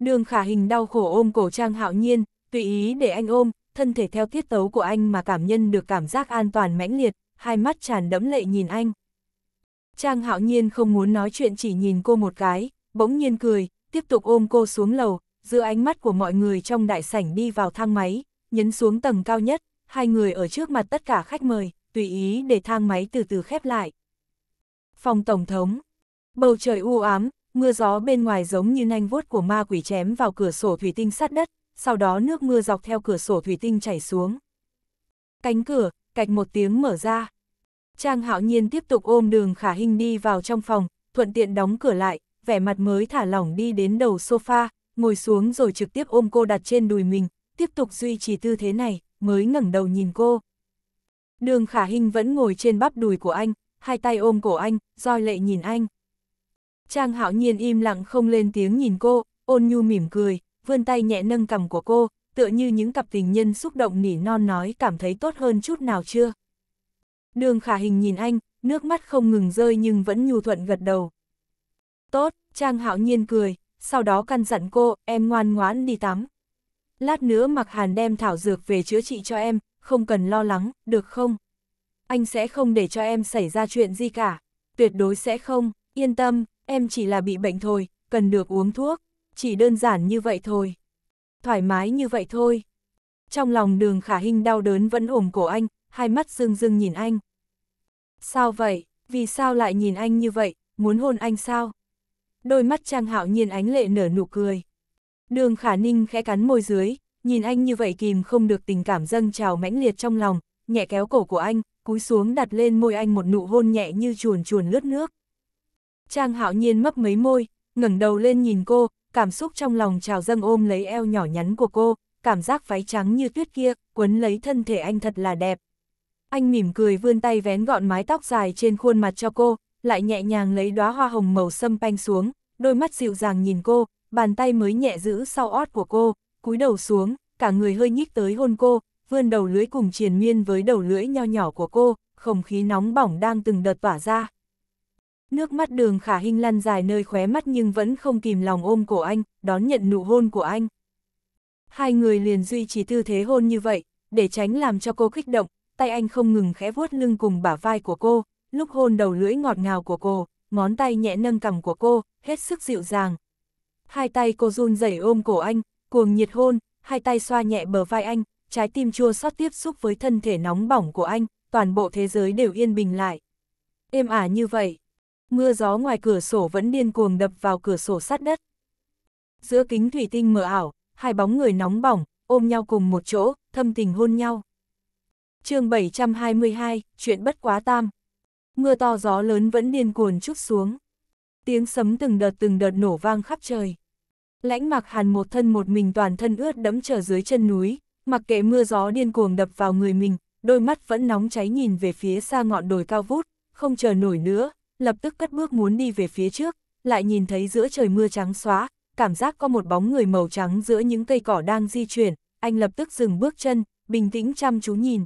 Đường khả hình đau khổ ôm cổ Trang hạo nhiên, tùy ý để anh ôm, thân thể theo tiết tấu của anh mà cảm nhân được cảm giác an toàn mãnh liệt, hai mắt tràn đẫm lệ nhìn anh. Trang hạo nhiên không muốn nói chuyện chỉ nhìn cô một cái, bỗng nhiên cười, tiếp tục ôm cô xuống lầu, giữa ánh mắt của mọi người trong đại sảnh đi vào thang máy, nhấn xuống tầng cao nhất, hai người ở trước mặt tất cả khách mời, tùy ý để thang máy từ từ khép lại phòng tổng thống. Bầu trời u ám, mưa gió bên ngoài giống như nanh vuốt của ma quỷ chém vào cửa sổ thủy tinh sát đất, sau đó nước mưa dọc theo cửa sổ thủy tinh chảy xuống. Cánh cửa, cạch một tiếng mở ra. Trang hạo nhiên tiếp tục ôm đường khả hình đi vào trong phòng, thuận tiện đóng cửa lại, vẻ mặt mới thả lỏng đi đến đầu sofa, ngồi xuống rồi trực tiếp ôm cô đặt trên đùi mình, tiếp tục duy trì tư thế này, mới ngẩng đầu nhìn cô. Đường khả hình vẫn ngồi trên bắp đùi của anh, hai tay ôm cổ anh, roi lệ nhìn anh. Trang hạo nhiên im lặng không lên tiếng nhìn cô, ôn nhu mỉm cười, vươn tay nhẹ nâng cầm của cô, tựa như những cặp tình nhân xúc động nỉ non nói cảm thấy tốt hơn chút nào chưa. Đường khả hình nhìn anh, nước mắt không ngừng rơi nhưng vẫn nhu thuận gật đầu. Tốt, Trang hạo nhiên cười, sau đó căn dặn cô, em ngoan ngoãn đi tắm. Lát nữa mặc hàn đem thảo dược về chữa trị cho em, không cần lo lắng, được không? anh sẽ không để cho em xảy ra chuyện gì cả. Tuyệt đối sẽ không, yên tâm, em chỉ là bị bệnh thôi, cần được uống thuốc, chỉ đơn giản như vậy thôi. Thoải mái như vậy thôi. Trong lòng đường khả hình đau đớn vẫn ổm cổ anh, hai mắt rưng rưng nhìn anh. Sao vậy, vì sao lại nhìn anh như vậy, muốn hôn anh sao? Đôi mắt Trang Hạo Nhiên ánh lệ nở nụ cười. Đường Khả Ninh khẽ cắn môi dưới, nhìn anh như vậy kìm không được tình cảm dâng trào mãnh liệt trong lòng, nhẹ kéo cổ của anh, cúi xuống đặt lên môi anh một nụ hôn nhẹ như chuồn chuồn lướt nước. Trang hạo nhiên mấp mấy môi, ngẩng đầu lên nhìn cô, cảm xúc trong lòng trào dâng ôm lấy eo nhỏ nhắn của cô, cảm giác váy trắng như tuyết kia, quấn lấy thân thể anh thật là đẹp. Anh mỉm cười vươn tay vén gọn mái tóc dài trên khuôn mặt cho cô, lại nhẹ nhàng lấy đóa hoa hồng màu xâm panh xuống, đôi mắt dịu dàng nhìn cô, bàn tay mới nhẹ giữ sau ót của cô, cúi đầu xuống, cả người hơi nhích tới hôn cô, vươn đầu lưỡi cùng triền miên với đầu lưỡi nho nhỏ của cô, không khí nóng bỏng đang từng đợt tỏa ra. Nước mắt đường khả hình lăn dài nơi khóe mắt nhưng vẫn không kìm lòng ôm cổ anh, đón nhận nụ hôn của anh. Hai người liền duy trì tư thế hôn như vậy, để tránh làm cho cô kích động, tay anh không ngừng khẽ vuốt lưng cùng bả vai của cô, lúc hôn đầu lưỡi ngọt ngào của cô, ngón tay nhẹ nâng cằm của cô, hết sức dịu dàng. Hai tay cô run rẩy ôm cổ anh, cuồng nhiệt hôn, hai tay xoa nhẹ bờ vai anh, trái tim chua xót tiếp xúc với thân thể nóng bỏng của anh, toàn bộ thế giới đều yên bình lại. Êm ả như vậy, mưa gió ngoài cửa sổ vẫn điên cuồng đập vào cửa sổ sát đất. Giữa kính thủy tinh mờ ảo, hai bóng người nóng bỏng, ôm nhau cùng một chỗ, thâm tình hôn nhau. chương 722, chuyện bất quá tam. Mưa to gió lớn vẫn điên cuồng chút xuống. Tiếng sấm từng đợt từng đợt nổ vang khắp trời. Lãnh mặc hàn một thân một mình toàn thân ướt đẫm trở dưới chân núi, mặc kệ mưa gió điên cuồng đập vào người mình, đôi mắt vẫn nóng cháy nhìn về phía xa ngọn đồi cao vút, không chờ nổi nữa, lập tức cất bước muốn đi về phía trước, lại nhìn thấy giữa trời mưa trắng xóa, cảm giác có một bóng người màu trắng giữa những cây cỏ đang di chuyển, anh lập tức dừng bước chân, bình tĩnh chăm chú nhìn.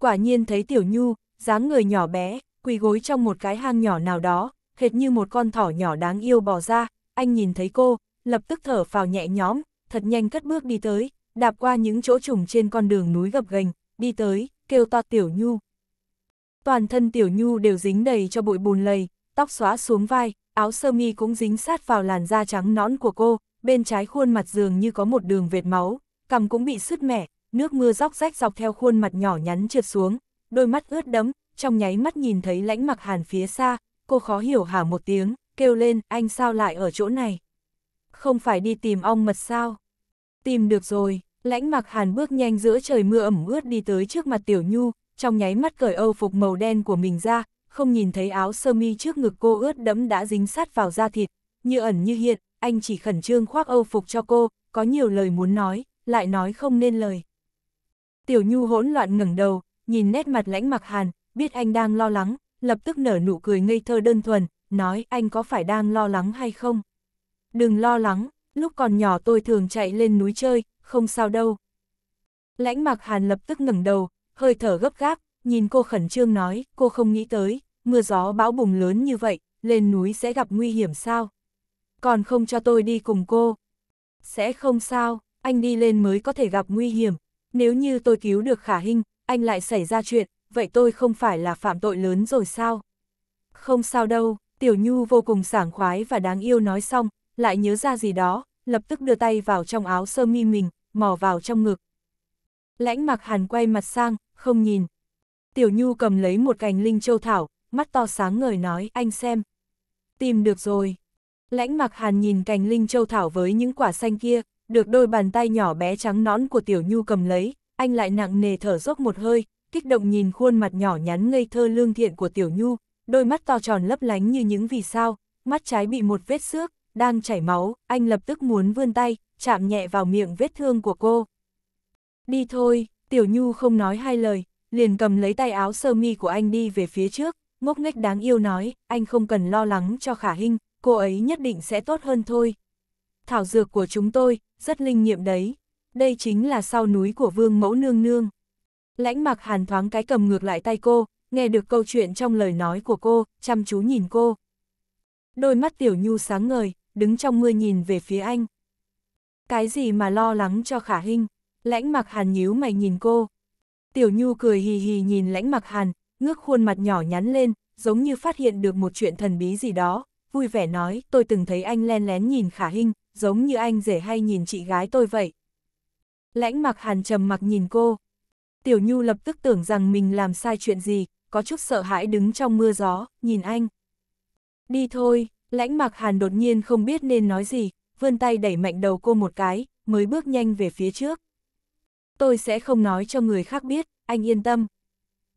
Quả nhiên thấy Tiểu Nhu, dáng người nhỏ bé, quỳ gối trong một cái hang nhỏ nào đó, hệt như một con thỏ nhỏ đáng yêu bò ra, anh nhìn thấy cô, lập tức thở phào nhẹ nhõm, thật nhanh cất bước đi tới, đạp qua những chỗ trùng trên con đường núi gập ghềnh đi tới, kêu to Tiểu Nhu. Toàn thân Tiểu Nhu đều dính đầy cho bụi bùn lầy, tóc xóa xuống vai, áo sơ mi cũng dính sát vào làn da trắng nõn của cô, bên trái khuôn mặt dường như có một đường vệt máu, cằm cũng bị sứt mẻ, nước mưa róc rách dọc theo khuôn mặt nhỏ nhắn trượt xuống, đôi mắt ướt đẫm, trong nháy mắt nhìn thấy lãnh mặc hàn phía xa, cô khó hiểu hả một tiếng, kêu lên, anh sao lại ở chỗ này? Không phải đi tìm ong mật sao? Tìm được rồi, lãnh mặc hàn bước nhanh giữa trời mưa ẩm ướt đi tới trước mặt Tiểu Nhu, trong nháy mắt cởi âu phục màu đen của mình ra, không nhìn thấy áo sơ mi trước ngực cô ướt đẫm đã dính sát vào da thịt, như ẩn như hiện, anh chỉ khẩn trương khoác âu phục cho cô, có nhiều lời muốn nói, lại nói không nên lời. Tiểu Nhu hỗn loạn ngẩng đầu, nhìn nét mặt lãnh mặc hàn, biết anh đang lo lắng, lập tức nở nụ cười ngây thơ đơn thuần, nói anh có phải đang lo lắng hay không? Đừng lo lắng, lúc còn nhỏ tôi thường chạy lên núi chơi, không sao đâu. Lãnh mặc hàn lập tức ngẩng đầu, hơi thở gấp gáp, nhìn cô khẩn trương nói, cô không nghĩ tới, mưa gió bão bùng lớn như vậy, lên núi sẽ gặp nguy hiểm sao? Còn không cho tôi đi cùng cô. Sẽ không sao, anh đi lên mới có thể gặp nguy hiểm. Nếu như tôi cứu được khả hình, anh lại xảy ra chuyện, vậy tôi không phải là phạm tội lớn rồi sao? Không sao đâu, Tiểu Nhu vô cùng sảng khoái và đáng yêu nói xong, lại nhớ ra gì đó, lập tức đưa tay vào trong áo sơ mi mình, mò vào trong ngực. Lãnh mặc hàn quay mặt sang, không nhìn. Tiểu Nhu cầm lấy một cành linh châu thảo, mắt to sáng ngời nói, anh xem. Tìm được rồi. Lãnh mặc hàn nhìn cành linh châu thảo với những quả xanh kia, được đôi bàn tay nhỏ bé trắng nõn của Tiểu Nhu cầm lấy, anh lại nặng nề thở dốc một hơi, kích động nhìn khuôn mặt nhỏ nhắn ngây thơ lương thiện của Tiểu Nhu, đôi mắt to tròn lấp lánh như những vì sao, mắt trái bị một vết xước, đang chảy máu, anh lập tức muốn vươn tay, chạm nhẹ vào miệng vết thương của cô. Đi thôi, Tiểu Nhu không nói hai lời, liền cầm lấy tay áo sơ mi của anh đi về phía trước, ngốc nghếch đáng yêu nói, anh không cần lo lắng cho khả hình, cô ấy nhất định sẽ tốt hơn thôi. Thảo dược của chúng tôi, rất linh nghiệm đấy, đây chính là sau núi của vương mẫu nương nương. Lãnh mặc hàn thoáng cái cầm ngược lại tay cô, nghe được câu chuyện trong lời nói của cô, chăm chú nhìn cô. Đôi mắt tiểu nhu sáng ngời, đứng trong mưa nhìn về phía anh. Cái gì mà lo lắng cho khả hình, lãnh mặc hàn nhíu mày nhìn cô. Tiểu Nhu cười hì hì nhìn lãnh mặc hàn, ngước khuôn mặt nhỏ nhắn lên, giống như phát hiện được một chuyện thần bí gì đó, vui vẻ nói tôi từng thấy anh len lén nhìn khả hình, giống như anh rể hay nhìn chị gái tôi vậy. Lãnh mặc hàn trầm mặc nhìn cô. Tiểu Nhu lập tức tưởng rằng mình làm sai chuyện gì, có chút sợ hãi đứng trong mưa gió, nhìn anh. Đi thôi, Lãnh mặc hàn đột nhiên không biết nên nói gì, vươn tay đẩy mạnh đầu cô một cái, mới bước nhanh về phía trước. Tôi sẽ không nói cho người khác biết, anh yên tâm.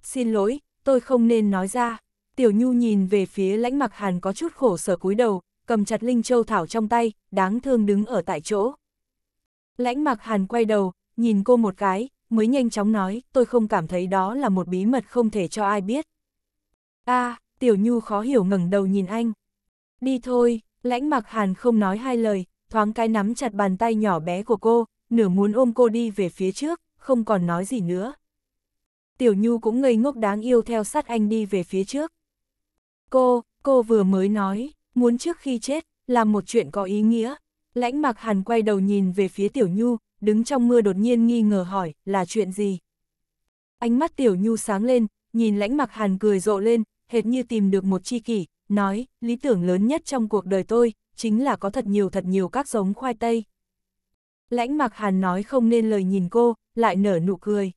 Xin lỗi, tôi không nên nói ra. Tiểu Nhu nhìn về phía lãnh mặc hàn có chút khổ sở cúi đầu, cầm chặt Linh Châu Thảo trong tay, đáng thương đứng ở tại chỗ. Lãnh mặc hàn quay đầu, nhìn cô một cái, mới nhanh chóng nói, tôi không cảm thấy đó là một bí mật không thể cho ai biết. a Tiểu Nhu khó hiểu ngẩng đầu nhìn anh đi thôi, lãnh mặc hàn không nói hai lời, thoáng cái nắm chặt bàn tay nhỏ bé của cô, nửa muốn ôm cô đi về phía trước, không còn nói gì nữa. Tiểu Nhu cũng ngây ngốc đáng yêu theo sát anh đi về phía trước. Cô, cô vừa mới nói, muốn trước khi chết, làm một chuyện có ý nghĩa. Lãnh mặc hàn quay đầu nhìn về phía Tiểu Nhu, đứng trong mưa đột nhiên nghi ngờ hỏi, là chuyện gì? Ánh mắt Tiểu Nhu sáng lên, nhìn lãnh mặc hàn cười rộ lên, hệt như tìm được một chi kỷ, nói, lý tưởng lớn nhất trong cuộc đời tôi, chính là có thật nhiều thật nhiều các giống khoai tây. Lãnh mặc Hàn nói không nên lời nhìn cô, lại nở nụ cười.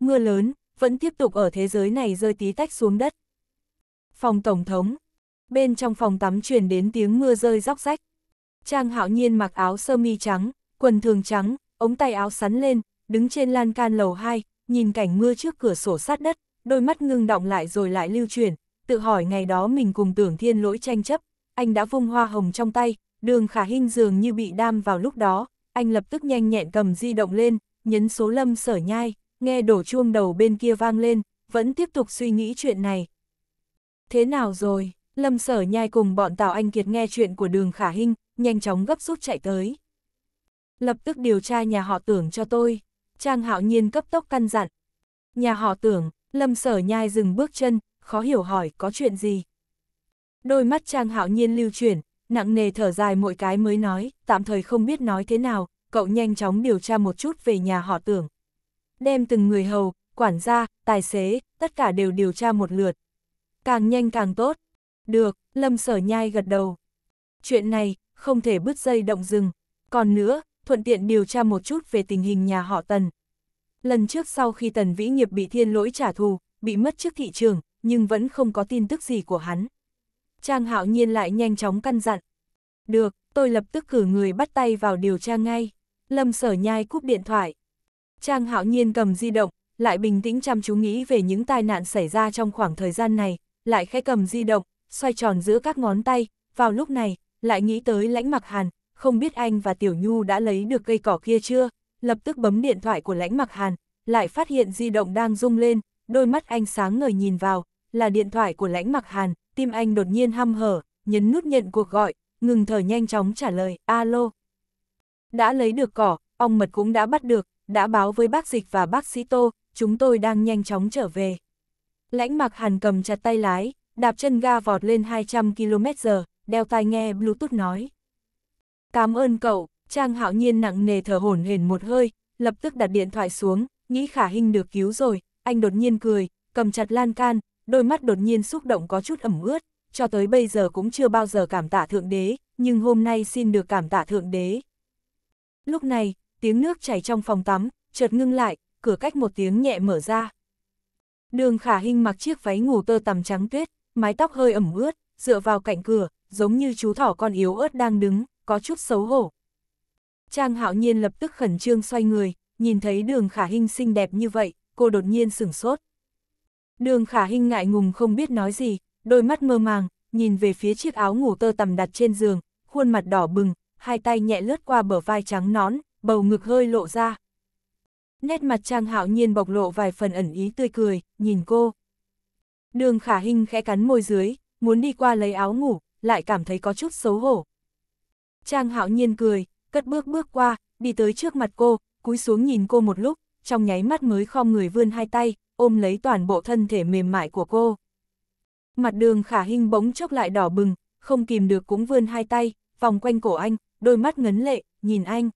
Mưa lớn, vẫn tiếp tục ở thế giới này rơi tí tách xuống đất. Phòng Tổng thống, bên trong phòng tắm truyền đến tiếng mưa rơi róc rách. Trang hạo nhiên mặc áo sơ mi trắng, quần thường trắng, ống tay áo sắn lên, đứng trên lan can lầu 2, nhìn cảnh mưa trước cửa sổ sát đất, đôi mắt ngưng động lại rồi lại lưu chuyển, tự hỏi ngày đó mình cùng tưởng thiên lỗi tranh chấp, anh đã vung hoa hồng trong tay, đường khả hình dường như bị đam vào lúc đó, anh lập tức nhanh nhẹn cầm di động lên, nhấn số lâm sở nhai, nghe đổ chuông đầu bên kia vang lên, vẫn tiếp tục suy nghĩ chuyện này. Thế nào rồi, lâm sở nhai cùng bọn Tào Anh Kiệt nghe chuyện của đường khả hình, nhanh chóng gấp rút chạy tới. Lập tức điều tra nhà họ tưởng cho tôi, Trang Hạo Nhiên cấp tốc căn dặn. Nhà họ tưởng, lâm sở nhai dừng bước chân, khó hiểu hỏi có chuyện gì. Đôi mắt Trang Hạo Nhiên lưu chuyển, nặng nề thở dài mỗi cái mới nói, tạm thời không biết nói thế nào, cậu nhanh chóng điều tra một chút về nhà họ tưởng. Đem từng người hầu, quản gia, tài xế, tất cả đều điều tra một lượt. Càng nhanh càng tốt. Được, Lâm Sở Nhai gật đầu. Chuyện này, không thể bứt dây động rừng. Còn nữa, thuận tiện điều tra một chút về tình hình nhà họ Tần. Lần trước sau khi Tần Vĩ Nghiệp bị thiên lỗi trả thù, bị mất trước thị trường, nhưng vẫn không có tin tức gì của hắn. Trang hạo nhiên lại nhanh chóng căn dặn. Được, tôi lập tức cử người bắt tay vào điều tra ngay. Lâm sở nhai cúp điện thoại. Trang hạo nhiên cầm di động, lại bình tĩnh chăm chú nghĩ về những tai nạn xảy ra trong khoảng thời gian này, lại khẽ cầm di động, xoay tròn giữa các ngón tay, vào lúc này, lại nghĩ tới lãnh mặc hàn, không biết anh và Tiểu Nhu đã lấy được cây cỏ kia chưa, lập tức bấm điện thoại của lãnh mặc hàn, lại phát hiện di động đang rung lên, đôi mắt anh sáng ngời nhìn vào, là điện thoại của lãnh mặc hàn, tim anh đột nhiên hăm hở, nhấn nút nhận cuộc gọi, ngừng thở nhanh chóng trả lời, alo. Đã lấy được cỏ, ong mật cũng đã bắt được, đã báo với bác dịch và bác sĩ Tô, chúng tôi đang nhanh chóng trở về. Lãnh mặc hàn cầm chặt tay lái, đạp chân ga vọt lên 200 km giờ, đeo tai nghe Bluetooth nói. Cảm ơn cậu, Trang hạo nhiên nặng nề thở hổn hển một hơi, lập tức đặt điện thoại xuống, nghĩ khả hình được cứu rồi, anh đột nhiên cười, cầm chặt lan can, đôi mắt đột nhiên xúc động có chút ẩm ướt, cho tới bây giờ cũng chưa bao giờ cảm tạ Thượng Đế, nhưng hôm nay xin được cảm tạ Thượng Đế. Lúc này, tiếng nước chảy trong phòng tắm, chợt ngưng lại, cửa cách một tiếng nhẹ mở ra. Đường khả hình mặc chiếc váy ngủ tơ tằm trắng tuyết, mái tóc hơi ẩm ướt, dựa vào cạnh cửa, giống như chú thỏ con yếu ớt đang đứng, có chút xấu hổ. Trang hạo nhiên lập tức khẩn trương xoay người, nhìn thấy đường khả hình xinh đẹp như vậy, cô đột nhiên sửng sốt. Đường khả hinh ngại ngùng không biết nói gì, đôi mắt mơ màng, nhìn về phía chiếc áo ngủ tơ tằm đặt trên giường, khuôn mặt đỏ bừng, hai tay nhẹ lướt qua bờ vai trắng nón, bầu ngực hơi lộ ra. Nét mặt Trang Hạo Nhiên bộc lộ vài phần ẩn ý tươi cười, nhìn cô. Đường khả hinh khẽ cắn môi dưới, muốn đi qua lấy áo ngủ, lại cảm thấy có chút xấu hổ. Trang Hạo Nhiên cười, cất bước bước qua, đi tới trước mặt cô, cúi xuống nhìn cô một lúc, trong nháy mắt mới khom người vươn hai tay, ôm lấy toàn bộ thân thể mềm mại của cô. Mặt đường khả hình bỗng chốc lại đỏ bừng, không kìm được cũng vươn hai tay, vòng quanh cổ anh, đôi mắt ngấn lệ, nhìn anh.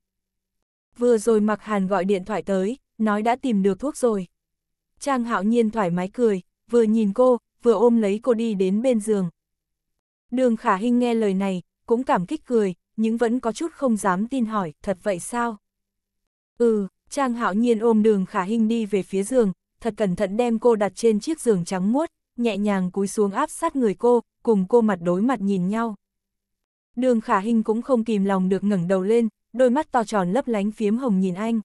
Vừa rồi mặc Hàn gọi điện thoại tới, nói đã tìm được thuốc rồi. Trang hạo nhiên thoải mái cười, vừa nhìn cô, vừa ôm lấy cô đi đến bên giường. Đường khả hình nghe lời này, cũng cảm kích cười, nhưng vẫn có chút không dám tin hỏi, thật vậy sao? Ừ, Trang hạo nhiên ôm đường khả Hinh đi về phía giường, thật cẩn thận đem cô đặt trên chiếc giường trắng muốt, nhẹ nhàng cúi xuống áp sát người cô, cùng cô mặt đối mặt nhìn nhau. Đường khả Hinh cũng không kìm lòng được ngẩng đầu lên, đôi mắt to tròn lấp lánh phiếm hồng nhìn anh.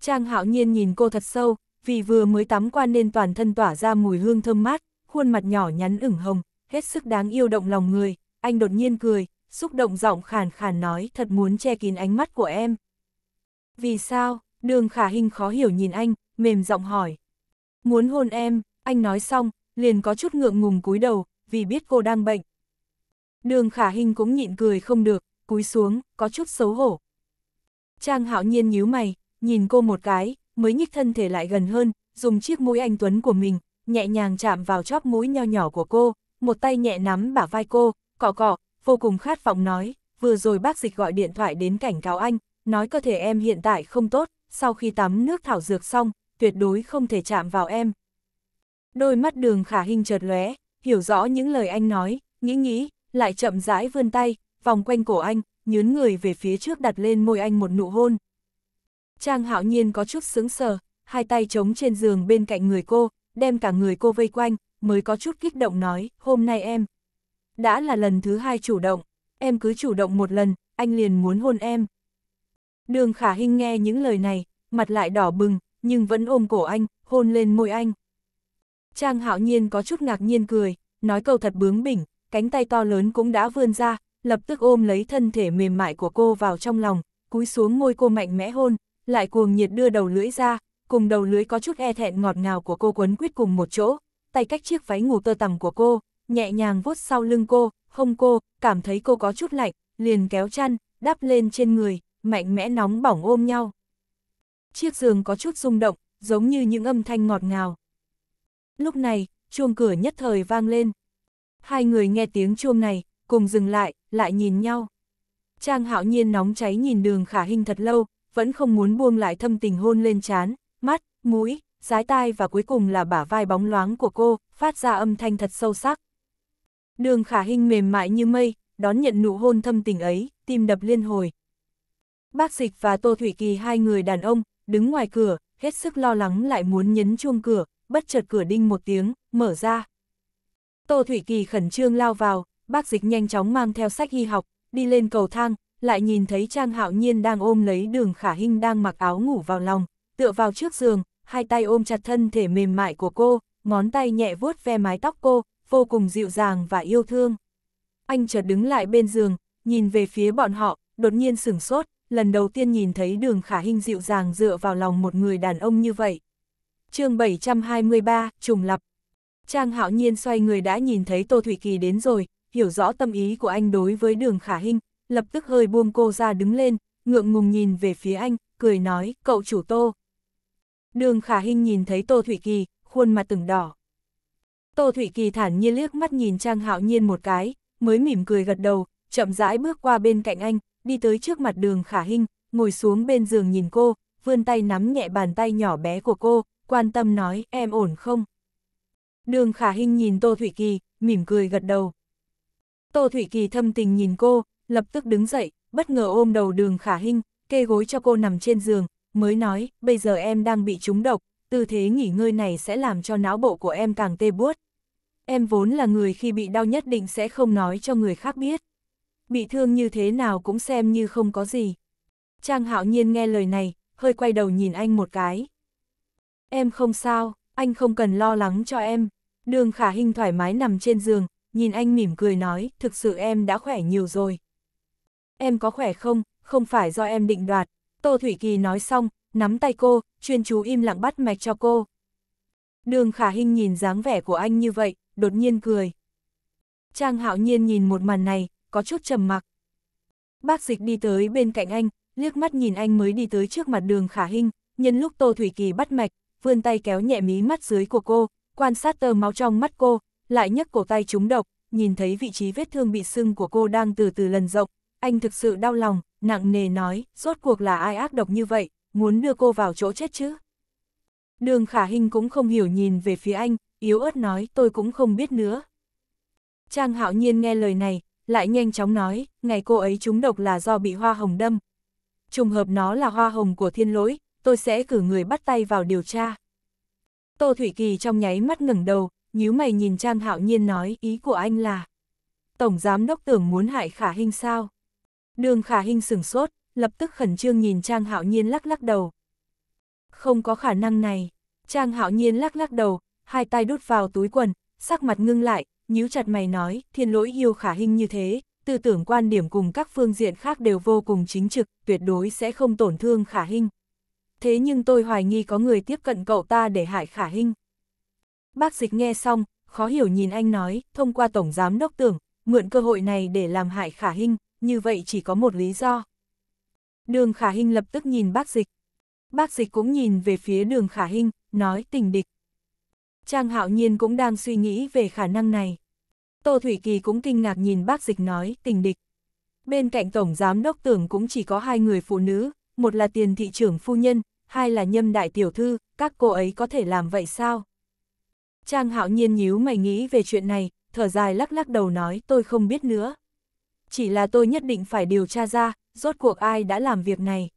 Trang hạo nhiên nhìn cô thật sâu, vì vừa mới tắm qua nên toàn thân tỏa ra mùi hương thơm mát, khuôn mặt nhỏ nhắn ửng hồng, hết sức đáng yêu động lòng người, anh đột nhiên cười, xúc động giọng khàn khàn nói thật muốn che kín ánh mắt của em. Vì sao? Đường khả hình khó hiểu nhìn anh, mềm giọng hỏi. Muốn hôn em, anh nói xong, liền có chút ngượng ngùng cúi đầu, vì biết cô đang bệnh. Đường khả hình cũng nhịn cười không được, cúi xuống, có chút xấu hổ. Trang hạo nhiên nhíu mày, nhìn cô một cái, mới nhích thân thể lại gần hơn, dùng chiếc mũi anh Tuấn của mình, nhẹ nhàng chạm vào chóp mũi nho nhỏ của cô, một tay nhẹ nắm bả vai cô, cọ cọ, vô cùng khát vọng nói, vừa rồi bác dịch gọi điện thoại đến cảnh cáo anh, nói cơ thể em hiện tại không tốt, sau khi tắm nước thảo dược xong, tuyệt đối không thể chạm vào em. Đôi mắt đường khả hình chợt lóe, hiểu rõ những lời anh nói, nghĩ nghĩ, lại chậm rãi vươn tay, vòng quanh cổ anh, nhướn người về phía trước đặt lên môi anh một nụ hôn. Trang hạo nhiên có chút sướng sờ, hai tay trống trên giường bên cạnh người cô, đem cả người cô vây quanh, mới có chút kích động nói, hôm nay em. Đã là lần thứ hai chủ động, em cứ chủ động một lần, anh liền muốn hôn em. Đường khả hình nghe những lời này, mặt lại đỏ bừng, nhưng vẫn ôm cổ anh, hôn lên môi anh. Trang hạo nhiên có chút ngạc nhiên cười, nói câu thật bướng bỉnh, cánh tay to lớn cũng đã vươn ra, lập tức ôm lấy thân thể mềm mại của cô vào trong lòng, cúi xuống môi cô mạnh mẽ hôn, lại cuồng nhiệt đưa đầu lưỡi ra, cùng đầu lưỡi có chút e thẹn ngọt ngào của cô quấn quýt cùng một chỗ, tay cách chiếc váy ngủ tơ tằm của cô, nhẹ nhàng vuốt sau lưng cô, không cô, cảm thấy cô có chút lạnh, liền kéo chăn, đắp lên trên người, mạnh mẽ nóng bỏng ôm nhau. Chiếc giường có chút rung động, giống như những âm thanh ngọt ngào. Lúc này, chuông cửa nhất thời vang lên. Hai người nghe tiếng chuông này, cùng dừng lại, lại nhìn nhau. Trang hạo nhiên nóng cháy nhìn đường khả hình thật lâu, vẫn không muốn buông lại thâm tình hôn lên chán mắt, mũi, giái tai và cuối cùng là bả vai bóng loáng của cô, phát ra âm thanh thật sâu sắc. Đường khả hình mềm mại như mây, đón nhận nụ hôn thâm tình ấy, tim đập liên hồi, Bác Dịch và Tô Thủy Kỳ hai người đàn ông, đứng ngoài cửa, hết sức lo lắng lại muốn nhấn chuông cửa, bất chợt cửa đinh một tiếng, mở ra. Tô Thủy Kỳ khẩn trương lao vào, bác Dịch nhanh chóng mang theo sách y học, đi lên cầu thang, lại nhìn thấy Trang Hạo Nhiên đang ôm lấy đường khả hình đang mặc áo ngủ vào lòng, tựa vào trước giường, hai tay ôm chặt thân thể mềm mại của cô, ngón tay nhẹ vuốt ve mái tóc cô, vô cùng dịu dàng và yêu thương. Anh chợt đứng lại bên giường, nhìn về phía bọn họ, đột nhiên sửng sốt, lần đầu tiên nhìn thấy đường khả hình dịu dàng dựa vào lòng một người đàn ông như vậy. chương 723, trùng lập. Trang hạo nhiên xoay người đã nhìn thấy Tô Thủy Kỳ đến rồi, hiểu rõ tâm ý của anh đối với đường khả hình, lập tức hơi buông cô ra đứng lên, ngượng ngùng nhìn về phía anh, cười nói, cậu chủ Tô. Đường khả hình nhìn thấy Tô Thủy Kỳ, khuôn mặt từng đỏ. Tô Thủy Kỳ thản nhiên liếc mắt nhìn Trang Hạo Nhiên một cái, mới mỉm cười gật đầu, chậm rãi bước qua bên cạnh anh, đi tới trước mặt đường khả hinh, ngồi xuống bên giường nhìn cô, vươn tay nắm nhẹ bàn tay nhỏ bé của cô, quan tâm nói em ổn không? Đường khả hinh nhìn Tô Thủy Kỳ, mỉm cười gật đầu. Tô Thủy Kỳ thâm tình nhìn cô, lập tức đứng dậy, bất ngờ ôm đầu đường khả hinh, kê gối cho cô nằm trên giường, mới nói, bây giờ em đang bị trúng độc, tư thế nghỉ ngơi này sẽ làm cho não bộ của em càng tê buốt. Em vốn là người khi bị đau nhất định sẽ không nói cho người khác biết bị thương như thế nào cũng xem như không có gì. Trang hạo nhiên nghe lời này, hơi quay đầu nhìn anh một cái. Em không sao, anh không cần lo lắng cho em. Đường khả hình thoải mái nằm trên giường, nhìn anh mỉm cười nói, thực sự em đã khỏe nhiều rồi. Em có khỏe không, không phải do em định đoạt. Tô Thủy Kỳ nói xong, nắm tay cô, chuyên chú im lặng bắt mạch cho cô. Đường khả hình nhìn dáng vẻ của anh như vậy, đột nhiên cười. Trang hạo nhiên nhìn một màn này, có chút trầm mặc. Bác dịch đi tới bên cạnh anh, liếc mắt nhìn anh mới đi tới trước mặt đường khả hình, nhân lúc Tô Thủy Kỳ bắt mạch, vươn tay kéo nhẹ mí mắt dưới của cô, quan sát tơ máu trong mắt cô, lại nhấc cổ tay trúng độc, nhìn thấy vị trí vết thương bị sưng của cô đang từ từ lần rộng, anh thực sự đau lòng, nặng nề nói, rốt cuộc là ai ác độc như vậy, muốn đưa cô vào chỗ chết chứ. Đường khả hình cũng không hiểu nhìn về phía anh, yếu ớt nói tôi cũng không biết nữa. Trang hạo nhiên nghe lời này, lại nhanh chóng nói, ngày cô ấy trúng độc là do bị hoa hồng đâm. Trùng hợp nó là hoa hồng của thiên lỗi, tôi sẽ cử người bắt tay vào điều tra. Tô Thủy Kỳ trong nháy mắt ngẩng đầu, nhíu mày nhìn Trang Hạo Nhiên nói ý của anh là Tổng Giám Đốc tưởng muốn hại Khả Hinh sao? Đường Khả Hinh sửng sốt, lập tức khẩn trương nhìn Trang Hạo Nhiên lắc lắc đầu. Không có khả năng này, Trang Hạo Nhiên lắc lắc đầu, hai tay đút vào túi quần, sắc mặt ngưng lại, nhíu chặt mày nói, thiên lỗi yêu khả hình như thế, tư tưởng quan điểm cùng các phương diện khác đều vô cùng chính trực, tuyệt đối sẽ không tổn thương khả hình. Thế nhưng tôi hoài nghi có người tiếp cận cậu ta để hại khả hình. Bác dịch nghe xong, khó hiểu nhìn anh nói, thông qua Tổng Giám Đốc Tưởng, mượn cơ hội này để làm hại khả hình, như vậy chỉ có một lý do. Đường khả hình lập tức nhìn bác dịch. Bác dịch cũng nhìn về phía đường khả hình, nói tình địch. Trang hạo nhiên cũng đang suy nghĩ về khả năng này. Tô Thủy Kỳ cũng kinh ngạc nhìn bác dịch nói, tình địch. Bên cạnh tổng giám đốc tưởng cũng chỉ có hai người phụ nữ, một là tiền thị trưởng phu nhân, hai là nhâm đại tiểu thư, các cô ấy có thể làm vậy sao? Trang hạo nhiên nhíu mày nghĩ về chuyện này, thở dài lắc lắc đầu nói tôi không biết nữa. Chỉ là tôi nhất định phải điều tra ra, rốt cuộc ai đã làm việc này.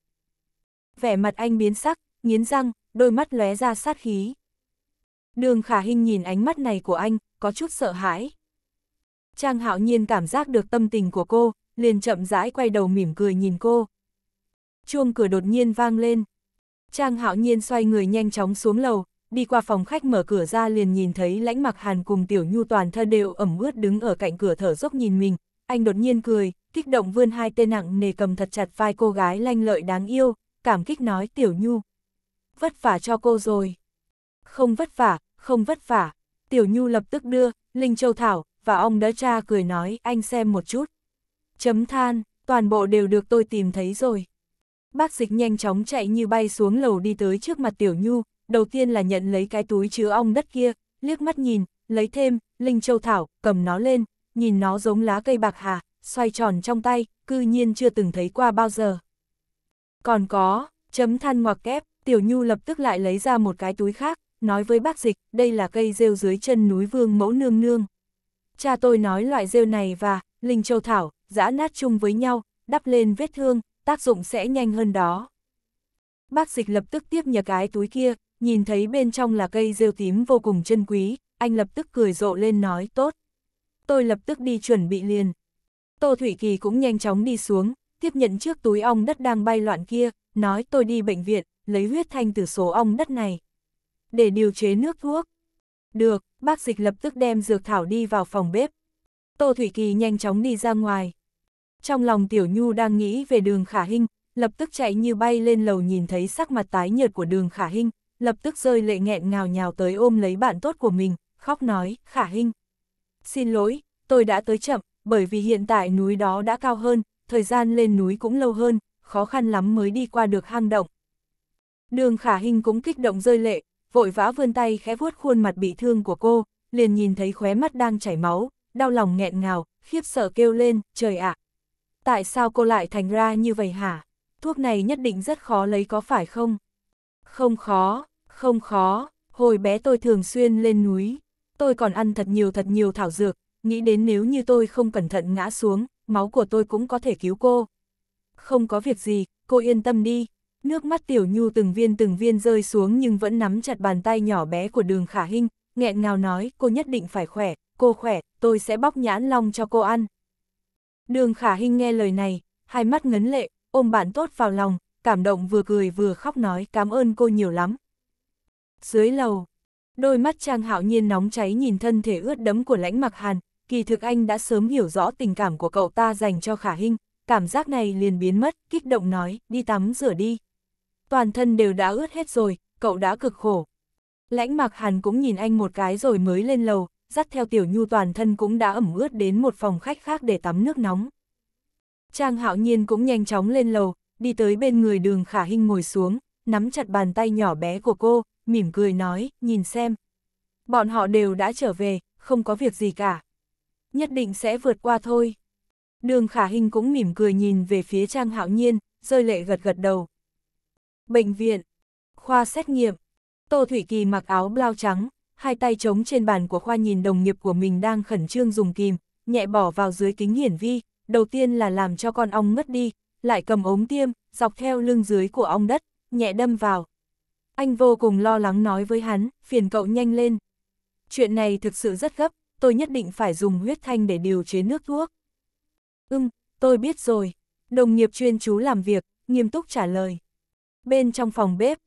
Vẻ mặt anh biến sắc, nghiến răng, đôi mắt lóe ra sát khí. Đường khả hình nhìn ánh mắt này của anh, có chút sợ hãi. Trang hạo nhiên cảm giác được tâm tình của cô, liền chậm rãi quay đầu mỉm cười nhìn cô. Chuông cửa đột nhiên vang lên. Trang hạo nhiên xoay người nhanh chóng xuống lầu, đi qua phòng khách mở cửa ra liền nhìn thấy lãnh mặc hàn cùng tiểu nhu toàn thân đều ẩm ướt đứng ở cạnh cửa thở dốc nhìn mình. Anh đột nhiên cười, kích động vươn hai tên nặng nề cầm thật chặt vai cô gái lanh lợi đáng yêu, cảm kích nói tiểu nhu. Vất vả cho cô rồi. Không vất vả, không vất vả. Tiểu nhu lập tức đưa, Linh Châu Thảo, và ông đã cha cười nói, anh xem một chút. Chấm than, toàn bộ đều được tôi tìm thấy rồi. Bác dịch nhanh chóng chạy như bay xuống lầu đi tới trước mặt Tiểu Nhu, đầu tiên là nhận lấy cái túi chứa ong đất kia, liếc mắt nhìn, lấy thêm, Linh Châu Thảo, cầm nó lên, nhìn nó giống lá cây bạc hà, xoay tròn trong tay, cư nhiên chưa từng thấy qua bao giờ. Còn có, chấm than ngoặc kép, Tiểu Nhu lập tức lại lấy ra một cái túi khác, nói với bác dịch, đây là cây rêu dưới chân núi vương mẫu nương nương cha tôi nói loại rêu này và linh châu thảo, giã nát chung với nhau, đắp lên vết thương, tác dụng sẽ nhanh hơn đó. Bác dịch lập tức tiếp nhặt cái túi kia, nhìn thấy bên trong là cây rêu tím vô cùng chân quý, anh lập tức cười rộ lên nói tốt. Tôi lập tức đi chuẩn bị liền. Tô Thủy Kỳ cũng nhanh chóng đi xuống, tiếp nhận trước túi ong đất đang bay loạn kia, nói tôi đi bệnh viện, lấy huyết thanh từ số ong đất này. Để điều chế nước thuốc, được, bác dịch lập tức đem dược thảo đi vào phòng bếp. Tô Thủy Kỳ nhanh chóng đi ra ngoài. Trong lòng Tiểu Nhu đang nghĩ về đường khả hình, lập tức chạy như bay lên lầu nhìn thấy sắc mặt tái nhợt của đường khả hình, lập tức rơi lệ nghẹn ngào nhào tới ôm lấy bạn tốt của mình, khóc nói, khả hình. Xin lỗi, tôi đã tới chậm, bởi vì hiện tại núi đó đã cao hơn, thời gian lên núi cũng lâu hơn, khó khăn lắm mới đi qua được hang động. Đường khả hình cũng kích động rơi lệ, vội vã vươn tay khẽ vuốt khuôn mặt bị thương của cô, liền nhìn thấy khóe mắt đang chảy máu, đau lòng nghẹn ngào, khiếp sợ kêu lên, trời ạ! tại sao cô lại thành ra như vậy hả? Thuốc này nhất định rất khó lấy có phải không? Không khó, không khó, hồi bé tôi thường xuyên lên núi, tôi còn ăn thật nhiều thật nhiều thảo dược, nghĩ đến nếu như tôi không cẩn thận ngã xuống, máu của tôi cũng có thể cứu cô. Không có việc gì, cô yên tâm đi, Nước mắt tiểu nhu từng viên từng viên rơi xuống nhưng vẫn nắm chặt bàn tay nhỏ bé của đường khả hinh, nghẹn ngào nói cô nhất định phải khỏe, cô khỏe, tôi sẽ bóc nhãn long cho cô ăn. Đường khả hinh nghe lời này, hai mắt ngấn lệ, ôm bạn tốt vào lòng, cảm động vừa cười vừa khóc nói cảm ơn cô nhiều lắm. Dưới lầu, đôi mắt Trang Hạo Nhiên nóng cháy nhìn thân thể ướt đẫm của lãnh mặc hàn, kỳ thực anh đã sớm hiểu rõ tình cảm của cậu ta dành cho khả hinh, cảm giác này liền biến mất, kích động nói, đi tắm rửa đi toàn thân đều đã ướt hết rồi, cậu đã cực khổ. Lãnh mạc hàn cũng nhìn anh một cái rồi mới lên lầu, dắt theo tiểu nhu toàn thân cũng đã ẩm ướt đến một phòng khách khác để tắm nước nóng. Trang hạo nhiên cũng nhanh chóng lên lầu, đi tới bên người đường khả hình ngồi xuống, nắm chặt bàn tay nhỏ bé của cô, mỉm cười nói, nhìn xem. Bọn họ đều đã trở về, không có việc gì cả. Nhất định sẽ vượt qua thôi. Đường khả hình cũng mỉm cười nhìn về phía Trang Hạo Nhiên, rơi lệ gật gật đầu. Bệnh viện, khoa xét nghiệm, Tô Thủy Kỳ mặc áo blau trắng, hai tay trống trên bàn của khoa nhìn đồng nghiệp của mình đang khẩn trương dùng kìm, nhẹ bỏ vào dưới kính hiển vi, đầu tiên là làm cho con ong ngất đi, lại cầm ống tiêm, dọc theo lưng dưới của ong đất, nhẹ đâm vào. Anh vô cùng lo lắng nói với hắn, phiền cậu nhanh lên. Chuyện này thực sự rất gấp, tôi nhất định phải dùng huyết thanh để điều chế nước thuốc. Ừm, tôi biết rồi. Đồng nghiệp chuyên chú làm việc, nghiêm túc trả lời bên trong phòng bếp.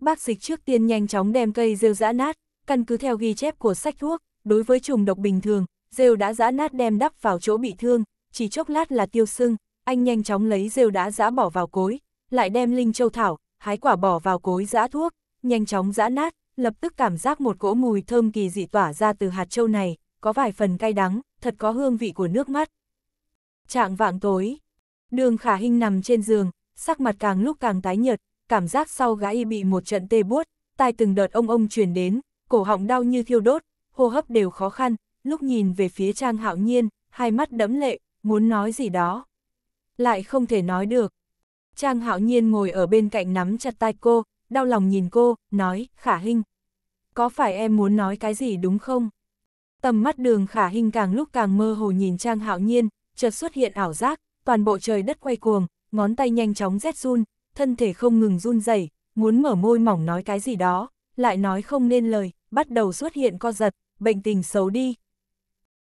Bác dịch trước tiên nhanh chóng đem cây rêu giã nát, căn cứ theo ghi chép của sách thuốc, đối với trùng độc bình thường, rêu đã giã nát đem đắp vào chỗ bị thương, chỉ chốc lát là tiêu sưng, anh nhanh chóng lấy rêu đã giã bỏ vào cối, lại đem linh châu thảo, hái quả bỏ vào cối giã thuốc, nhanh chóng giã nát, lập tức cảm giác một cỗ mùi thơm kỳ dị tỏa ra từ hạt châu này, có vài phần cay đắng, thật có hương vị của nước mắt. Trạng vạng tối, đường khả hình nằm trên giường, sắc mặt càng lúc càng tái nhợt, cảm giác sau gã y bị một trận tê buốt, tai từng đợt ông ông truyền đến, cổ họng đau như thiêu đốt, hô hấp đều khó khăn, lúc nhìn về phía Trang Hạo Nhiên, hai mắt đẫm lệ, muốn nói gì đó. Lại không thể nói được. Trang Hạo Nhiên ngồi ở bên cạnh nắm chặt tay cô, đau lòng nhìn cô, nói, khả hình. Có phải em muốn nói cái gì đúng không? Tầm mắt đường khả hình càng lúc càng mơ hồ nhìn Trang Hạo Nhiên, chợt xuất hiện ảo giác, toàn bộ trời đất quay cuồng, ngón tay nhanh chóng rét run, thân thể không ngừng run rẩy, muốn mở môi mỏng nói cái gì đó, lại nói không nên lời, bắt đầu xuất hiện co giật, bệnh tình xấu đi.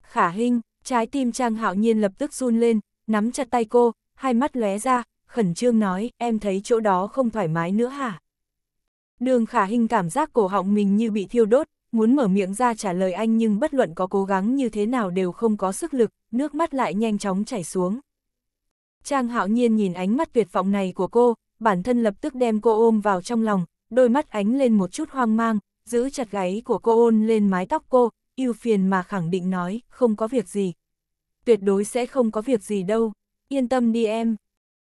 Khả Hinh, trái tim Trang Hạo Nhiên lập tức run lên, nắm chặt tay cô, hai mắt lóe ra, khẩn trương nói, em thấy chỗ đó không thoải mái nữa hả? Đường Khả Hinh cảm giác cổ họng mình như bị thiêu đốt, muốn mở miệng ra trả lời anh nhưng bất luận có cố gắng như thế nào đều không có sức lực, nước mắt lại nhanh chóng chảy xuống. Trang Hạo Nhiên nhìn ánh mắt tuyệt vọng này của cô, bản thân lập tức đem cô ôm vào trong lòng, đôi mắt ánh lên một chút hoang mang, giữ chặt gáy của cô ôn lên mái tóc cô, yêu phiền mà khẳng định nói, không có việc gì. Tuyệt đối sẽ không có việc gì đâu, yên tâm đi em.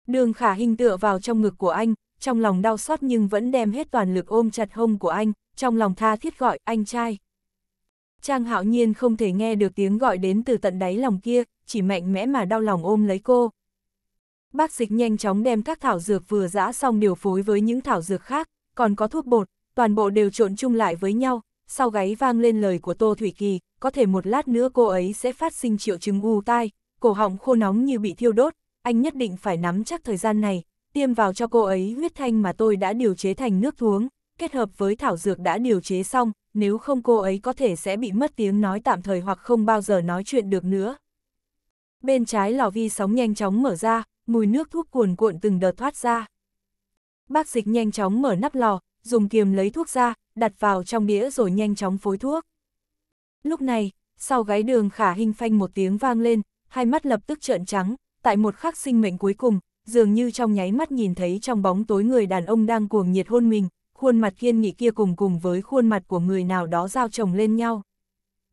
Đường khả hình tựa vào trong ngực của anh, trong lòng đau xót nhưng vẫn đem hết toàn lực ôm chặt hông của anh, trong lòng tha thiết gọi anh trai. Trang hạo nhiên không thể nghe được tiếng gọi đến từ tận đáy lòng kia, chỉ mạnh mẽ mà đau lòng ôm lấy cô bác dịch nhanh chóng đem các thảo dược vừa giã xong điều phối với những thảo dược khác, còn có thuốc bột, toàn bộ đều trộn chung lại với nhau, sau gáy vang lên lời của Tô Thủy Kỳ, có thể một lát nữa cô ấy sẽ phát sinh triệu chứng u tai, cổ họng khô nóng như bị thiêu đốt, anh nhất định phải nắm chắc thời gian này, tiêm vào cho cô ấy huyết thanh mà tôi đã điều chế thành nước thuống, kết hợp với thảo dược đã điều chế xong, nếu không cô ấy có thể sẽ bị mất tiếng nói tạm thời hoặc không bao giờ nói chuyện được nữa. Bên trái lò vi sóng nhanh chóng mở ra, mùi nước thuốc cuồn cuộn từng đợt thoát ra. Bác dịch nhanh chóng mở nắp lò, dùng kiềm lấy thuốc ra, đặt vào trong đĩa rồi nhanh chóng phối thuốc. Lúc này, sau gáy đường khả hình phanh một tiếng vang lên, hai mắt lập tức trợn trắng, tại một khắc sinh mệnh cuối cùng, dường như trong nháy mắt nhìn thấy trong bóng tối người đàn ông đang cuồng nhiệt hôn mình, khuôn mặt kiên nghị kia cùng cùng với khuôn mặt của người nào đó giao chồng lên nhau.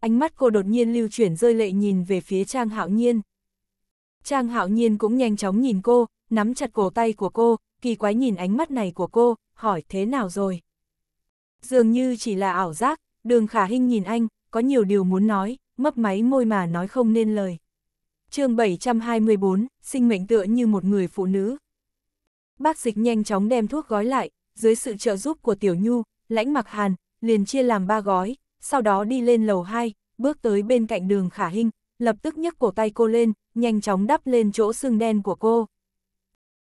Ánh mắt cô đột nhiên lưu chuyển rơi lệ nhìn về phía Trang Hạo Nhiên. Trang hạo nhiên cũng nhanh chóng nhìn cô, nắm chặt cổ tay của cô, kỳ quái nhìn ánh mắt này của cô, hỏi thế nào rồi. Dường như chỉ là ảo giác, đường khả hinh nhìn anh, có nhiều điều muốn nói, mấp máy môi mà nói không nên lời. chương 724, sinh mệnh tựa như một người phụ nữ. Bác dịch nhanh chóng đem thuốc gói lại, dưới sự trợ giúp của Tiểu Nhu, lãnh mặc hàn, liền chia làm ba gói, sau đó đi lên lầu 2, bước tới bên cạnh đường khả hinh, lập tức nhấc cổ tay cô lên, nhanh chóng đắp lên chỗ xương đen của cô.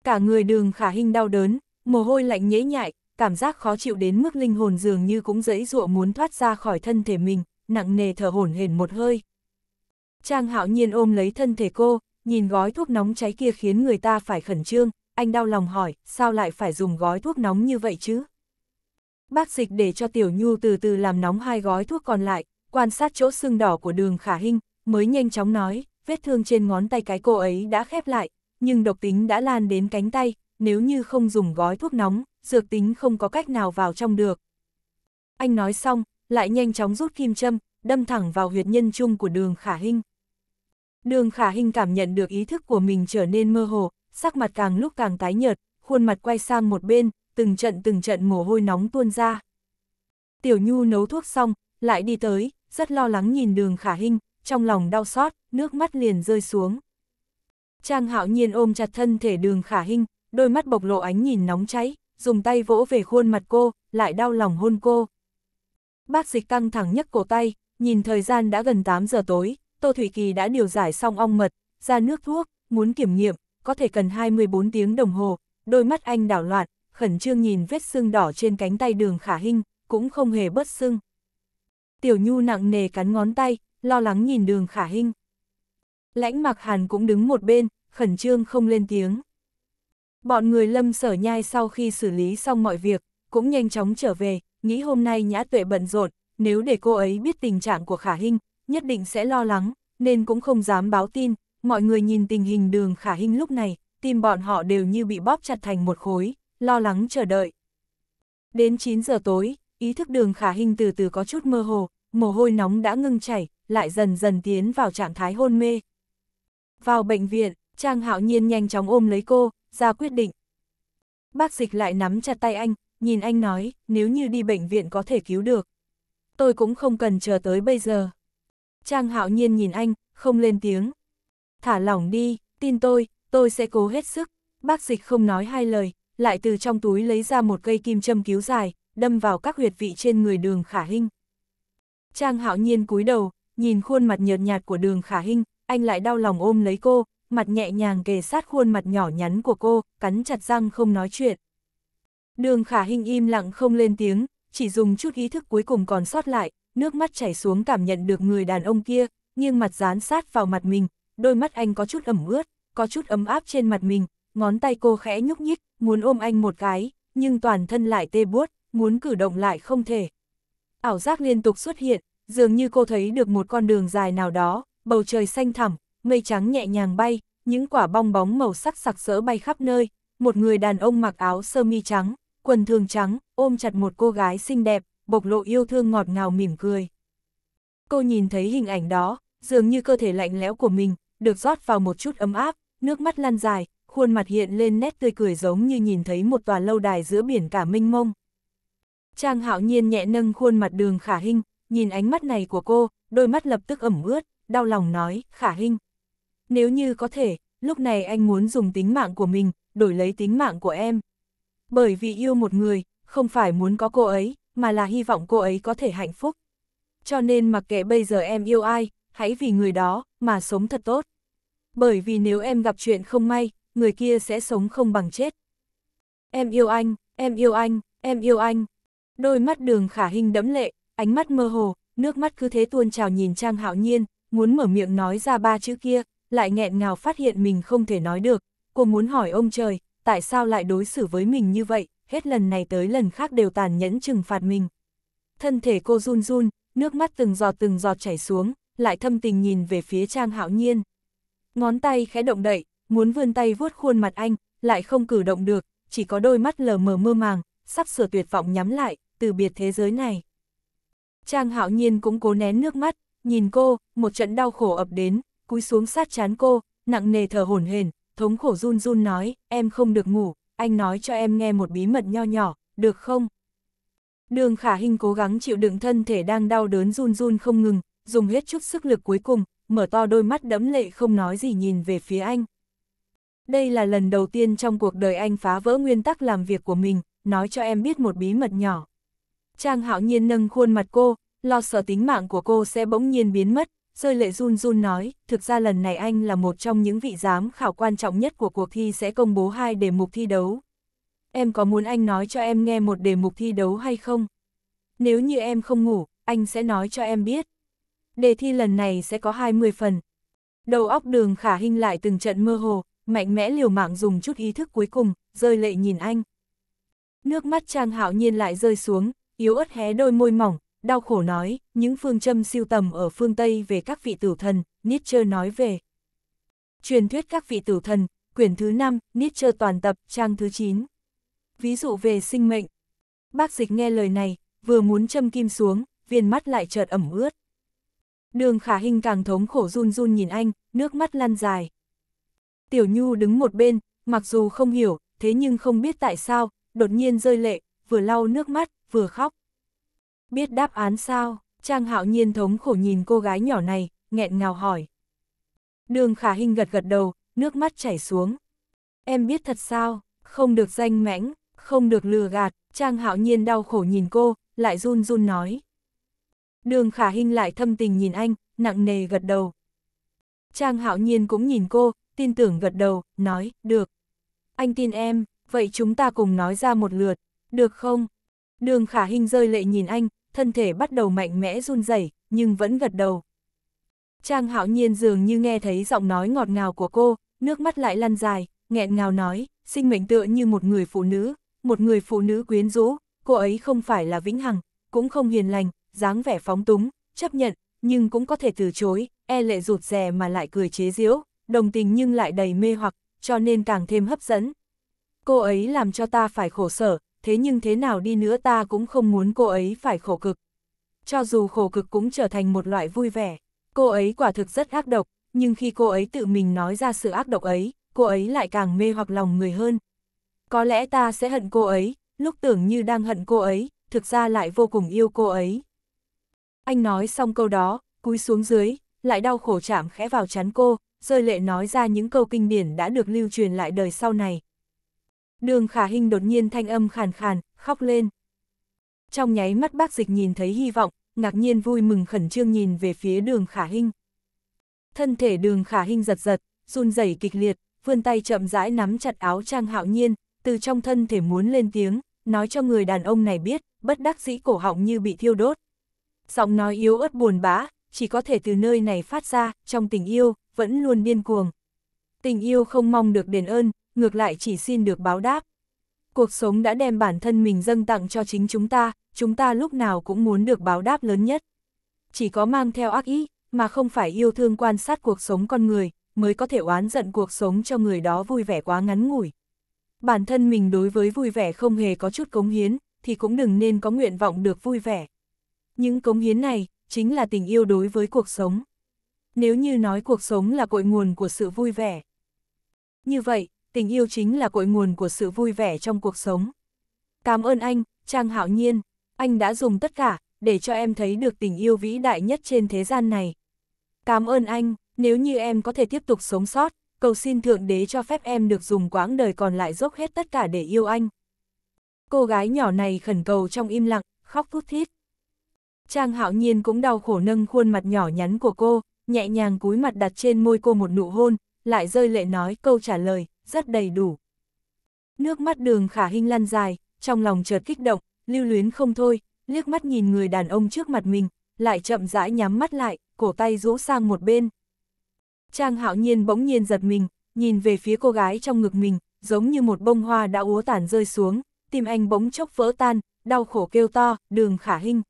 Cả người đường khả hình đau đớn, mồ hôi lạnh nhễ nhại, cảm giác khó chịu đến mức linh hồn dường như cũng dẫy dụa muốn thoát ra khỏi thân thể mình, nặng nề thở hổn hển một hơi. Trang hạo nhiên ôm lấy thân thể cô, nhìn gói thuốc nóng cháy kia khiến người ta phải khẩn trương, anh đau lòng hỏi, sao lại phải dùng gói thuốc nóng như vậy chứ? Bác dịch để cho Tiểu Nhu từ từ làm nóng hai gói thuốc còn lại, quan sát chỗ xương đỏ của đường khả hình, mới nhanh chóng nói, vết thương trên ngón tay cái cô ấy đã khép lại, nhưng độc tính đã lan đến cánh tay, nếu như không dùng gói thuốc nóng, dược tính không có cách nào vào trong được. Anh nói xong, lại nhanh chóng rút kim châm, đâm thẳng vào huyệt nhân trung của đường khả hình. Đường khả hình cảm nhận được ý thức của mình trở nên mơ hồ, sắc mặt càng lúc càng tái nhợt, khuôn mặt quay sang một bên, từng trận từng trận mồ hôi nóng tuôn ra. Tiểu Nhu nấu thuốc xong, lại đi tới, rất lo lắng nhìn đường khả hình, trong lòng đau xót, nước mắt liền rơi xuống. Trang hạo nhiên ôm chặt thân thể đường khả hình đôi mắt bộc lộ ánh nhìn nóng cháy, dùng tay vỗ về khuôn mặt cô, lại đau lòng hôn cô. Bác dịch căng thẳng nhấc cổ tay, nhìn thời gian đã gần 8 giờ tối, Tô Thủy Kỳ đã điều giải xong ong mật, ra nước thuốc, muốn kiểm nghiệm, có thể cần 24 tiếng đồng hồ, đôi mắt anh đảo loạn, khẩn trương nhìn vết sưng đỏ trên cánh tay đường khả hình cũng không hề bớt sưng. Tiểu Nhu nặng nề cắn ngón tay, lo lắng nhìn đường khả hinh. Lãnh mặc hàn cũng đứng một bên, khẩn trương không lên tiếng. Bọn người lâm sở nhai sau khi xử lý xong mọi việc, cũng nhanh chóng trở về, nghĩ hôm nay nhã tuệ bận rộn, nếu để cô ấy biết tình trạng của khả hinh, nhất định sẽ lo lắng, nên cũng không dám báo tin. Mọi người nhìn tình hình đường khả hinh lúc này, tim bọn họ đều như bị bóp chặt thành một khối, lo lắng chờ đợi. Đến 9 giờ tối, ý thức đường khả hinh từ từ có chút mơ hồ, mồ hôi nóng đã ngưng chảy, lại dần dần tiến vào trạng thái hôn mê. Vào bệnh viện, Trang Hạo Nhiên nhanh chóng ôm lấy cô, ra quyết định. Bác dịch lại nắm chặt tay anh, nhìn anh nói, nếu như đi bệnh viện có thể cứu được. Tôi cũng không cần chờ tới bây giờ. Trang Hạo Nhiên nhìn anh, không lên tiếng. Thả lỏng đi, tin tôi, tôi sẽ cố hết sức. Bác dịch không nói hai lời, lại từ trong túi lấy ra một cây kim châm cứu dài, đâm vào các huyệt vị trên người đường khả hinh. Trang hạo nhiên cúi đầu, nhìn khuôn mặt nhợt nhạt của đường khả hinh, anh lại đau lòng ôm lấy cô, mặt nhẹ nhàng kề sát khuôn mặt nhỏ nhắn của cô, cắn chặt răng không nói chuyện. Đường khả hinh im lặng không lên tiếng, chỉ dùng chút ý thức cuối cùng còn sót lại, nước mắt chảy xuống cảm nhận được người đàn ông kia, nghiêng mặt dán sát vào mặt mình, đôi mắt anh có chút ẩm ướt, có chút ấm áp trên mặt mình, ngón tay cô khẽ nhúc nhích, muốn ôm anh một cái, nhưng toàn thân lại tê buốt, muốn cử động lại không thể. Ảo giác liên tục xuất hiện, dường như cô thấy được một con đường dài nào đó, bầu trời xanh thẳm, mây trắng nhẹ nhàng bay, những quả bong bóng màu sắc sặc sỡ bay khắp nơi, một người đàn ông mặc áo sơ mi trắng, quần thường trắng, ôm chặt một cô gái xinh đẹp, bộc lộ yêu thương ngọt ngào mỉm cười. Cô nhìn thấy hình ảnh đó, dường như cơ thể lạnh lẽo của mình, được rót vào một chút ấm áp, nước mắt lăn dài, khuôn mặt hiện lên nét tươi cười giống như nhìn thấy một tòa lâu đài giữa biển cả mênh mông. Trang hạo nhiên nhẹ nâng khuôn mặt đường khả hình, nhìn ánh mắt này của cô, đôi mắt lập tức ẩm ướt, đau lòng nói, khả hình. Nếu như có thể, lúc này anh muốn dùng tính mạng của mình, đổi lấy tính mạng của em. Bởi vì yêu một người, không phải muốn có cô ấy, mà là hy vọng cô ấy có thể hạnh phúc. Cho nên mặc kệ bây giờ em yêu ai, hãy vì người đó, mà sống thật tốt. Bởi vì nếu em gặp chuyện không may, người kia sẽ sống không bằng chết. Em yêu anh, em yêu anh, em yêu anh. Đôi mắt đường khả hình đẫm lệ, ánh mắt mơ hồ, nước mắt cứ thế tuôn trào nhìn Trang Hạo Nhiên, muốn mở miệng nói ra ba chữ kia, lại nghẹn ngào phát hiện mình không thể nói được, cô muốn hỏi ông trời, tại sao lại đối xử với mình như vậy, hết lần này tới lần khác đều tàn nhẫn trừng phạt mình. Thân thể cô run run, nước mắt từng giọt từng giọt chảy xuống, lại thâm tình nhìn về phía Trang Hạo Nhiên. Ngón tay khẽ động đậy, muốn vươn tay vuốt khuôn mặt anh, lại không cử động được, chỉ có đôi mắt lờ mờ mơ màng, sắp sửa tuyệt vọng nhắm lại, từ biệt thế giới này. Trang hạo nhiên cũng cố nén nước mắt, nhìn cô, một trận đau khổ ập đến, cúi xuống sát chán cô, nặng nề thở hổn hển, thống khổ run run nói, em không được ngủ, anh nói cho em nghe một bí mật nho nhỏ, được không? Đường khả Hinh cố gắng chịu đựng thân thể đang đau đớn run run không ngừng, dùng hết chút sức lực cuối cùng, mở to đôi mắt đẫm lệ không nói gì nhìn về phía anh. Đây là lần đầu tiên trong cuộc đời anh phá vỡ nguyên tắc làm việc của mình, nói cho em biết một bí mật nhỏ. Trang hạo nhiên nâng khuôn mặt cô, lo sợ tính mạng của cô sẽ bỗng nhiên biến mất, rơi lệ run run nói, thực ra lần này anh là một trong những vị giám khảo quan trọng nhất của cuộc thi sẽ công bố hai đề mục thi đấu. Em có muốn anh nói cho em nghe một đề mục thi đấu hay không? Nếu như em không ngủ, anh sẽ nói cho em biết. Đề thi lần này sẽ có 20 phần. Đầu óc đường khả hình lại từng trận mơ hồ, mạnh mẽ liều mạng dùng chút ý thức cuối cùng, rơi lệ nhìn anh. Nước mắt Trang Hạo Nhiên lại rơi xuống, yếu ớt hé đôi môi mỏng, đau khổ nói, những phương châm siêu tầm ở phương Tây về các vị tử thần, Nietzsche nói về. Truyền thuyết các vị tử thần, quyển thứ 5, Nietzsche toàn tập, trang thứ 9. Ví dụ về sinh mệnh. Bác dịch nghe lời này, vừa muốn châm kim xuống, viên mắt lại chợt ẩm ướt. Đường khả hình càng thống khổ run run nhìn anh, nước mắt lăn dài. Tiểu Nhu đứng một bên, mặc dù không hiểu, thế nhưng không biết tại sao, đột nhiên rơi lệ, vừa lau nước mắt, vừa khóc. Biết đáp án sao, Trang Hạo Nhiên thống khổ nhìn cô gái nhỏ này, nghẹn ngào hỏi. Đường khả hình gật gật đầu, nước mắt chảy xuống. Em biết thật sao, không được danh mẽnh, không được lừa gạt, Trang Hạo Nhiên đau khổ nhìn cô, lại run run nói. Đường khả hình lại thâm tình nhìn anh, nặng nề gật đầu. Trang Hạo Nhiên cũng nhìn cô, tin tưởng gật đầu, nói, được. Anh tin em, vậy chúng ta cùng nói ra một lượt, được không? Đường khả hình rơi lệ nhìn anh, thân thể bắt đầu mạnh mẽ run rẩy nhưng vẫn gật đầu. Trang hạo nhiên dường như nghe thấy giọng nói ngọt ngào của cô, nước mắt lại lăn dài, nghẹn ngào nói, sinh mệnh tựa như một người phụ nữ, một người phụ nữ quyến rũ, cô ấy không phải là vĩnh hằng, cũng không hiền lành, dáng vẻ phóng túng, chấp nhận, nhưng cũng có thể từ chối, e lệ rụt rè mà lại cười chế giễu, đồng tình nhưng lại đầy mê hoặc, cho nên càng thêm hấp dẫn. Cô ấy làm cho ta phải khổ sở, thế nhưng thế nào đi nữa ta cũng không muốn cô ấy phải khổ cực. Cho dù khổ cực cũng trở thành một loại vui vẻ, cô ấy quả thực rất ác độc, nhưng khi cô ấy tự mình nói ra sự ác độc ấy, cô ấy lại càng mê hoặc lòng người hơn. Có lẽ ta sẽ hận cô ấy, lúc tưởng như đang hận cô ấy, thực ra lại vô cùng yêu cô ấy. Anh nói xong câu đó, cúi xuống dưới, lại đau khổ chạm khẽ vào chán cô, rơi lệ nói ra những câu kinh điển đã được lưu truyền lại đời sau này, Đường khả hình đột nhiên thanh âm khàn khàn, khóc lên. Trong nháy mắt bác dịch nhìn thấy hy vọng, ngạc nhiên vui mừng khẩn trương nhìn về phía đường khả hình. Thân thể đường khả hình giật giật, run rẩy kịch liệt, vươn tay chậm rãi nắm chặt áo trang hạo nhiên, từ trong thân thể muốn lên tiếng, nói cho người đàn ông này biết, bất đắc dĩ cổ họng như bị thiêu đốt. Giọng nói yếu ớt buồn bã, chỉ có thể từ nơi này phát ra, trong tình yêu, vẫn luôn điên cuồng. Tình yêu không mong được đền ơn, ngược lại chỉ xin được báo đáp. Cuộc sống đã đem bản thân mình dâng tặng cho chính chúng ta, chúng ta lúc nào cũng muốn được báo đáp lớn nhất. Chỉ có mang theo ác ý, mà không phải yêu thương quan sát cuộc sống con người, mới có thể oán giận cuộc sống cho người đó vui vẻ quá ngắn ngủi. Bản thân mình đối với vui vẻ không hề có chút cống hiến, thì cũng đừng nên có nguyện vọng được vui vẻ. Những cống hiến này, chính là tình yêu đối với cuộc sống. Nếu như nói cuộc sống là cội nguồn của sự vui vẻ. Như vậy, tình yêu chính là cội nguồn của sự vui vẻ trong cuộc sống. Cảm ơn anh, Trang Hạo Nhiên, anh đã dùng tất cả, để cho em thấy được tình yêu vĩ đại nhất trên thế gian này. Cảm ơn anh, nếu như em có thể tiếp tục sống sót, cầu xin Thượng Đế cho phép em được dùng quãng đời còn lại dốc hết tất cả để yêu anh. Cô gái nhỏ này khẩn cầu trong im lặng, khóc thút thít. Trang hạo nhiên cũng đau khổ nâng khuôn mặt nhỏ nhắn của cô, nhẹ nhàng cúi mặt đặt trên môi cô một nụ hôn, lại rơi lệ nói câu trả lời, rất đầy đủ. Nước mắt đường khả hình lăn dài, trong lòng chợt kích động, lưu luyến không thôi, liếc mắt nhìn người đàn ông trước mặt mình, lại chậm rãi nhắm mắt lại, cổ tay rũ sang một bên. Trang hạo nhiên bỗng nhiên giật mình, nhìn về phía cô gái trong ngực mình, giống như một bông hoa đã úa tản rơi xuống, tim anh bỗng chốc vỡ tan, đau khổ kêu to, đường khả hình.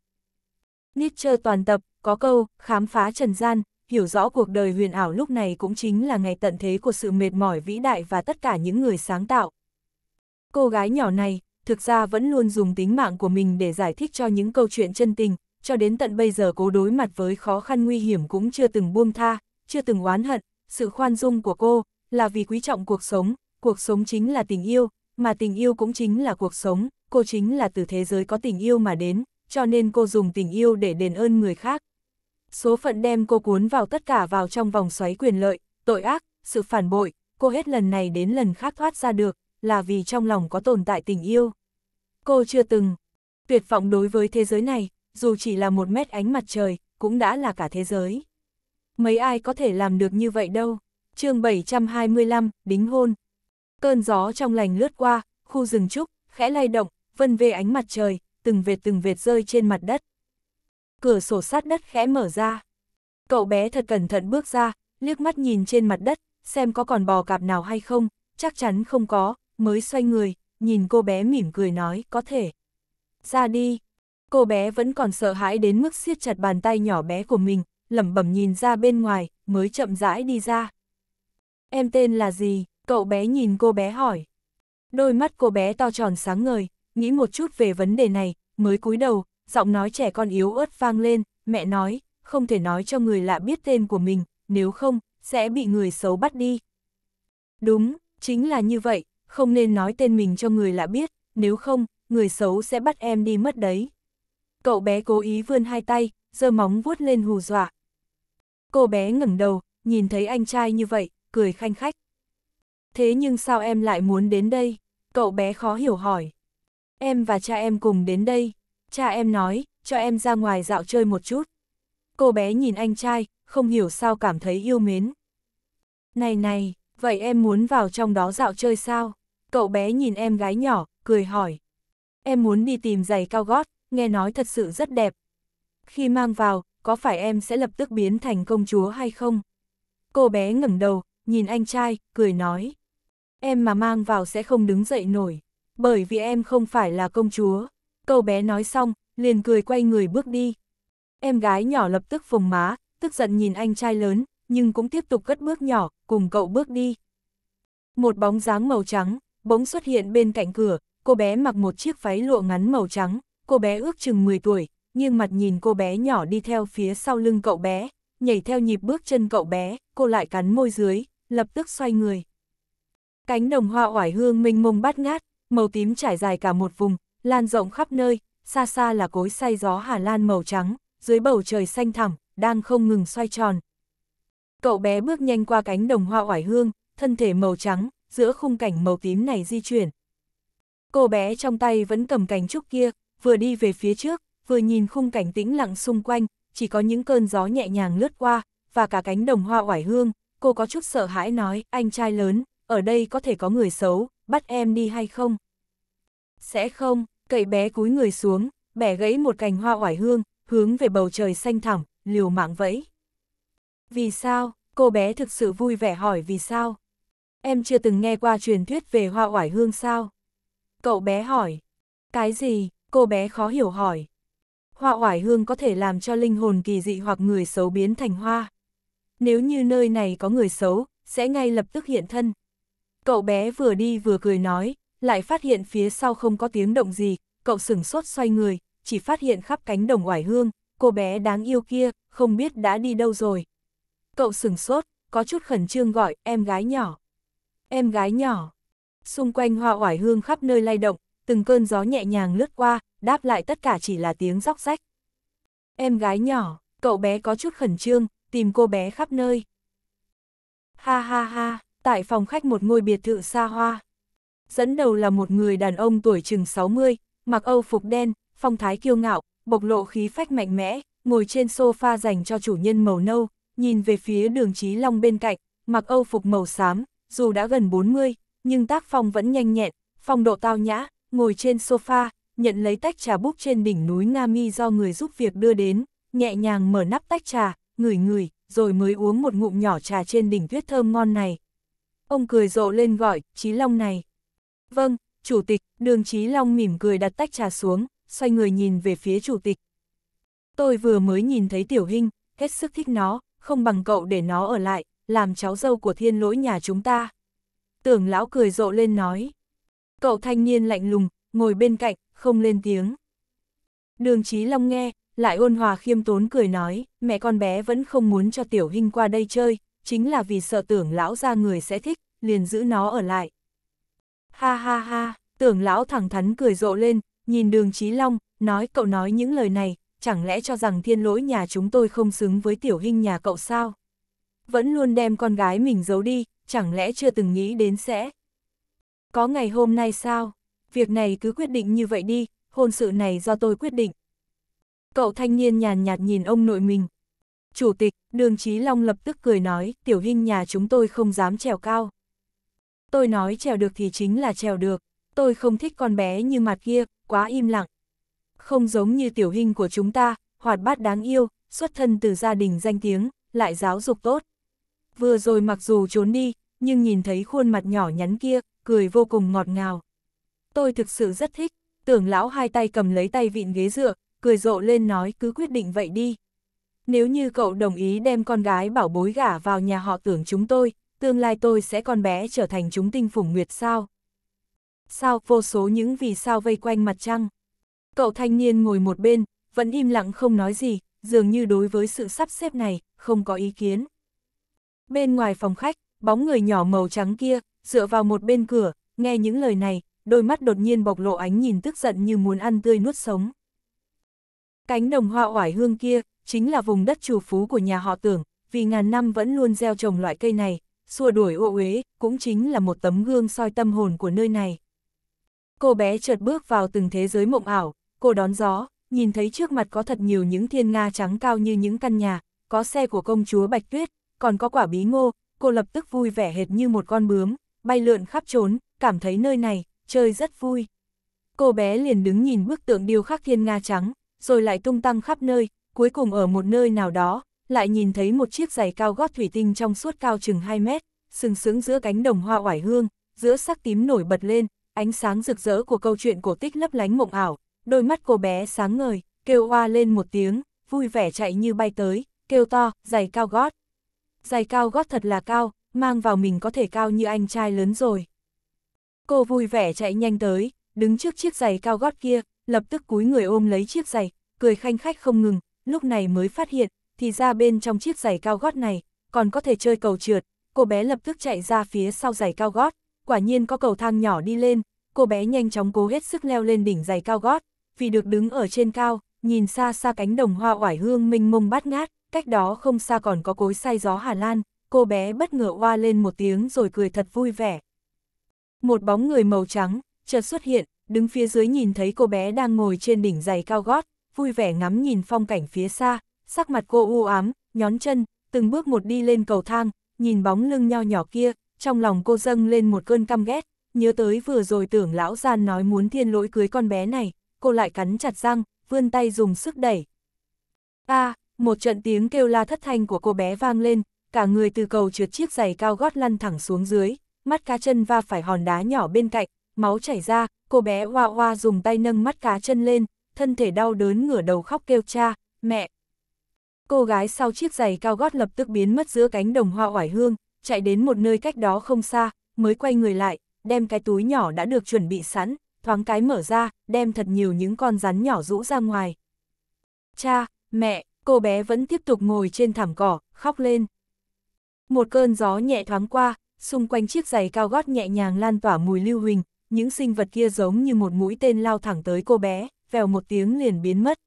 Nietzsche toàn tập, có câu, khám phá trần gian, hiểu rõ cuộc đời huyền ảo lúc này cũng chính là ngày tận thế của sự mệt mỏi vĩ đại và tất cả những người sáng tạo. Cô gái nhỏ này, thực ra vẫn luôn dùng tính mạng của mình để giải thích cho những câu chuyện chân tình, cho đến tận bây giờ cô đối mặt với khó khăn nguy hiểm cũng chưa từng buông tha, chưa từng oán hận, sự khoan dung của cô là vì quý trọng cuộc sống, cuộc sống chính là tình yêu, mà tình yêu cũng chính là cuộc sống, cô chính là từ thế giới có tình yêu mà đến, cho nên cô dùng tình yêu để đền ơn người khác, số phận đem cô cuốn vào tất cả vào trong vòng xoáy quyền lợi, tội ác, sự phản bội, cô hết lần này đến lần khác thoát ra được, là vì trong lòng có tồn tại tình yêu. Cô chưa từng tuyệt vọng đối với thế giới này, dù chỉ là một mét ánh mặt trời, cũng đã là cả thế giới. Mấy ai có thể làm được như vậy đâu. chương 725, đính hôn. Cơn gió trong lành lướt qua, khu rừng trúc, khẽ lay động, vân về ánh mặt trời, từng vệt từng vệt rơi trên mặt đất cửa sổ sát đất khẽ mở ra. Cậu bé thật cẩn thận bước ra, liếc mắt nhìn trên mặt đất, xem có còn bò cạp nào hay không, chắc chắn không có, mới xoay người, nhìn cô bé mỉm cười nói, có thể. Ra đi. Cô bé vẫn còn sợ hãi đến mức siết chặt bàn tay nhỏ bé của mình, lẩm bẩm nhìn ra bên ngoài, mới chậm rãi đi ra. Em tên là gì? Cậu bé nhìn cô bé hỏi. Đôi mắt cô bé to tròn sáng ngời, nghĩ một chút về vấn đề này, mới cúi đầu, giọng nói trẻ con yếu ớt vang lên, mẹ nói, không thể nói cho người lạ biết tên của mình, nếu không, sẽ bị người xấu bắt đi. Đúng, chính là như vậy, không nên nói tên mình cho người lạ biết, nếu không, người xấu sẽ bắt em đi mất đấy. Cậu bé cố ý vươn hai tay, giơ móng vuốt lên hù dọa. Cô bé ngẩng đầu, nhìn thấy anh trai như vậy, cười khanh khách. Thế nhưng sao em lại muốn đến đây? Cậu bé khó hiểu hỏi. Em và cha em cùng đến đây, Cha em nói, cho em ra ngoài dạo chơi một chút. Cô bé nhìn anh trai, không hiểu sao cảm thấy yêu mến. Này này, vậy em muốn vào trong đó dạo chơi sao? Cậu bé nhìn em gái nhỏ, cười hỏi. Em muốn đi tìm giày cao gót, nghe nói thật sự rất đẹp. Khi mang vào, có phải em sẽ lập tức biến thành công chúa hay không? Cô bé ngẩng đầu, nhìn anh trai, cười nói. Em mà mang vào sẽ không đứng dậy nổi, bởi vì em không phải là công chúa. Cậu bé nói xong, liền cười quay người bước đi. Em gái nhỏ lập tức phồng má, tức giận nhìn anh trai lớn, nhưng cũng tiếp tục cất bước nhỏ, cùng cậu bước đi. Một bóng dáng màu trắng, bỗng xuất hiện bên cạnh cửa, cô bé mặc một chiếc váy lụa ngắn màu trắng, cô bé ước chừng 10 tuổi, nhưng mặt nhìn cô bé nhỏ đi theo phía sau lưng cậu bé, nhảy theo nhịp bước chân cậu bé, cô lại cắn môi dưới, lập tức xoay người. Cánh đồng hoa oải hương mênh mông bát ngát, màu tím trải dài cả một vùng, lan rộng khắp nơi, xa xa là cối xay gió Hà Lan màu trắng, dưới bầu trời xanh thẳm, đang không ngừng xoay tròn. Cậu bé bước nhanh qua cánh đồng hoa oải hương, thân thể màu trắng, giữa khung cảnh màu tím này di chuyển. Cô bé trong tay vẫn cầm cành trúc kia, vừa đi về phía trước, vừa nhìn khung cảnh tĩnh lặng xung quanh, chỉ có những cơn gió nhẹ nhàng lướt qua, và cả cánh đồng hoa oải hương, cô có chút sợ hãi nói, anh trai lớn, ở đây có thể có người xấu, bắt em đi hay không? Sẽ không, cậy bé cúi người xuống, bẻ gãy một cành hoa oải hương, hướng về bầu trời xanh thẳm, liều mạng vẫy. Vì sao? Cô bé thực sự vui vẻ hỏi vì sao? Em chưa từng nghe qua truyền thuyết về hoa oải hương sao? Cậu bé hỏi. Cái gì? Cô bé khó hiểu hỏi. Hoa oải hương có thể làm cho linh hồn kỳ dị hoặc người xấu biến thành hoa. Nếu như nơi này có người xấu, sẽ ngay lập tức hiện thân. Cậu bé vừa đi vừa cười nói, lại phát hiện phía sau không có tiếng động gì, cậu sửng sốt xoay người, chỉ phát hiện khắp cánh đồng oải hương, cô bé đáng yêu kia, không biết đã đi đâu rồi. Cậu sửng sốt, có chút khẩn trương gọi, em gái nhỏ. Em gái nhỏ. Xung quanh hoa oải hương khắp nơi lay động, từng cơn gió nhẹ nhàng lướt qua, đáp lại tất cả chỉ là tiếng róc rách. Em gái nhỏ, cậu bé có chút khẩn trương, tìm cô bé khắp nơi. Ha ha ha, tại phòng khách một ngôi biệt thự xa hoa dẫn đầu là một người đàn ông tuổi chừng 60, mặc âu phục đen, phong thái kiêu ngạo, bộc lộ khí phách mạnh mẽ, ngồi trên sofa dành cho chủ nhân màu nâu, nhìn về phía đường Chí Long bên cạnh, mặc âu phục màu xám, dù đã gần 40, nhưng tác phong vẫn nhanh nhẹn, phong độ tao nhã, ngồi trên sofa, nhận lấy tách trà búp trên đỉnh núi Nga Mi do người giúp việc đưa đến, nhẹ nhàng mở nắp tách trà, ngửi ngửi, rồi mới uống một ngụm nhỏ trà trên đỉnh tuyết thơm ngon này. Ông cười rộ lên gọi, Chí Long này. Vâng, Chủ tịch, đường Chí Long mỉm cười đặt tách trà xuống, xoay người nhìn về phía Chủ tịch. Tôi vừa mới nhìn thấy Tiểu Hinh, hết sức thích nó, không bằng cậu để nó ở lại, làm cháu dâu của thiên lỗi nhà chúng ta. Tưởng lão cười rộ lên nói. Cậu thanh niên lạnh lùng, ngồi bên cạnh, không lên tiếng. Đường Chí Long nghe, lại ôn hòa khiêm tốn cười nói, mẹ con bé vẫn không muốn cho Tiểu Hinh qua đây chơi, chính là vì sợ tưởng lão ra người sẽ thích, liền giữ nó ở lại. Ha ha ha, tưởng lão thẳng thắn cười rộ lên, nhìn đường Chí Long, nói cậu nói những lời này, chẳng lẽ cho rằng thiên lỗi nhà chúng tôi không xứng với tiểu hình nhà cậu sao? Vẫn luôn đem con gái mình giấu đi, chẳng lẽ chưa từng nghĩ đến sẽ? Có ngày hôm nay sao? Việc này cứ quyết định như vậy đi, hôn sự này do tôi quyết định. Cậu thanh niên nhàn nhạt nhìn ông nội mình. Chủ tịch, đường Chí Long lập tức cười nói, tiểu hình nhà chúng tôi không dám trèo cao. Tôi nói trèo được thì chính là trèo được, tôi không thích con bé như mặt kia, quá im lặng. Không giống như tiểu hình của chúng ta, hoạt bát đáng yêu, xuất thân từ gia đình danh tiếng, lại giáo dục tốt. Vừa rồi mặc dù trốn đi, nhưng nhìn thấy khuôn mặt nhỏ nhắn kia, cười vô cùng ngọt ngào. Tôi thực sự rất thích, tưởng lão hai tay cầm lấy tay vịn ghế dựa, cười rộ lên nói cứ quyết định vậy đi. Nếu như cậu đồng ý đem con gái bảo bối gả vào nhà họ tưởng chúng tôi, tương lai tôi sẽ còn bé trở thành chúng tinh phủng nguyệt sao? Sao vô số những vì sao vây quanh mặt trăng? Cậu thanh niên ngồi một bên, vẫn im lặng không nói gì, dường như đối với sự sắp xếp này, không có ý kiến. Bên ngoài phòng khách, bóng người nhỏ màu trắng kia, dựa vào một bên cửa, nghe những lời này, đôi mắt đột nhiên bộc lộ ánh nhìn tức giận như muốn ăn tươi nuốt sống. Cánh đồng hoa oải hương kia, chính là vùng đất chủ phú của nhà họ tưởng, vì ngàn năm vẫn luôn gieo trồng loại cây này, xua đuổi ô uế, cũng chính là một tấm gương soi tâm hồn của nơi này. Cô bé chợt bước vào từng thế giới mộng ảo, cô đón gió, nhìn thấy trước mặt có thật nhiều những thiên nga trắng cao như những căn nhà, có xe của công chúa Bạch Tuyết, còn có quả bí ngô, cô lập tức vui vẻ hệt như một con bướm, bay lượn khắp trốn, cảm thấy nơi này, chơi rất vui. Cô bé liền đứng nhìn bức tượng điêu khắc thiên nga trắng, rồi lại tung tăng khắp nơi, cuối cùng ở một nơi nào đó, lại nhìn thấy một chiếc giày cao gót thủy tinh trong suốt cao chừng 2 mét, sừng sững giữa cánh đồng hoa oải hương, giữa sắc tím nổi bật lên, ánh sáng rực rỡ của câu chuyện cổ tích lấp lánh mộng ảo, đôi mắt cô bé sáng ngời, kêu hoa lên một tiếng, vui vẻ chạy như bay tới, kêu to, giày cao gót. Giày cao gót thật là cao, mang vào mình có thể cao như anh trai lớn rồi. Cô vui vẻ chạy nhanh tới, đứng trước chiếc giày cao gót kia, lập tức cúi người ôm lấy chiếc giày, cười khanh khách không ngừng, lúc này mới phát hiện, thì ra bên trong chiếc giày cao gót này, còn có thể chơi cầu trượt, cô bé lập tức chạy ra phía sau giày cao gót, quả nhiên có cầu thang nhỏ đi lên, cô bé nhanh chóng cố hết sức leo lên đỉnh giày cao gót, vì được đứng ở trên cao, nhìn xa xa cánh đồng hoa oải hương minh mông bát ngát, cách đó không xa còn có cối say gió Hà Lan, cô bé bất ngờ hoa lên một tiếng rồi cười thật vui vẻ. Một bóng người màu trắng, chợt xuất hiện, đứng phía dưới nhìn thấy cô bé đang ngồi trên đỉnh giày cao gót, vui vẻ ngắm nhìn phong cảnh phía xa, sắc mặt cô u ám, nhón chân, từng bước một đi lên cầu thang, nhìn bóng lưng nho nhỏ kia, trong lòng cô dâng lên một cơn căm ghét, nhớ tới vừa rồi tưởng lão gian nói muốn thiên lỗi cưới con bé này, cô lại cắn chặt răng, vươn tay dùng sức đẩy. A, một trận tiếng kêu la thất thanh của cô bé vang lên, cả người từ cầu trượt chiếc giày cao gót lăn thẳng xuống dưới, mắt cá chân va phải hòn đá nhỏ bên cạnh, máu chảy ra, cô bé hoa hoa dùng tay nâng mắt cá chân lên, thân thể đau đớn ngửa đầu khóc kêu cha, mẹ, cô gái sau chiếc giày cao gót lập tức biến mất giữa cánh đồng hoa oải hương, chạy đến một nơi cách đó không xa, mới quay người lại, đem cái túi nhỏ đã được chuẩn bị sẵn, thoáng cái mở ra, đem thật nhiều những con rắn nhỏ rũ ra ngoài. Cha, mẹ, cô bé vẫn tiếp tục ngồi trên thảm cỏ, khóc lên. Một cơn gió nhẹ thoáng qua, xung quanh chiếc giày cao gót nhẹ nhàng lan tỏa mùi lưu huỳnh, những sinh vật kia giống như một mũi tên lao thẳng tới cô bé, vèo một tiếng liền biến mất.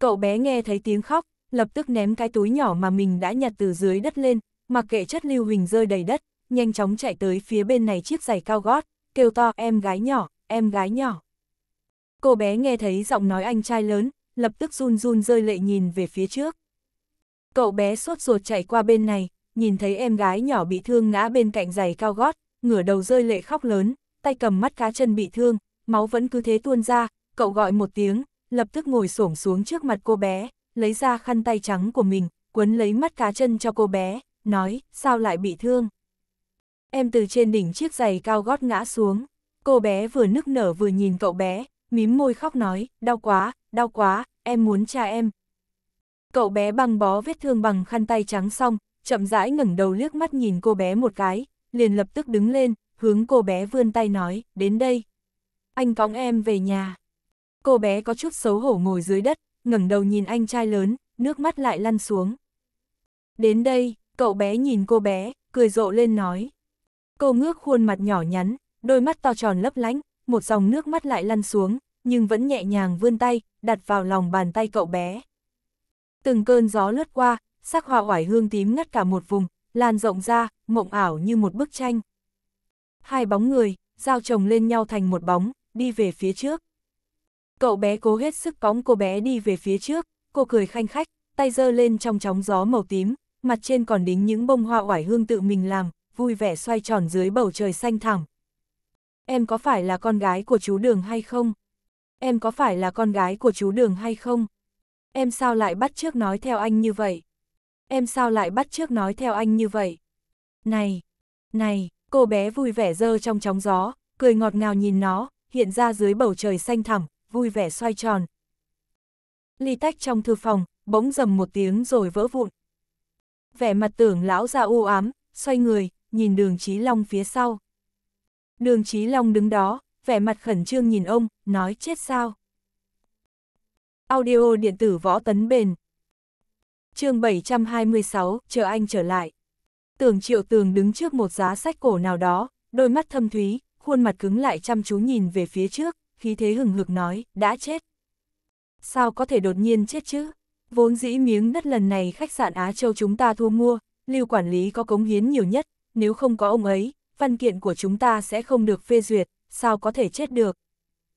Cậu bé nghe thấy tiếng khóc, lập tức ném cái túi nhỏ mà mình đã nhặt từ dưới đất lên, mặc kệ chất lưu huỳnh rơi đầy đất, nhanh chóng chạy tới phía bên này chiếc giày cao gót, kêu to em gái nhỏ, em gái nhỏ. Cô bé nghe thấy giọng nói anh trai lớn, lập tức run run rơi lệ nhìn về phía trước. Cậu bé sốt ruột chạy qua bên này, nhìn thấy em gái nhỏ bị thương ngã bên cạnh giày cao gót, ngửa đầu rơi lệ khóc lớn, tay cầm mắt cá chân bị thương, máu vẫn cứ thế tuôn ra, cậu gọi một tiếng, lập tức ngồi xổm xuống trước mặt cô bé, lấy ra khăn tay trắng của mình, quấn lấy mắt cá chân cho cô bé, nói, sao lại bị thương. Em từ trên đỉnh chiếc giày cao gót ngã xuống, cô bé vừa nức nở vừa nhìn cậu bé, mím môi khóc nói, đau quá, đau quá, em muốn cha em. Cậu bé băng bó vết thương bằng khăn tay trắng xong, chậm rãi ngẩng đầu liếc mắt nhìn cô bé một cái, liền lập tức đứng lên, hướng cô bé vươn tay nói, đến đây. Anh cõng em về nhà. Cô bé có chút xấu hổ ngồi dưới đất, ngẩng đầu nhìn anh trai lớn, nước mắt lại lăn xuống. Đến đây, cậu bé nhìn cô bé, cười rộ lên nói. Cô ngước khuôn mặt nhỏ nhắn, đôi mắt to tròn lấp lánh, một dòng nước mắt lại lăn xuống, nhưng vẫn nhẹ nhàng vươn tay, đặt vào lòng bàn tay cậu bé. Từng cơn gió lướt qua, sắc hoa oải hương tím ngắt cả một vùng, lan rộng ra, mộng ảo như một bức tranh. Hai bóng người, giao chồng lên nhau thành một bóng, đi về phía trước. Cậu bé cố hết sức cõng cô bé đi về phía trước, cô cười khanh khách, tay giơ lên trong chóng gió màu tím, mặt trên còn đính những bông hoa oải hương tự mình làm, vui vẻ xoay tròn dưới bầu trời xanh thẳm. Em có phải là con gái của chú Đường hay không? Em có phải là con gái của chú Đường hay không? Em sao lại bắt trước nói theo anh như vậy? Em sao lại bắt trước nói theo anh như vậy? Này, này, cô bé vui vẻ dơ trong chóng gió, cười ngọt ngào nhìn nó, hiện ra dưới bầu trời xanh thẳm, vui vẻ xoay tròn. Ly tách trong thư phòng, bỗng dầm một tiếng rồi vỡ vụn. Vẻ mặt tưởng lão ra u ám, xoay người, nhìn đường Chí Long phía sau. Đường Chí Long đứng đó, vẻ mặt khẩn trương nhìn ông, nói chết sao. Audio điện tử võ tấn bền. chương 726, chờ anh trở lại. Tưởng triệu tường đứng trước một giá sách cổ nào đó, đôi mắt thâm thúy, khuôn mặt cứng lại chăm chú nhìn về phía trước, khí thế hừng hực nói, đã chết. Sao có thể đột nhiên chết chứ? Vốn dĩ miếng đất lần này khách sạn Á Châu chúng ta thua mua, lưu quản lý có cống hiến nhiều nhất, nếu không có ông ấy, văn kiện của chúng ta sẽ không được phê duyệt, sao có thể chết được?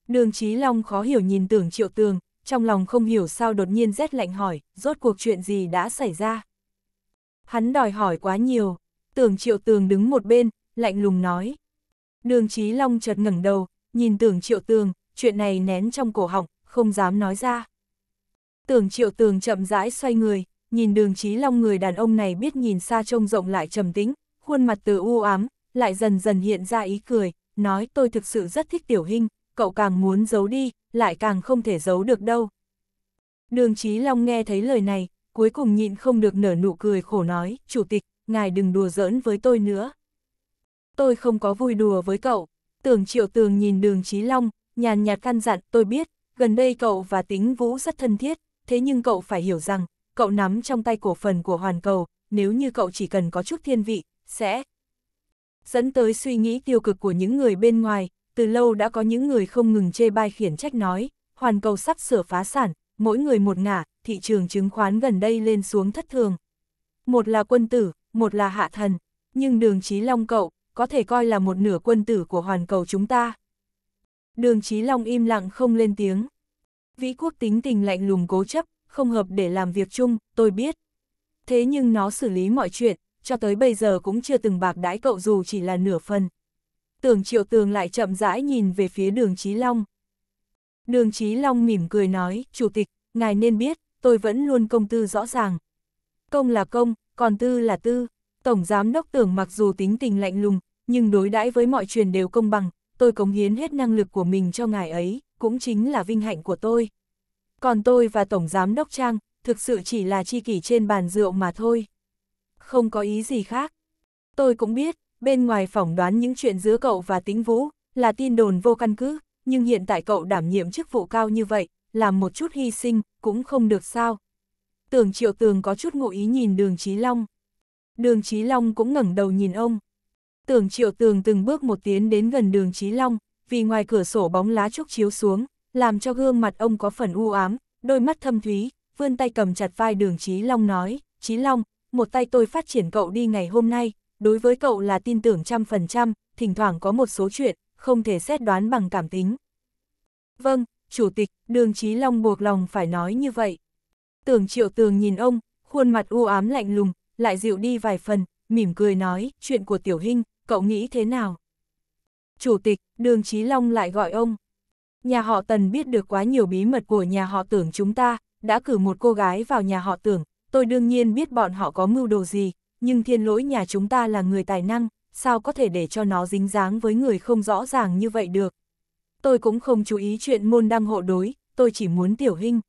Đường Chí Long khó hiểu nhìn tưởng triệu tường, trong lòng không hiểu sao đột nhiên rét lạnh hỏi, rốt cuộc chuyện gì đã xảy ra? Hắn đòi hỏi quá nhiều, tưởng triệu tường đứng một bên, lạnh lùng nói. Đường Chí Long chợt ngẩng đầu, nhìn tưởng triệu tường, chuyện này nén trong cổ họng, không dám nói ra. Tưởng triệu tường chậm rãi xoay người, nhìn đường trí long người đàn ông này biết nhìn xa trông rộng lại trầm tĩnh khuôn mặt từ u ám, lại dần dần hiện ra ý cười, nói tôi thực sự rất thích tiểu hình, cậu càng muốn giấu đi, lại càng không thể giấu được đâu. Đường trí long nghe thấy lời này, cuối cùng nhịn không được nở nụ cười khổ nói, chủ tịch, ngài đừng đùa giỡn với tôi nữa. Tôi không có vui đùa với cậu, Tưởng triệu tường nhìn đường Trí Long, nhàn nhạt căn dặn, tôi biết, gần đây cậu và tính vũ rất thân thiết, thế nhưng cậu phải hiểu rằng, cậu nắm trong tay cổ phần của hoàn cầu, nếu như cậu chỉ cần có chút thiên vị, sẽ dẫn tới suy nghĩ tiêu cực của những người bên ngoài, từ lâu đã có những người không ngừng chê bai khiển trách nói, hoàn cầu sắp sửa phá sản, mỗi người một ngả, thị trường chứng khoán gần đây lên xuống thất thường. Một là quân tử, một là hạ thần, nhưng đường trí long cậu, có thể coi là một nửa quân tử của hoàn cầu chúng ta. Đường Chí Long im lặng không lên tiếng. Vĩ quốc tính tình lạnh lùng cố chấp, không hợp để làm việc chung, tôi biết. Thế nhưng nó xử lý mọi chuyện, cho tới bây giờ cũng chưa từng bạc đãi cậu dù chỉ là nửa phần. Tưởng triệu tường lại chậm rãi nhìn về phía đường Chí Long. Đường Chí Long mỉm cười nói, Chủ tịch, ngài nên biết, tôi vẫn luôn công tư rõ ràng. Công là công, còn tư là tư, Tổng Giám Đốc Tưởng mặc dù tính tình lạnh lùng, nhưng đối đãi với mọi chuyện đều công bằng, tôi cống hiến hết năng lực của mình cho ngài ấy, cũng chính là vinh hạnh của tôi. Còn tôi và Tổng Giám Đốc Trang, thực sự chỉ là chi kỷ trên bàn rượu mà thôi. Không có ý gì khác. Tôi cũng biết, bên ngoài phỏng đoán những chuyện giữa cậu và tính vũ, là tin đồn vô căn cứ, nhưng hiện tại cậu đảm nhiệm chức vụ cao như vậy, làm một chút hy sinh, cũng không được sao. Tưởng triệu tường có chút ngụ ý nhìn đường Chí Long. Đường Chí Long cũng ngẩng đầu nhìn ông. Tưởng triệu tường từng bước một tiến đến gần đường Chí Long, vì ngoài cửa sổ bóng lá trúc chiếu xuống, làm cho gương mặt ông có phần u ám, đôi mắt thâm thúy, vươn tay cầm chặt vai đường Chí Long nói, Chí Long, một tay tôi phát triển cậu đi ngày hôm nay, đối với cậu là tin tưởng trăm phần trăm, thỉnh thoảng có một số chuyện, không thể xét đoán bằng cảm tính. Vâng, Chủ tịch, đường Chí Long buộc lòng phải nói như vậy. Tưởng triệu tường nhìn ông, khuôn mặt u ám lạnh lùng, lại dịu đi vài phần, mỉm cười nói, chuyện của Tiểu Hinh, cậu nghĩ thế nào? Chủ tịch, Đường Chí Long lại gọi ông. Nhà họ Tần biết được quá nhiều bí mật của nhà họ tưởng chúng ta, đã cử một cô gái vào nhà họ tưởng, tôi đương nhiên biết bọn họ có mưu đồ gì, nhưng thiên lỗi nhà chúng ta là người tài năng, sao có thể để cho nó dính dáng với người không rõ ràng như vậy được. Tôi cũng không chú ý chuyện môn đăng hộ đối, tôi chỉ muốn Tiểu Hinh,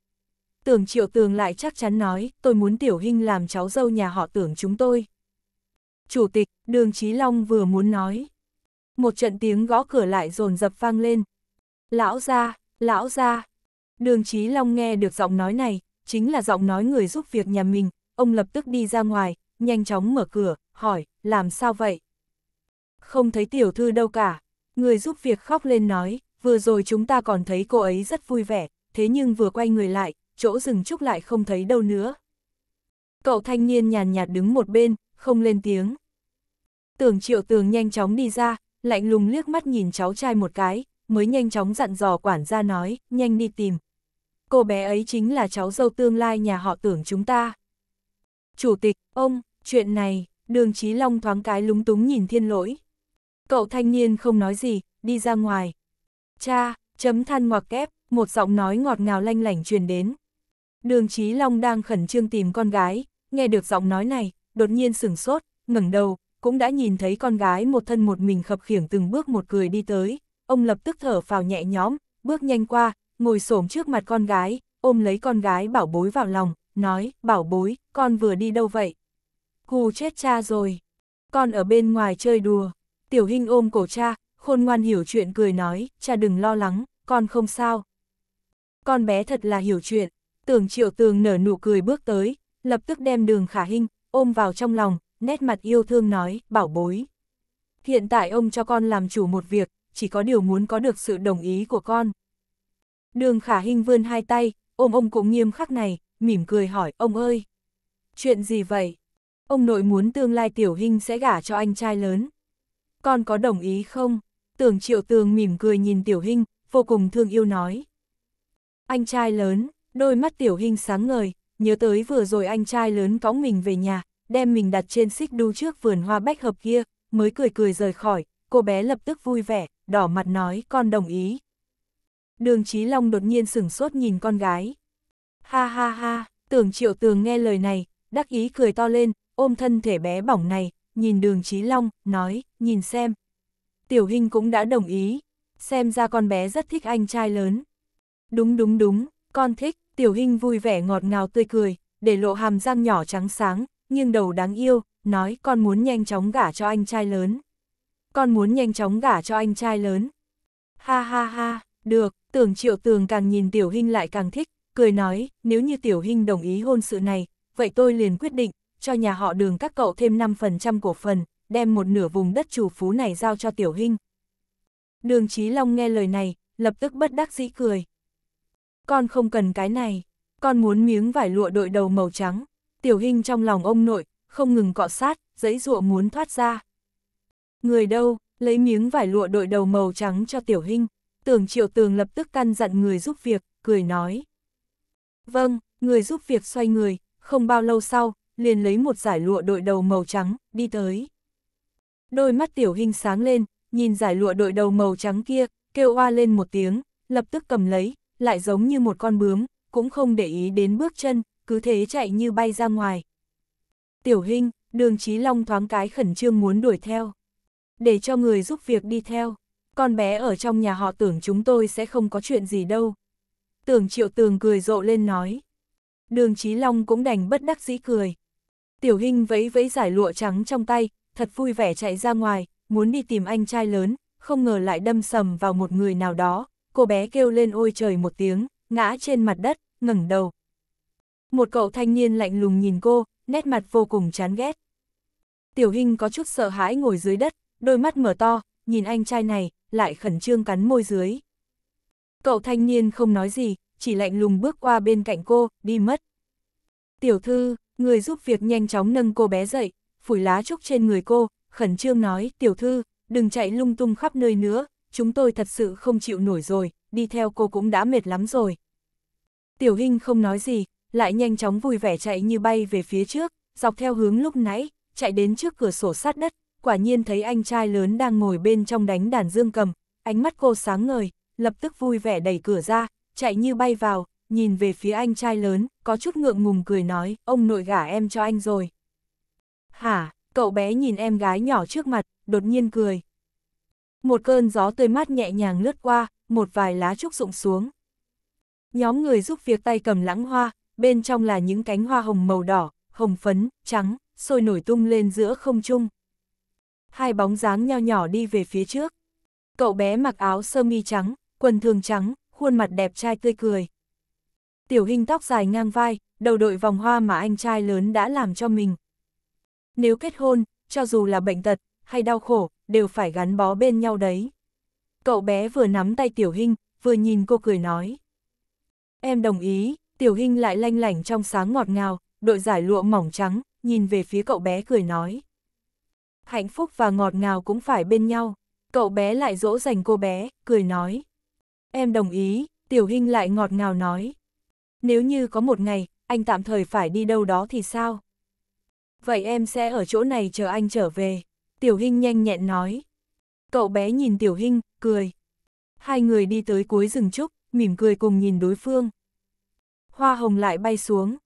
tưởng triệu tường lại chắc chắn nói, tôi muốn tiểu hinh làm cháu dâu nhà họ tưởng chúng tôi. Chủ tịch, đường Chí Long vừa muốn nói. Một trận tiếng gõ cửa lại rồn dập vang lên. Lão ra, lão ra. Đường Chí Long nghe được giọng nói này, chính là giọng nói người giúp việc nhà mình, ông lập tức đi ra ngoài, nhanh chóng mở cửa, hỏi, làm sao vậy? Không thấy tiểu thư đâu cả, người giúp việc khóc lên nói, vừa rồi chúng ta còn thấy cô ấy rất vui vẻ, thế nhưng vừa quay người lại, chỗ rừng trúc lại không thấy đâu nữa. Cậu thanh niên nhàn nhạt đứng một bên, không lên tiếng. Tưởng triệu tường nhanh chóng đi ra, lạnh lùng liếc mắt nhìn cháu trai một cái, mới nhanh chóng dặn dò quản gia nói, nhanh đi tìm. Cô bé ấy chính là cháu dâu tương lai nhà họ tưởng chúng ta. Chủ tịch, ông, chuyện này, đường Chí Long thoáng cái lúng túng nhìn thiên lỗi. Cậu thanh niên không nói gì, đi ra ngoài. Cha, chấm than ngoặc kép, một giọng nói ngọt ngào lanh lảnh truyền đến. Đường Chí Long đang khẩn trương tìm con gái, nghe được giọng nói này, đột nhiên sửng sốt, ngẩng đầu, cũng đã nhìn thấy con gái một thân một mình khập khiểng từng bước một cười đi tới, ông lập tức thở phào nhẹ nhõm, bước nhanh qua, ngồi xổm trước mặt con gái, ôm lấy con gái bảo bối vào lòng, nói, bảo bối, con vừa đi đâu vậy? Hù chết cha rồi, con ở bên ngoài chơi đùa, tiểu Hinh ôm cổ cha, khôn ngoan hiểu chuyện cười nói, cha đừng lo lắng, con không sao. Con bé thật là hiểu chuyện, Tưởng triệu tường nở nụ cười bước tới, lập tức đem đường khả hình, ôm vào trong lòng, nét mặt yêu thương nói, bảo bối. Hiện tại ông cho con làm chủ một việc, chỉ có điều muốn có được sự đồng ý của con. Đường khả hình vươn hai tay, ôm ông cũng nghiêm khắc này, mỉm cười hỏi, ông ơi. Chuyện gì vậy? Ông nội muốn tương lai tiểu hình sẽ gả cho anh trai lớn. Con có đồng ý không? Tưởng triệu tường mỉm cười nhìn tiểu hình, vô cùng thương yêu nói. Anh trai lớn, đôi mắt tiểu hình sáng ngời, nhớ tới vừa rồi anh trai lớn cõng mình về nhà, đem mình đặt trên xích đu trước vườn hoa bách hợp kia, mới cười cười rời khỏi, cô bé lập tức vui vẻ, đỏ mặt nói con đồng ý. Đường Chí Long đột nhiên sửng sốt nhìn con gái. Ha ha ha, tưởng triệu tường nghe lời này, đắc ý cười to lên, ôm thân thể bé bỏng này, nhìn đường Chí Long, nói, nhìn xem. Tiểu hình cũng đã đồng ý, xem ra con bé rất thích anh trai lớn. Đúng đúng đúng, con thích, Tiểu hình vui vẻ ngọt ngào tươi cười, để lộ hàm răng nhỏ trắng sáng, nghiêng đầu đáng yêu, nói con muốn nhanh chóng gả cho anh trai lớn. Con muốn nhanh chóng gả cho anh trai lớn. Ha ha ha, được, tưởng triệu tường càng nhìn tiểu hình lại càng thích, cười nói, nếu như tiểu hình đồng ý hôn sự này, vậy tôi liền quyết định, cho nhà họ đường các cậu thêm 5% cổ phần, đem một nửa vùng đất chủ phú này giao cho tiểu hình. Đường Chí Long nghe lời này, lập tức bất đắc dĩ cười con không cần cái này, con muốn miếng vải lụa đội đầu màu trắng. Tiểu hình trong lòng ông nội, không ngừng cọ sát, giấy rụa muốn thoát ra. Người đâu, lấy miếng vải lụa đội đầu màu trắng cho tiểu hình. Tưởng triệu tường lập tức căn dặn người giúp việc, cười nói. Vâng, người giúp việc xoay người, không bao lâu sau, liền lấy một giải lụa đội đầu màu trắng, đi tới. Đôi mắt tiểu hình sáng lên, nhìn giải lụa đội đầu màu trắng kia, kêu oa lên một tiếng, lập tức cầm lấy, lại giống như một con bướm, cũng không để ý đến bước chân, cứ thế chạy như bay ra ngoài. Tiểu hình, đường Chí Long thoáng cái khẩn trương muốn đuổi theo. Để cho người giúp việc đi theo, con bé ở trong nhà họ tưởng chúng tôi sẽ không có chuyện gì đâu. Tưởng triệu tường cười rộ lên nói. Đường Chí Long cũng đành bất đắc dĩ cười. Tiểu hình vẫy vẫy giải lụa trắng trong tay, thật vui vẻ chạy ra ngoài, muốn đi tìm anh trai lớn, không ngờ lại đâm sầm vào một người nào đó, cô bé kêu lên ôi trời một tiếng, ngã trên mặt đất, ngẩng đầu. Một cậu thanh niên lạnh lùng nhìn cô, nét mặt vô cùng chán ghét. Tiểu Hinh có chút sợ hãi ngồi dưới đất, đôi mắt mở to, nhìn anh trai này, lại khẩn trương cắn môi dưới. Cậu thanh niên không nói gì, chỉ lạnh lùng bước qua bên cạnh cô, đi mất. Tiểu thư, người giúp việc nhanh chóng nâng cô bé dậy, phủi lá trúc trên người cô, khẩn trương nói, tiểu thư, đừng chạy lung tung khắp nơi nữa, chúng tôi thật sự không chịu nổi rồi, đi theo cô cũng đã mệt lắm rồi. Tiểu Hinh không nói gì, lại nhanh chóng vui vẻ chạy như bay về phía trước, dọc theo hướng lúc nãy, chạy đến trước cửa sổ sát đất, quả nhiên thấy anh trai lớn đang ngồi bên trong đánh đàn dương cầm, ánh mắt cô sáng ngời, lập tức vui vẻ đẩy cửa ra, chạy như bay vào, nhìn về phía anh trai lớn, có chút ngượng ngùng cười nói, ông nội gả em cho anh rồi. Hả, cậu bé nhìn em gái nhỏ trước mặt, đột nhiên cười một cơn gió tươi mát nhẹ nhàng lướt qua, một vài lá trúc rụng xuống. Nhóm người giúp việc tay cầm lãng hoa, bên trong là những cánh hoa hồng màu đỏ, hồng phấn, trắng, sôi nổi tung lên giữa không trung. Hai bóng dáng nho nhỏ đi về phía trước. Cậu bé mặc áo sơ mi trắng, quần thường trắng, khuôn mặt đẹp trai tươi cười. Tiểu hình tóc dài ngang vai, đầu đội vòng hoa mà anh trai lớn đã làm cho mình. Nếu kết hôn, cho dù là bệnh tật, hay đau khổ, đều phải gắn bó bên nhau đấy. Cậu bé vừa nắm tay Tiểu Hinh, vừa nhìn cô cười nói. Em đồng ý, Tiểu Hinh lại lanh lảnh trong sáng ngọt ngào, đội giải lụa mỏng trắng, nhìn về phía cậu bé cười nói. Hạnh phúc và ngọt ngào cũng phải bên nhau. Cậu bé lại dỗ dành cô bé, cười nói. Em đồng ý, Tiểu Hinh lại ngọt ngào nói. Nếu như có một ngày, anh tạm thời phải đi đâu đó thì sao? Vậy em sẽ ở chỗ này chờ anh trở về. Tiểu Hinh nhanh nhẹn nói. Cậu bé nhìn Tiểu Hinh, cười. Hai người đi tới cuối rừng trúc, mỉm cười cùng nhìn đối phương. Hoa hồng lại bay xuống.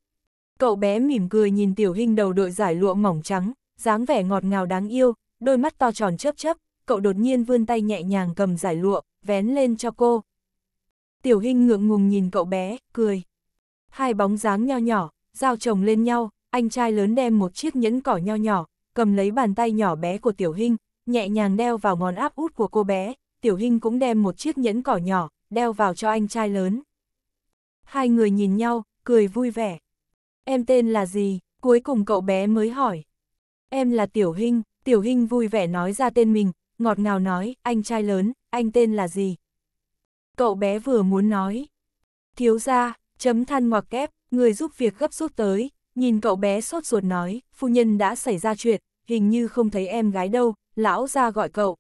Cậu bé mỉm cười nhìn Tiểu Hinh đầu đội giải lụa mỏng trắng, dáng vẻ ngọt ngào đáng yêu, đôi mắt to tròn chớp chớp, cậu đột nhiên vươn tay nhẹ nhàng cầm giải lụa, vén lên cho cô. Tiểu Hinh ngượng ngùng nhìn cậu bé, cười. Hai bóng dáng nho nhỏ, giao chồng lên nhau, anh trai lớn đem một chiếc nhẫn cỏ nho nhỏ, cầm lấy bàn tay nhỏ bé của Tiểu Hinh, nhẹ nhàng đeo vào ngón áp út của cô bé, Tiểu Hinh cũng đem một chiếc nhẫn cỏ nhỏ, đeo vào cho anh trai lớn. Hai người nhìn nhau, cười vui vẻ. Em tên là gì? Cuối cùng cậu bé mới hỏi. Em là Tiểu Hinh, Tiểu Hinh vui vẻ nói ra tên mình, ngọt ngào nói, anh trai lớn, anh tên là gì? Cậu bé vừa muốn nói. Thiếu ra, chấm than ngoặc kép, người giúp việc gấp rút tới, nhìn cậu bé sốt ruột nói, phu nhân đã xảy ra chuyện, hình như không thấy em gái đâu, lão ra gọi cậu.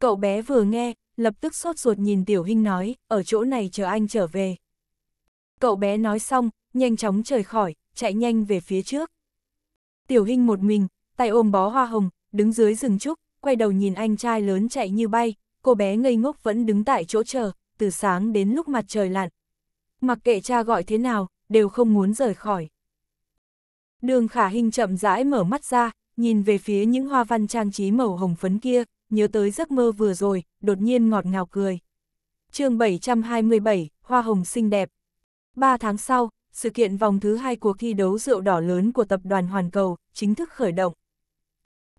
Cậu bé vừa nghe, lập tức sốt ruột nhìn Tiểu Hinh nói, ở chỗ này chờ anh trở về. Cậu bé nói xong, nhanh chóng rời khỏi, chạy nhanh về phía trước. Tiểu Hinh một mình, tay ôm bó hoa hồng, đứng dưới rừng trúc, quay đầu nhìn anh trai lớn chạy như bay, cô bé ngây ngốc vẫn đứng tại chỗ chờ, từ sáng đến lúc mặt trời lặn. Mặc kệ cha gọi thế nào, đều không muốn rời khỏi. Đường Khả Hinh chậm rãi mở mắt ra, nhìn về phía những hoa văn trang trí màu hồng phấn kia, nhớ tới giấc mơ vừa rồi, đột nhiên ngọt ngào cười. chương 727, Hoa hồng xinh đẹp. Ba tháng sau, sự kiện vòng thứ hai cuộc thi đấu rượu đỏ lớn của tập đoàn Hoàn Cầu chính thức khởi động.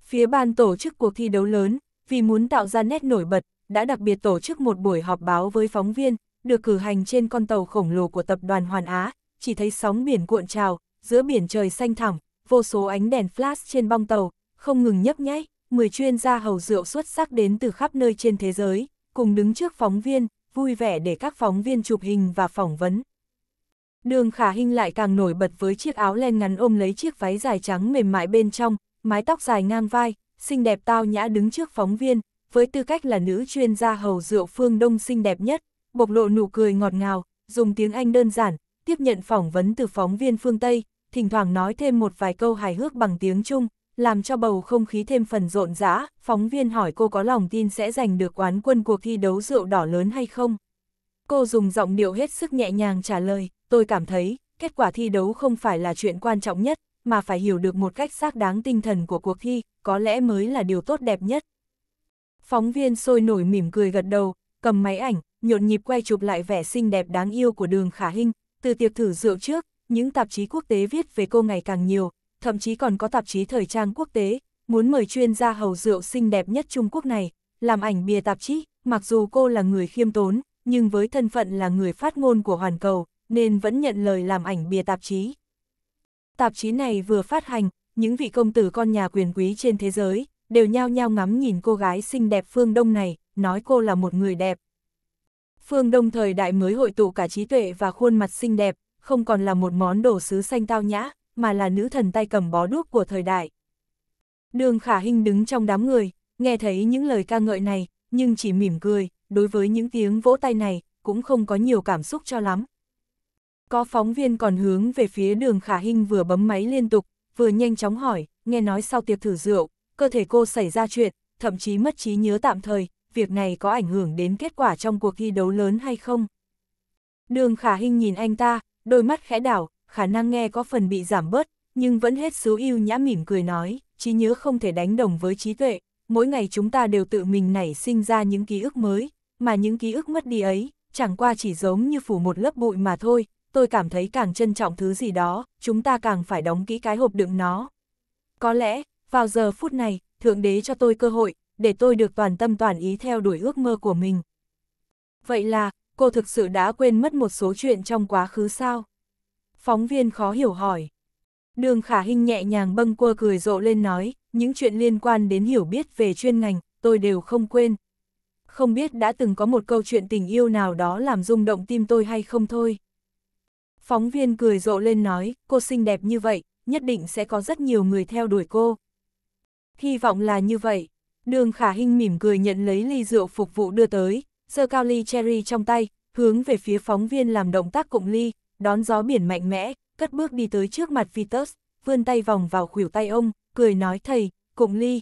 Phía ban tổ chức cuộc thi đấu lớn, vì muốn tạo ra nét nổi bật, đã đặc biệt tổ chức một buổi họp báo với phóng viên, được cử hành trên con tàu khổng lồ của tập đoàn Hoàn Á, chỉ thấy sóng biển cuộn trào, giữa biển trời xanh thẳm, vô số ánh đèn flash trên bong tàu, không ngừng nhấp nháy, 10 chuyên gia hầu rượu xuất sắc đến từ khắp nơi trên thế giới, cùng đứng trước phóng viên, vui vẻ để các phóng viên chụp hình và phỏng vấn. Đường khả hình lại càng nổi bật với chiếc áo len ngắn ôm lấy chiếc váy dài trắng mềm mại bên trong, mái tóc dài ngang vai, xinh đẹp tao nhã đứng trước phóng viên, với tư cách là nữ chuyên gia hầu rượu phương Đông xinh đẹp nhất, bộc lộ nụ cười ngọt ngào, dùng tiếng Anh đơn giản, tiếp nhận phỏng vấn từ phóng viên phương Tây, thỉnh thoảng nói thêm một vài câu hài hước bằng tiếng Trung, làm cho bầu không khí thêm phần rộn rã, phóng viên hỏi cô có lòng tin sẽ giành được quán quân cuộc thi đấu rượu đỏ lớn hay không. Cô dùng giọng điệu hết sức nhẹ nhàng trả lời, tôi cảm thấy, kết quả thi đấu không phải là chuyện quan trọng nhất, mà phải hiểu được một cách xác đáng tinh thần của cuộc thi, có lẽ mới là điều tốt đẹp nhất. Phóng viên sôi nổi mỉm cười gật đầu, cầm máy ảnh, nhộn nhịp quay chụp lại vẻ xinh đẹp đáng yêu của đường khả Hinh từ tiệc thử rượu trước, những tạp chí quốc tế viết về cô ngày càng nhiều, thậm chí còn có tạp chí thời trang quốc tế, muốn mời chuyên gia hầu rượu xinh đẹp nhất Trung Quốc này, làm ảnh bìa tạp chí, mặc dù cô là người khiêm tốn, nhưng với thân phận là người phát ngôn của Hoàn Cầu, nên vẫn nhận lời làm ảnh bìa tạp chí. Tạp chí này vừa phát hành, những vị công tử con nhà quyền quý trên thế giới, đều nhao nhao ngắm nhìn cô gái xinh đẹp Phương Đông này, nói cô là một người đẹp. Phương Đông thời đại mới hội tụ cả trí tuệ và khuôn mặt xinh đẹp, không còn là một món đồ sứ xanh tao nhã, mà là nữ thần tay cầm bó đuốc của thời đại. Đường Khả Hinh đứng trong đám người, nghe thấy những lời ca ngợi này, nhưng chỉ mỉm cười, đối với những tiếng vỗ tay này, cũng không có nhiều cảm xúc cho lắm. Có phóng viên còn hướng về phía đường Khả Hinh vừa bấm máy liên tục, vừa nhanh chóng hỏi, nghe nói sau tiệc thử rượu, cơ thể cô xảy ra chuyện, thậm chí mất trí nhớ tạm thời, việc này có ảnh hưởng đến kết quả trong cuộc thi đấu lớn hay không? Đường Khả Hinh nhìn anh ta, đôi mắt khẽ đảo, khả năng nghe có phần bị giảm bớt, nhưng vẫn hết xứ yêu nhã mỉm cười nói, trí nhớ không thể đánh đồng với trí tuệ, mỗi ngày chúng ta đều tự mình nảy sinh ra những ký ức mới, mà những ký ức mất đi ấy, chẳng qua chỉ giống như phủ một lớp bụi mà thôi, tôi cảm thấy càng trân trọng thứ gì đó, chúng ta càng phải đóng kỹ cái hộp đựng nó. Có lẽ, vào giờ phút này, Thượng Đế cho tôi cơ hội, để tôi được toàn tâm toàn ý theo đuổi ước mơ của mình. Vậy là, cô thực sự đã quên mất một số chuyện trong quá khứ sao? Phóng viên khó hiểu hỏi. Đường khả hình nhẹ nhàng bâng quơ cười rộ lên nói, những chuyện liên quan đến hiểu biết về chuyên ngành, tôi đều không quên. Không biết đã từng có một câu chuyện tình yêu nào đó làm rung động tim tôi hay không thôi. Phóng viên cười rộ lên nói, cô xinh đẹp như vậy, nhất định sẽ có rất nhiều người theo đuổi cô. Hy vọng là như vậy. Đường khả hình mỉm cười nhận lấy ly rượu phục vụ đưa tới, giơ cao ly cherry trong tay, hướng về phía phóng viên làm động tác cụm ly, đón gió biển mạnh mẽ, cất bước đi tới trước mặt Vitus, vươn tay vòng vào khuỷu tay ông, cười nói thầy, cụm ly.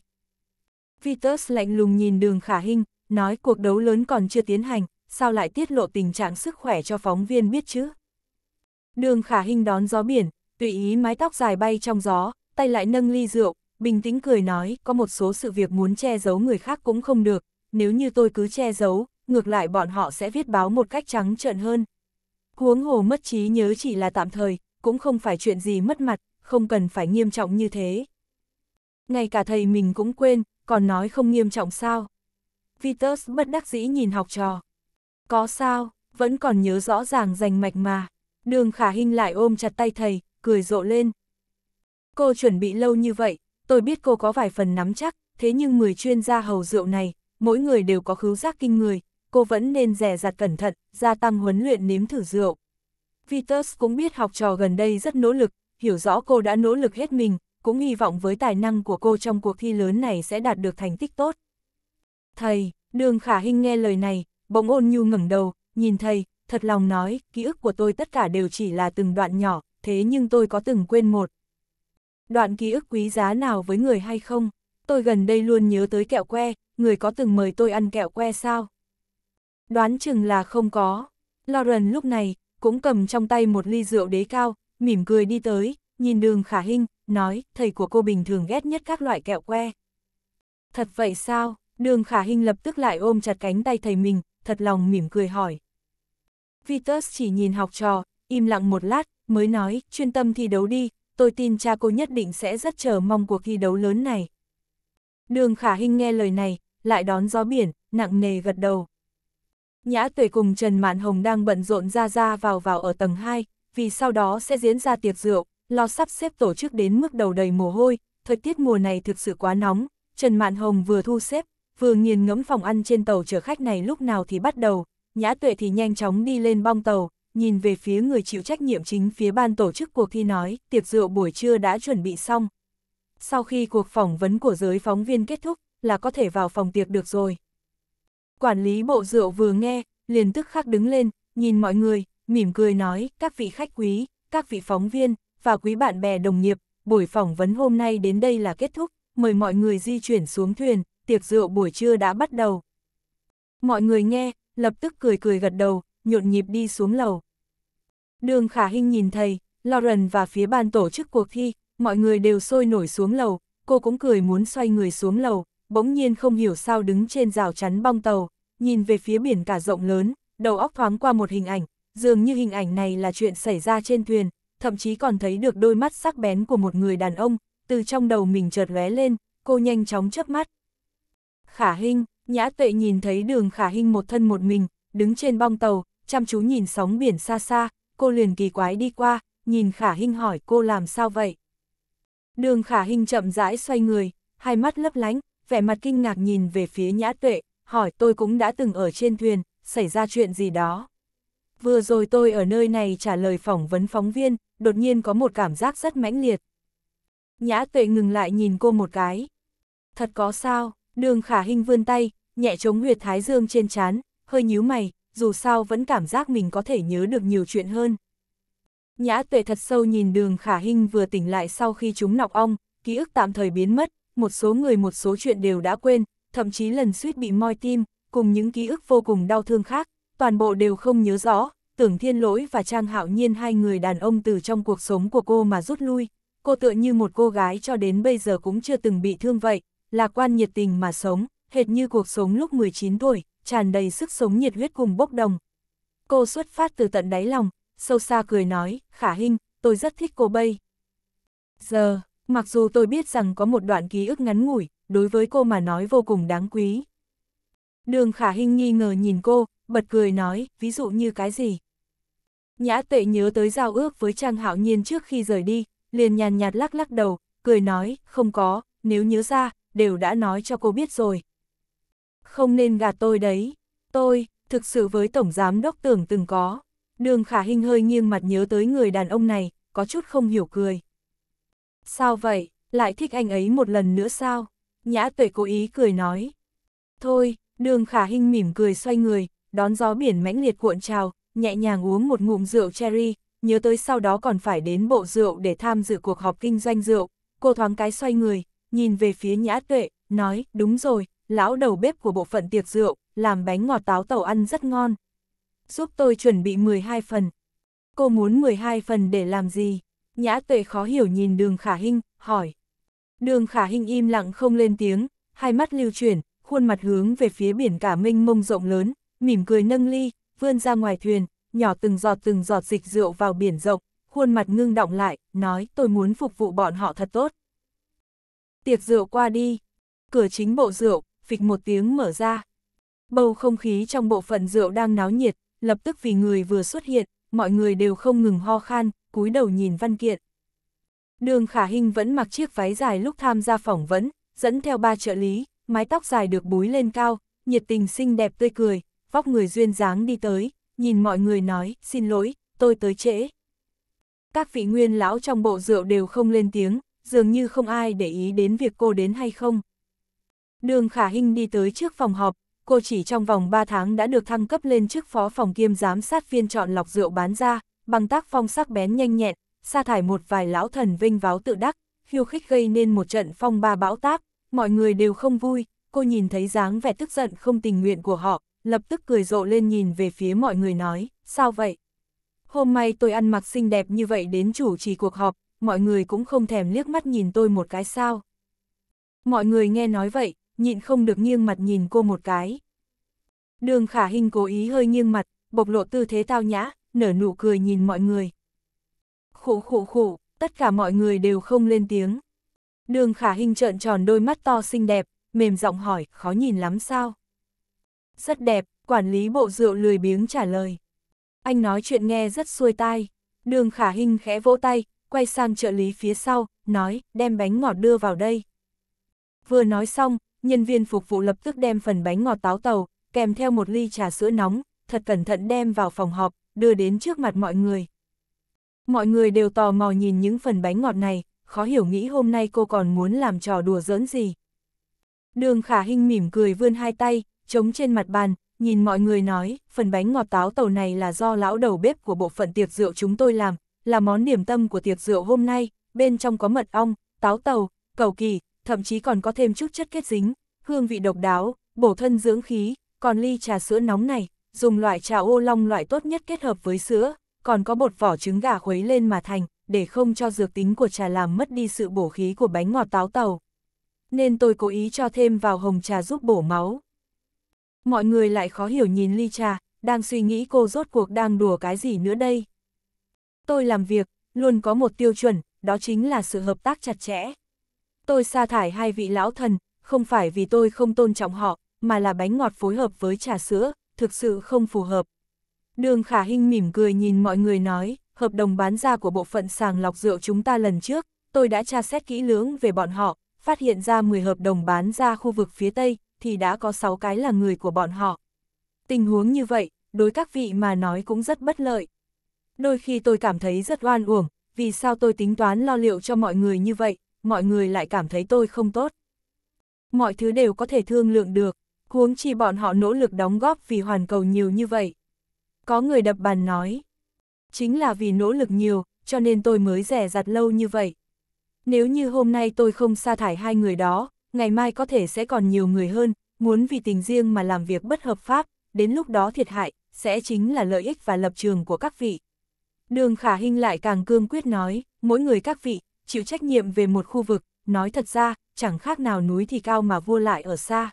Vitus lạnh lùng nhìn đường khả hình, nói cuộc đấu lớn còn chưa tiến hành, sao lại tiết lộ tình trạng sức khỏe cho phóng viên biết chứ? Đường khả hình đón gió biển, tùy ý mái tóc dài bay trong gió, tay lại nâng ly rượu, bình tĩnh cười nói có một số sự việc muốn che giấu người khác cũng không được, nếu như tôi cứ che giấu, ngược lại bọn họ sẽ viết báo một cách trắng trợn hơn. Huống hồ mất trí nhớ chỉ là tạm thời, cũng không phải chuyện gì mất mặt, không cần phải nghiêm trọng như thế. Ngay cả thầy mình cũng quên, còn nói không nghiêm trọng sao. Vitus bất đắc dĩ nhìn học trò. Có sao, vẫn còn nhớ rõ ràng rành mạch mà. Đường khả hình lại ôm chặt tay thầy, cười rộ lên. Cô chuẩn bị lâu như vậy, tôi biết cô có vài phần nắm chắc, thế nhưng 10 chuyên gia hầu rượu này, mỗi người đều có khứu giác kinh người, cô vẫn nên rẻ rặt cẩn thận, gia tăng huấn luyện nếm thử rượu. Vitus cũng biết học trò gần đây rất nỗ lực, hiểu rõ cô đã nỗ lực hết mình, cũng hy vọng với tài năng của cô trong cuộc thi lớn này sẽ đạt được thành tích tốt. Thầy, đường khả hình nghe lời này, bỗng ôn nhu ngẩng đầu, nhìn thầy, thật lòng nói, ký ức của tôi tất cả đều chỉ là từng đoạn nhỏ, thế nhưng tôi có từng quên một. Đoạn ký ức quý giá nào với người hay không? Tôi gần đây luôn nhớ tới kẹo que, người có từng mời tôi ăn kẹo que sao? Đoán chừng là không có. Lauren lúc này, cũng cầm trong tay một ly rượu đế cao, mỉm cười đi tới, nhìn đường khả hình, nói, thầy của cô bình thường ghét nhất các loại kẹo que. Thật vậy sao? Đường khả hình lập tức lại ôm chặt cánh tay thầy mình, thật lòng mỉm cười hỏi. Vitus chỉ nhìn học trò, im lặng một lát, mới nói, chuyên tâm thi đấu đi, tôi tin cha cô nhất định sẽ rất chờ mong cuộc thi đấu lớn này. Đường khả hình nghe lời này, lại đón gió biển, nặng nề gật đầu. Nhã Tuệ cùng Trần Mạn Hồng đang bận rộn ra ra vào vào ở tầng 2, vì sau đó sẽ diễn ra tiệc rượu, lo sắp xếp tổ chức đến mức đầu đầy mồ hôi, thời tiết mùa này thực sự quá nóng, Trần Mạn Hồng vừa thu xếp, vừa nghiền ngẫm phòng ăn trên tàu chở khách này lúc nào thì bắt đầu, Nhã Tuệ thì nhanh chóng đi lên bong tàu, nhìn về phía người chịu trách nhiệm chính phía ban tổ chức cuộc thi nói, tiệc rượu buổi trưa đã chuẩn bị xong. Sau khi cuộc phỏng vấn của giới phóng viên kết thúc, là có thể vào phòng tiệc được rồi. Quản lý bộ rượu vừa nghe, liền tức khắc đứng lên, nhìn mọi người, mỉm cười nói, các vị khách quý, các vị phóng viên, và quý bạn bè đồng nghiệp, buổi phỏng vấn hôm nay đến đây là kết thúc, mời mọi người di chuyển xuống thuyền, tiệc rượu buổi trưa đã bắt đầu. Mọi người nghe, lập tức cười cười gật đầu, nhộn nhịp đi xuống lầu. Đường Khả Hinh nhìn thầy, Lauren và phía ban tổ chức cuộc thi, mọi người đều sôi nổi xuống lầu, cô cũng cười muốn xoay người xuống lầu, bỗng nhiên không hiểu sao đứng trên rào chắn bong tàu, nhìn về phía biển cả rộng lớn, đầu óc thoáng qua một hình ảnh, dường như hình ảnh này là chuyện xảy ra trên thuyền, thậm chí còn thấy được đôi mắt sắc bén của một người đàn ông, từ trong đầu mình chợt lóe lên, cô nhanh chóng chớp mắt. Khả Hinh, Nhã Tuệ nhìn thấy Đường Khả Hinh một thân một mình, đứng trên bong tàu, chăm chú nhìn sóng biển xa xa, cô liền kỳ quái đi qua, nhìn Khả Hinh hỏi cô làm sao vậy. Đường Khả Hinh chậm rãi xoay người, hai mắt lấp lánh, vẻ mặt kinh ngạc nhìn về phía nhã tuệ, hỏi tôi cũng đã từng ở trên thuyền, xảy ra chuyện gì đó. Vừa rồi tôi ở nơi này trả lời phỏng vấn phóng viên, đột nhiên có một cảm giác rất mãnh liệt. Nhã tuệ ngừng lại nhìn cô một cái. Thật có sao, đường khả hình vươn tay, nhẹ chống huyệt thái dương trên chán, hơi nhíu mày, dù sao vẫn cảm giác mình có thể nhớ được nhiều chuyện hơn. Nhã tuệ thật sâu nhìn đường khả hình vừa tỉnh lại sau khi chúng nọc ong, ký ức tạm thời biến mất, một số người một số chuyện đều đã quên, thậm chí lần suýt bị moi tim, cùng những ký ức vô cùng đau thương khác, toàn bộ đều không nhớ rõ, tưởng thiên lỗi và Trang Hạo Nhiên hai người đàn ông từ trong cuộc sống của cô mà rút lui, cô tựa như một cô gái cho đến bây giờ cũng chưa từng bị thương vậy, lạc quan nhiệt tình mà sống, hệt như cuộc sống lúc 19 tuổi, tràn đầy sức sống nhiệt huyết cùng bốc đồng. Cô xuất phát từ tận đáy lòng, sâu xa cười nói, khả hình, tôi rất thích cô bây. Giờ... Mặc dù tôi biết rằng có một đoạn ký ức ngắn ngủi, đối với cô mà nói vô cùng đáng quý. Đường Khả Hinh nghi ngờ nhìn cô, bật cười nói, ví dụ như cái gì? Nhã tệ nhớ tới giao ước với Trang Hạo Nhiên trước khi rời đi, liền nhàn nhạt lắc lắc đầu, cười nói, không có, nếu nhớ ra, đều đã nói cho cô biết rồi. Không nên gạt tôi đấy, tôi, thực sự với Tổng Giám Đốc tưởng từng có. Đường Khả Hinh hơi nghiêng mặt nhớ tới người đàn ông này, có chút không hiểu cười. Sao vậy, lại thích anh ấy một lần nữa sao? Nhã tuệ cố ý cười nói. Thôi, đường khả hình mỉm cười xoay người, đón gió biển mãnh liệt cuộn trào, nhẹ nhàng uống một ngụm rượu cherry, nhớ tới sau đó còn phải đến bộ rượu để tham dự cuộc họp kinh doanh rượu. Cô thoáng cái xoay người, nhìn về phía nhã tuệ, nói, đúng rồi, lão đầu bếp của bộ phận tiệc rượu, làm bánh ngọt táo tàu ăn rất ngon. Giúp tôi chuẩn bị 12 phần. Cô muốn 12 phần để làm gì? Nhã tuệ khó hiểu nhìn đường khả hinh, hỏi. Đường khả hinh im lặng không lên tiếng, hai mắt lưu chuyển, khuôn mặt hướng về phía biển cả mênh mông rộng lớn, mỉm cười nâng ly, vươn ra ngoài thuyền, nhỏ từng giọt từng giọt dịch rượu vào biển rộng, khuôn mặt ngưng động lại, nói tôi muốn phục vụ bọn họ thật tốt. Tiệc rượu qua đi, cửa chính bộ rượu, phịch một tiếng mở ra. Bầu không khí trong bộ phận rượu đang náo nhiệt, lập tức vì người vừa xuất hiện, mọi người đều không ngừng ho khan, cúi đầu nhìn văn kiện. Đường Khả Hinh vẫn mặc chiếc váy dài lúc tham gia phỏng vấn, dẫn theo ba trợ lý, mái tóc dài được búi lên cao, nhiệt tình xinh đẹp tươi cười, vóc người duyên dáng đi tới, nhìn mọi người nói, xin lỗi, tôi tới trễ. Các vị nguyên lão trong bộ rượu đều không lên tiếng, dường như không ai để ý đến việc cô đến hay không. Đường Khả Hinh đi tới trước phòng họp, cô chỉ trong vòng 3 tháng đã được thăng cấp lên chức phó phòng kiêm giám sát viên chọn lọc rượu bán ra, bằng tác phong sắc bén nhanh nhẹn, sa thải một vài lão thần vinh váo tự đắc, khiêu khích gây nên một trận phong ba bão táp, mọi người đều không vui, cô nhìn thấy dáng vẻ tức giận không tình nguyện của họ, lập tức cười rộ lên nhìn về phía mọi người nói, sao vậy? Hôm nay tôi ăn mặc xinh đẹp như vậy đến chủ trì cuộc họp, mọi người cũng không thèm liếc mắt nhìn tôi một cái sao. Mọi người nghe nói vậy, nhịn không được nghiêng mặt nhìn cô một cái. Đường khả hình cố ý hơi nghiêng mặt, bộc lộ tư thế tao nhã, nở nụ cười nhìn mọi người. Khủ khủ khủ, tất cả mọi người đều không lên tiếng. Đường khả hình trợn tròn đôi mắt to xinh đẹp, mềm giọng hỏi, khó nhìn lắm sao? Rất đẹp, quản lý bộ rượu lười biếng trả lời. Anh nói chuyện nghe rất xuôi tai. Đường khả hình khẽ vỗ tay, quay sang trợ lý phía sau, nói, đem bánh ngọt đưa vào đây. Vừa nói xong, nhân viên phục vụ lập tức đem phần bánh ngọt táo tàu, kèm theo một ly trà sữa nóng, thật cẩn thận đem vào phòng họp, đưa đến trước mặt mọi người. Mọi người đều tò mò nhìn những phần bánh ngọt này, khó hiểu nghĩ hôm nay cô còn muốn làm trò đùa giỡn gì. Đường khả hình mỉm cười vươn hai tay, chống trên mặt bàn, nhìn mọi người nói, phần bánh ngọt táo tàu này là do lão đầu bếp của bộ phận tiệc rượu chúng tôi làm, là món điểm tâm của tiệc rượu hôm nay, bên trong có mật ong, táo tàu, cầu kỳ, thậm chí còn có thêm chút chất kết dính, hương vị độc đáo, bổ thân dưỡng khí, còn ly trà sữa nóng này, dùng loại trà ô long loại tốt nhất kết hợp với sữa, còn có bột vỏ trứng gà khuấy lên mà thành, để không cho dược tính của trà làm mất đi sự bổ khí của bánh ngọt táo tàu. Nên tôi cố ý cho thêm vào hồng trà giúp bổ máu. Mọi người lại khó hiểu nhìn ly trà, đang suy nghĩ cô rốt cuộc đang đùa cái gì nữa đây. Tôi làm việc, luôn có một tiêu chuẩn, đó chính là sự hợp tác chặt chẽ. Tôi sa thải hai vị lão thần, không phải vì tôi không tôn trọng họ, mà là bánh ngọt phối hợp với trà sữa, thực sự không phù hợp. Đường Khả Hinh mỉm cười nhìn mọi người nói, hợp đồng bán ra của bộ phận sàng lọc rượu chúng ta lần trước, tôi đã tra xét kỹ lưỡng về bọn họ, phát hiện ra 10 hợp đồng bán ra khu vực phía Tây, thì đã có 6 cái là người của bọn họ. Tình huống như vậy, đối các vị mà nói cũng rất bất lợi. Đôi khi tôi cảm thấy rất oan uổng, vì sao tôi tính toán lo liệu cho mọi người như vậy, mọi người lại cảm thấy tôi không tốt. Mọi thứ đều có thể thương lượng được huống chi bọn họ nỗ lực đóng góp vì hoàn cầu nhiều như vậy. Có người đập bàn nói, chính là vì nỗ lực nhiều, cho nên tôi mới rẻ rặt lâu như vậy. Nếu như hôm nay tôi không sa thải hai người đó, ngày mai có thể sẽ còn nhiều người hơn, muốn vì tình riêng mà làm việc bất hợp pháp, đến lúc đó thiệt hại, sẽ chính là lợi ích và lập trường của các vị. Đường Khả Hinh lại càng cương quyết nói, mỗi người các vị, chịu trách nhiệm về một khu vực, nói thật ra, chẳng khác nào núi thì cao mà vua lại ở xa.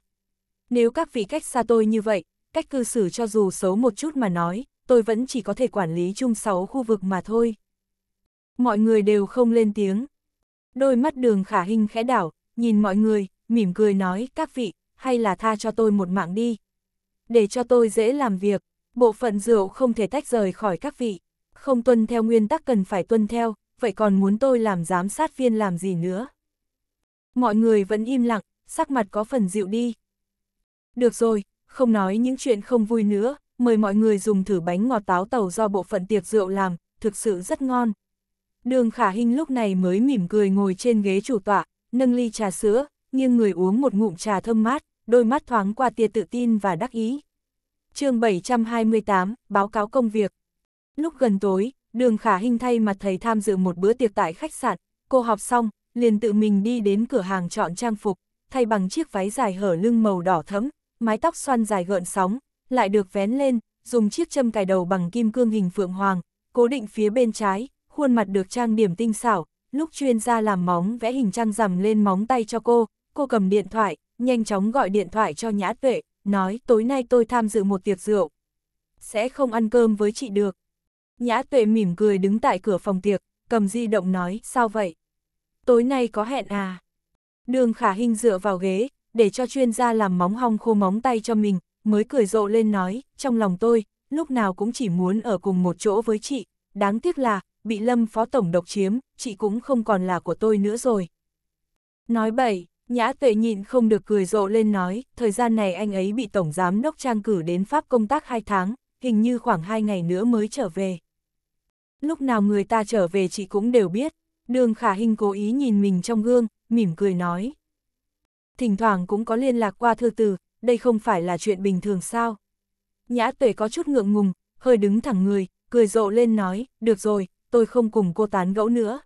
Nếu các vị cách xa tôi như vậy, cách cư xử cho dù xấu một chút mà nói, tôi vẫn chỉ có thể quản lý chung sáu khu vực mà thôi. Mọi người đều không lên tiếng. Đôi mắt đường khả hình khẽ đảo, nhìn mọi người, mỉm cười nói các vị, hay là tha cho tôi một mạng đi. Để cho tôi dễ làm việc, bộ phận rượu không thể tách rời khỏi các vị, không tuân theo nguyên tắc cần phải tuân theo, vậy còn muốn tôi làm giám sát viên làm gì nữa. Mọi người vẫn im lặng, sắc mặt có phần dịu đi, được rồi, không nói những chuyện không vui nữa, mời mọi người dùng thử bánh ngọt táo tàu do bộ phận tiệc rượu làm, thực sự rất ngon. Đường khả Hinh lúc này mới mỉm cười ngồi trên ghế chủ tọa, nâng ly trà sữa, nghiêng người uống một ngụm trà thơm mát, đôi mắt thoáng qua tia tự tin và đắc ý. chương 728, báo cáo công việc. Lúc gần tối, đường khả Hinh thay mặt thầy tham dự một bữa tiệc tại khách sạn, cô học xong, liền tự mình đi đến cửa hàng chọn trang phục, thay bằng chiếc váy dài hở lưng màu đỏ thẫm, mái tóc xoăn dài gợn sóng, lại được vén lên, dùng chiếc châm cài đầu bằng kim cương hình phượng hoàng, cố định phía bên trái, khuôn mặt được trang điểm tinh xảo, lúc chuyên gia làm móng vẽ hình trăng rằm lên móng tay cho cô, cô cầm điện thoại, nhanh chóng gọi điện thoại cho Nhã Tuệ, nói tối nay tôi tham dự một tiệc rượu. Sẽ không ăn cơm với chị được. Nhã Tuệ mỉm cười đứng tại cửa phòng tiệc, cầm di động nói, sao vậy? Tối nay có hẹn à? Đường Khả hình dựa vào ghế, để cho chuyên gia làm móng hong khô móng tay cho mình, mới cười rộ lên nói, trong lòng tôi, lúc nào cũng chỉ muốn ở cùng một chỗ với chị, đáng tiếc là, bị lâm phó tổng độc chiếm, chị cũng không còn là của tôi nữa rồi. Nói bậy, nhã tuệ nhịn không được cười rộ lên nói, thời gian này anh ấy bị tổng giám đốc trang cử đến Pháp công tác 2 tháng, hình như khoảng 2 ngày nữa mới trở về. Lúc nào người ta trở về chị cũng đều biết, đường khả hình cố ý nhìn mình trong gương, mỉm cười nói, thỉnh thoảng cũng có liên lạc qua thư từ, đây không phải là chuyện bình thường sao. Nhã tuệ có chút ngượng ngùng, hơi đứng thẳng người, cười rộ lên nói, được rồi, tôi không cùng cô tán gẫu nữa.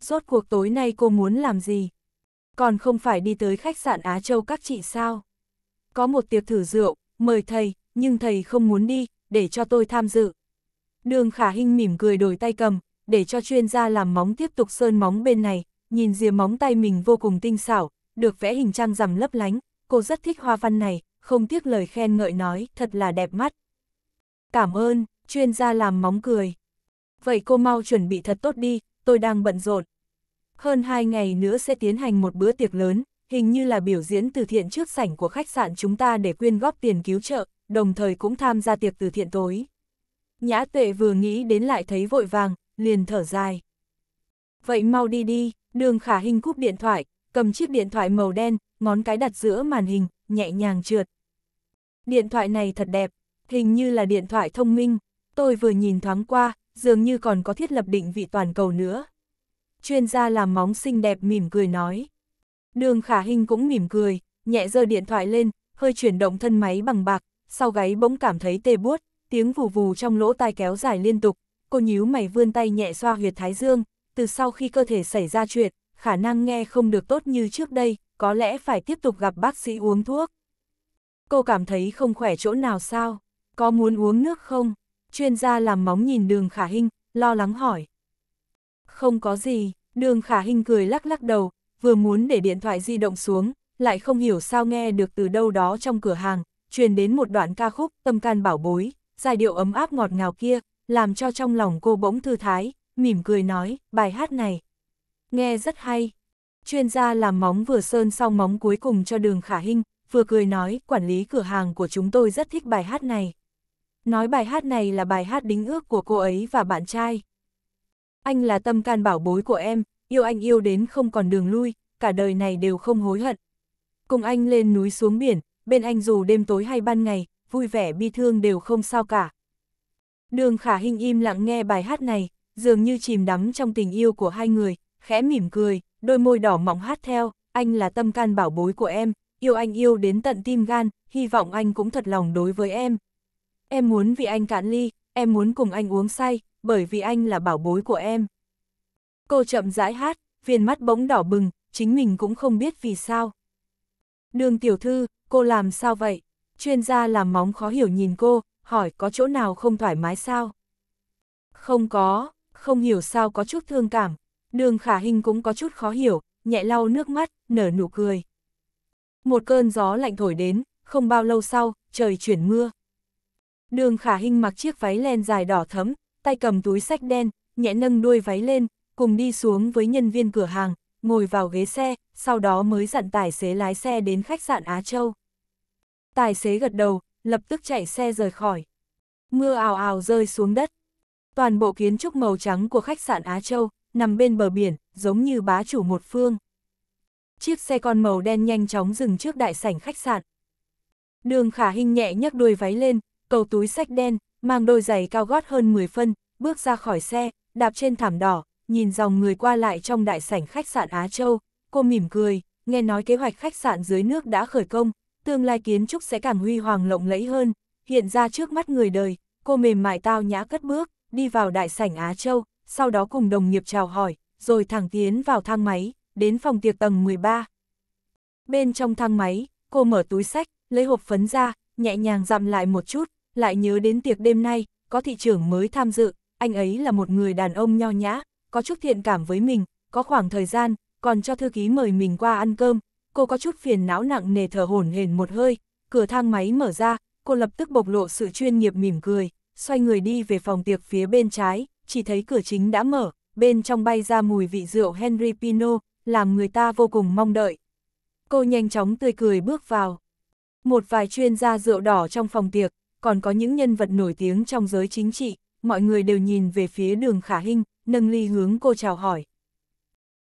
Rốt cuộc tối nay cô muốn làm gì? Còn không phải đi tới khách sạn Á Châu các chị sao? Có một tiệc thử rượu, mời thầy, nhưng thầy không muốn đi, để cho tôi tham dự. Đường khả hinh mỉm cười đổi tay cầm, để cho chuyên gia làm móng tiếp tục sơn móng bên này, nhìn rìa móng tay mình vô cùng tinh xảo, được vẽ hình trăng rằm lấp lánh, cô rất thích hoa văn này, không tiếc lời khen ngợi nói, thật là đẹp mắt. Cảm ơn, chuyên gia làm móng cười. Vậy cô mau chuẩn bị thật tốt đi, tôi đang bận rộn. Hơn hai ngày nữa sẽ tiến hành một bữa tiệc lớn, hình như là biểu diễn từ thiện trước sảnh của khách sạn chúng ta để quyên góp tiền cứu trợ, đồng thời cũng tham gia tiệc từ thiện tối. Nhã tuệ vừa nghĩ đến lại thấy vội vàng, liền thở dài. Vậy mau đi đi, đường khả hình cúp điện thoại, cầm chiếc điện thoại màu đen, ngón cái đặt giữa màn hình, nhẹ nhàng trượt. Điện thoại này thật đẹp, hình như là điện thoại thông minh, tôi vừa nhìn thoáng qua, dường như còn có thiết lập định vị toàn cầu nữa. Chuyên gia làm móng xinh đẹp mỉm cười nói. Đường khả hình cũng mỉm cười, nhẹ giơ điện thoại lên, hơi chuyển động thân máy bằng bạc, sau gáy bỗng cảm thấy tê buốt, tiếng vù vù trong lỗ tai kéo dài liên tục, cô nhíu mày vươn tay nhẹ xoa huyệt thái dương, từ sau khi cơ thể xảy ra chuyện, khả năng nghe không được tốt như trước đây, có lẽ phải tiếp tục gặp bác sĩ uống thuốc. Cô cảm thấy không khỏe chỗ nào sao? Có muốn uống nước không? Chuyên gia làm móng nhìn đường khả hình, lo lắng hỏi. Không có gì, đường khả hình cười lắc lắc đầu, vừa muốn để điện thoại di động xuống, lại không hiểu sao nghe được từ đâu đó trong cửa hàng, truyền đến một đoạn ca khúc tâm can bảo bối, giai điệu ấm áp ngọt ngào kia, làm cho trong lòng cô bỗng thư thái, mỉm cười nói, bài hát này, nghe rất hay. Chuyên gia làm móng vừa sơn xong móng cuối cùng cho đường khả hinh, vừa cười nói, quản lý cửa hàng của chúng tôi rất thích bài hát này. Nói bài hát này là bài hát đính ước của cô ấy và bạn trai. Anh là tâm can bảo bối của em, yêu anh yêu đến không còn đường lui, cả đời này đều không hối hận. Cùng anh lên núi xuống biển, bên anh dù đêm tối hay ban ngày, vui vẻ bi thương đều không sao cả. Đường khả hình im lặng nghe bài hát này, dường như chìm đắm trong tình yêu của hai người, khẽ mỉm cười, đôi môi đỏ mỏng hát theo, anh là tâm can bảo bối của em, yêu anh yêu đến tận tim gan, hy vọng anh cũng thật lòng đối với em. Em muốn vì anh cạn ly, em muốn cùng anh uống say, bởi vì anh là bảo bối của em. Cô chậm rãi hát, viên mắt bỗng đỏ bừng, chính mình cũng không biết vì sao. Đường tiểu thư, cô làm sao vậy? Chuyên gia làm móng khó hiểu nhìn cô, hỏi có chỗ nào không thoải mái sao? Không có, không hiểu sao có chút thương cảm, Đường khả hình cũng có chút khó hiểu, nhẹ lau nước mắt, nở nụ cười. Một cơn gió lạnh thổi đến, không bao lâu sau, trời chuyển mưa. Đường khả hình mặc chiếc váy len dài đỏ thấm, tay cầm túi sách đen, nhẹ nâng đuôi váy lên, cùng đi xuống với nhân viên cửa hàng, ngồi vào ghế xe, sau đó mới dặn tài xế lái xe đến khách sạn Á Châu. Tài xế gật đầu, lập tức chạy xe rời khỏi. Mưa ào ào rơi xuống đất. Toàn bộ kiến trúc màu trắng của khách sạn Á Châu, nằm bên bờ biển, giống như bá chủ một phương. Chiếc xe con màu đen nhanh chóng dừng trước đại sảnh khách sạn. Đường khả hình nhẹ nhấc đuôi váy lên, cầu túi sách đen, mang đôi giày cao gót hơn 10 phân, bước ra khỏi xe, đạp trên thảm đỏ, nhìn dòng người qua lại trong đại sảnh khách sạn Á Châu, cô mỉm cười, nghe nói kế hoạch khách sạn dưới nước đã khởi công, tương lai kiến trúc sẽ càng huy hoàng lộng lẫy hơn, hiện ra trước mắt người đời, cô mềm mại tao nhã cất bước, đi vào đại sảnh Á Châu, sau đó cùng đồng nghiệp chào hỏi, rồi thẳng tiến vào thang máy, đến phòng tiệc tầng 13. Bên trong thang máy, cô mở túi sách, lấy hộp phấn ra, nhẹ nhàng dặm lại một chút, lại nhớ đến tiệc đêm nay, có thị trưởng mới tham dự, anh ấy là một người đàn ông nho nhã, có chút thiện cảm với mình, có khoảng thời gian, còn cho thư ký mời mình qua ăn cơm, cô có chút phiền não nặng nề thở hổn hển một hơi, cửa thang máy mở ra, cô lập tức bộc lộ sự chuyên nghiệp mỉm cười, xoay người đi về phòng tiệc phía bên trái chỉ thấy cửa chính đã mở, bên trong bay ra mùi vị rượu Henry Pinot, làm người ta vô cùng mong đợi. Cô nhanh chóng tươi cười bước vào. Một vài chuyên gia rượu đỏ trong phòng tiệc, còn có những nhân vật nổi tiếng trong giới chính trị, mọi người đều nhìn về phía đường khả hinh, nâng ly hướng cô chào hỏi.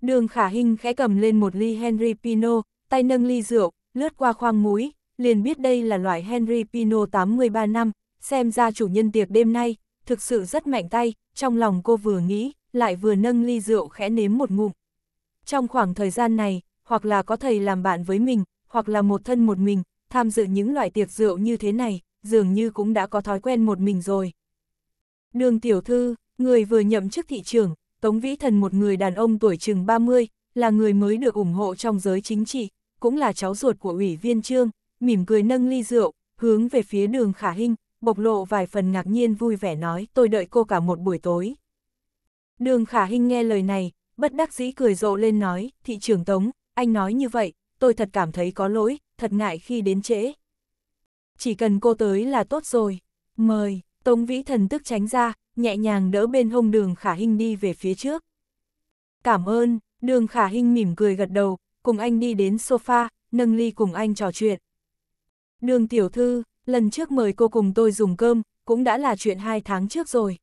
Đường khả hinh khẽ cầm lên một ly Henry Pinot, tay nâng ly rượu, lướt qua khoang mũi, liền biết đây là loại Henry Pinot 83 năm, xem ra chủ nhân tiệc đêm nay, thực sự rất mạnh tay, trong lòng cô vừa nghĩ, lại vừa nâng ly rượu khẽ nếm một ngụm. Trong khoảng thời gian này, hoặc là có thầy làm bạn với mình, hoặc là một thân một mình, tham dự những loại tiệc rượu như thế này, dường như cũng đã có thói quen một mình rồi. Đường tiểu thư, người vừa nhậm chức thị trưởng, Tống Vĩ Thần một người đàn ông tuổi chừng 30, là người mới được ủng hộ trong giới chính trị, cũng là cháu ruột của ủy viên trương, mỉm cười nâng ly rượu, hướng về phía đường khả hình, bộc lộ vài phần ngạc nhiên vui vẻ nói tôi đợi cô cả một buổi tối. Đường khả hình nghe lời này, bất đắc dĩ cười rộ lên nói, thị trưởng Tống, anh nói như vậy, tôi thật cảm thấy có lỗi, thật ngại khi đến trễ. Chỉ cần cô tới là tốt rồi, mời, Tống Vĩ Thần tức tránh ra, nhẹ nhàng đỡ bên hông đường khả hình đi về phía trước. Cảm ơn, đường khả hình mỉm cười gật đầu, cùng anh đi đến sofa, nâng ly cùng anh trò chuyện. Đường tiểu thư, lần trước mời cô cùng tôi dùng cơm, cũng đã là chuyện hai tháng trước rồi.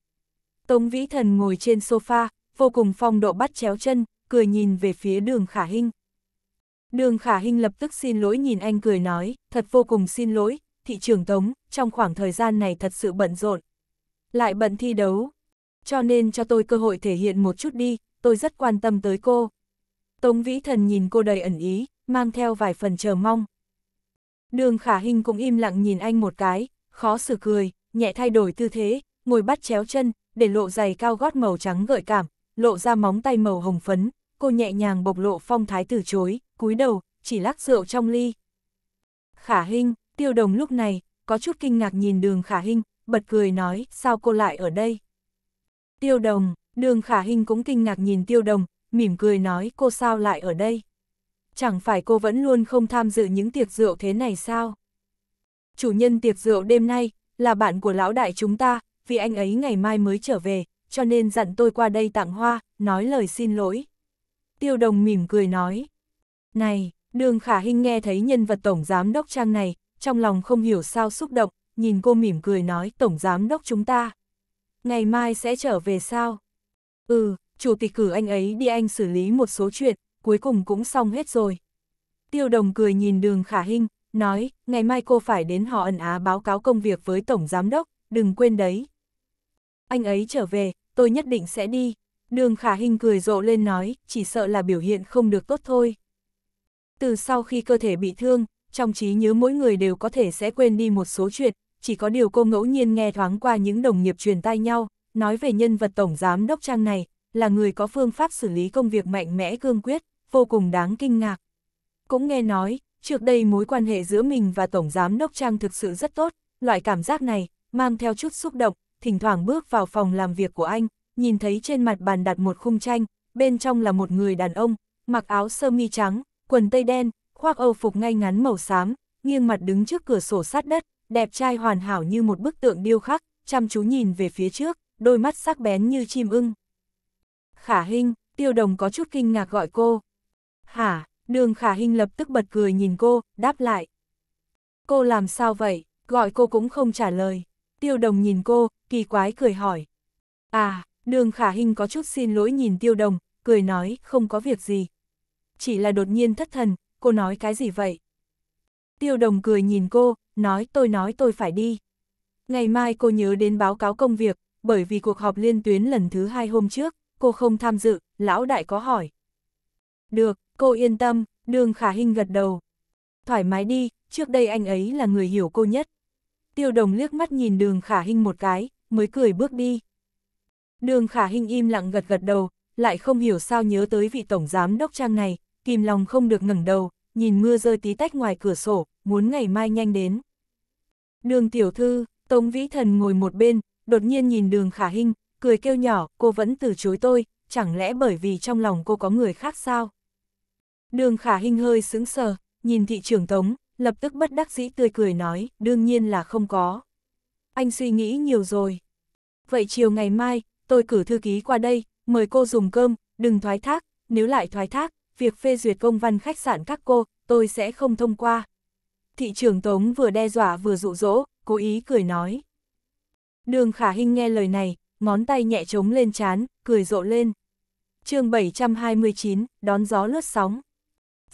Tống Vĩ Thần ngồi trên sofa, vô cùng phong độ bắt chéo chân, cười nhìn về phía đường Khả Hinh. Đường Khả Hinh lập tức xin lỗi nhìn anh cười nói, thật vô cùng xin lỗi, thị trường Tống, trong khoảng thời gian này thật sự bận rộn. Lại bận thi đấu, cho nên cho tôi cơ hội thể hiện một chút đi, tôi rất quan tâm tới cô. Tống Vĩ Thần nhìn cô đầy ẩn ý, mang theo vài phần chờ mong. Đường khả hình cũng im lặng nhìn anh một cái, khó xử cười, nhẹ thay đổi tư thế, ngồi bắt chéo chân, để lộ giày cao gót màu trắng gợi cảm, lộ ra móng tay màu hồng phấn, cô nhẹ nhàng bộc lộ phong thái từ chối, cúi đầu, chỉ lắc rượu trong ly. Khả hình tiêu đồng lúc này, có chút kinh ngạc nhìn đường Khả hình bật cười nói, sao cô lại ở đây? Tiêu đồng, đường Khả hình cũng kinh ngạc nhìn tiêu đồng, mỉm cười nói, cô sao lại ở đây? chẳng phải cô vẫn luôn không tham dự những tiệc rượu thế này sao? Chủ nhân tiệc rượu đêm nay, là bạn của lão đại chúng ta, vì anh ấy ngày mai mới trở về, cho nên dặn tôi qua đây tặng hoa, nói lời xin lỗi. Tiêu đồng mỉm cười nói. Này, đường khả hình nghe thấy nhân vật tổng giám đốc trang này, trong lòng không hiểu sao xúc động, nhìn cô mỉm cười nói tổng giám đốc chúng ta. Ngày mai sẽ trở về sao? Ừ, chủ tịch cử anh ấy đi anh xử lý một số chuyện, cuối cùng cũng xong hết rồi. Tiêu đồng cười nhìn đường khả hình nói, ngày mai cô phải đến họ ẩn á báo cáo công việc với Tổng Giám Đốc, đừng quên đấy. Anh ấy trở về, tôi nhất định sẽ đi. Đường khả hình cười rộ lên nói, chỉ sợ là biểu hiện không được tốt thôi. Từ sau khi cơ thể bị thương, trong trí nhớ mỗi người đều có thể sẽ quên đi một số chuyện, chỉ có điều cô ngẫu nhiên nghe thoáng qua những đồng nghiệp truyền tai nhau, nói về nhân vật Tổng Giám Đốc Trang này, là người có phương pháp xử lý công việc mạnh mẽ cương quyết, vô cùng đáng kinh ngạc. Cũng nghe nói, trước đây mối quan hệ giữa mình và Tổng Giám Đốc Trang thực sự rất tốt, loại cảm giác này, mang theo chút xúc động, thỉnh thoảng bước vào phòng làm việc của anh, nhìn thấy trên mặt bàn đặt một khung tranh, bên trong là một người đàn ông, mặc áo sơ mi trắng, quần tây đen, khoác âu phục ngay ngắn màu xám, nghiêng mặt đứng trước cửa sổ sát đất, đẹp trai hoàn hảo như một bức tượng điêu khắc, chăm chú nhìn về phía trước, đôi mắt sắc bén như chim ưng. Khả Hinh, Tiêu Đồng có chút kinh ngạc gọi cô, Hả, đường khả hình lập tức bật cười nhìn cô, đáp lại. Cô làm sao vậy, gọi cô cũng không trả lời. Tiêu đồng nhìn cô, kỳ quái cười hỏi. À, đường khả hình có chút xin lỗi nhìn tiêu đồng, cười nói không có việc gì. Chỉ là đột nhiên thất thần, cô nói cái gì vậy? Tiêu đồng cười nhìn cô, nói tôi nói tôi phải đi. Ngày mai cô nhớ đến báo cáo công việc, bởi vì cuộc họp liên tuyến lần thứ hai hôm trước, cô không tham dự, lão đại có hỏi. Được, Cô yên tâm, đường khả hình gật đầu. Thoải mái đi, trước đây anh ấy là người hiểu cô nhất. Tiêu đồng liếc mắt nhìn đường khả hình một cái, mới cười bước đi. Đường khả hình im lặng gật gật đầu, lại không hiểu sao nhớ tới vị tổng giám đốc trang này, kìm lòng không được ngẩng đầu, nhìn mưa rơi tí tách ngoài cửa sổ, muốn ngày mai nhanh đến. Đường tiểu thư, Tống Vĩ Thần ngồi một bên, đột nhiên nhìn đường khả hình, cười kêu nhỏ, cô vẫn từ chối tôi, chẳng lẽ bởi vì trong lòng cô có người khác sao? Đường khả hình hơi sững sờ, nhìn thị trưởng tống, lập tức bất đắc dĩ tươi cười nói, đương nhiên là không có. Anh suy nghĩ nhiều rồi. Vậy chiều ngày mai, tôi cử thư ký qua đây, mời cô dùng cơm, đừng thoái thác, nếu lại thoái thác, việc phê duyệt công văn khách sạn các cô, tôi sẽ không thông qua. Thị trưởng Tống vừa đe dọa vừa dụ dỗ, cố ý cười nói. Đường Khả hình nghe lời này, ngón tay nhẹ trống lên chán, cười rộ lên. chương 729, đón gió lướt sóng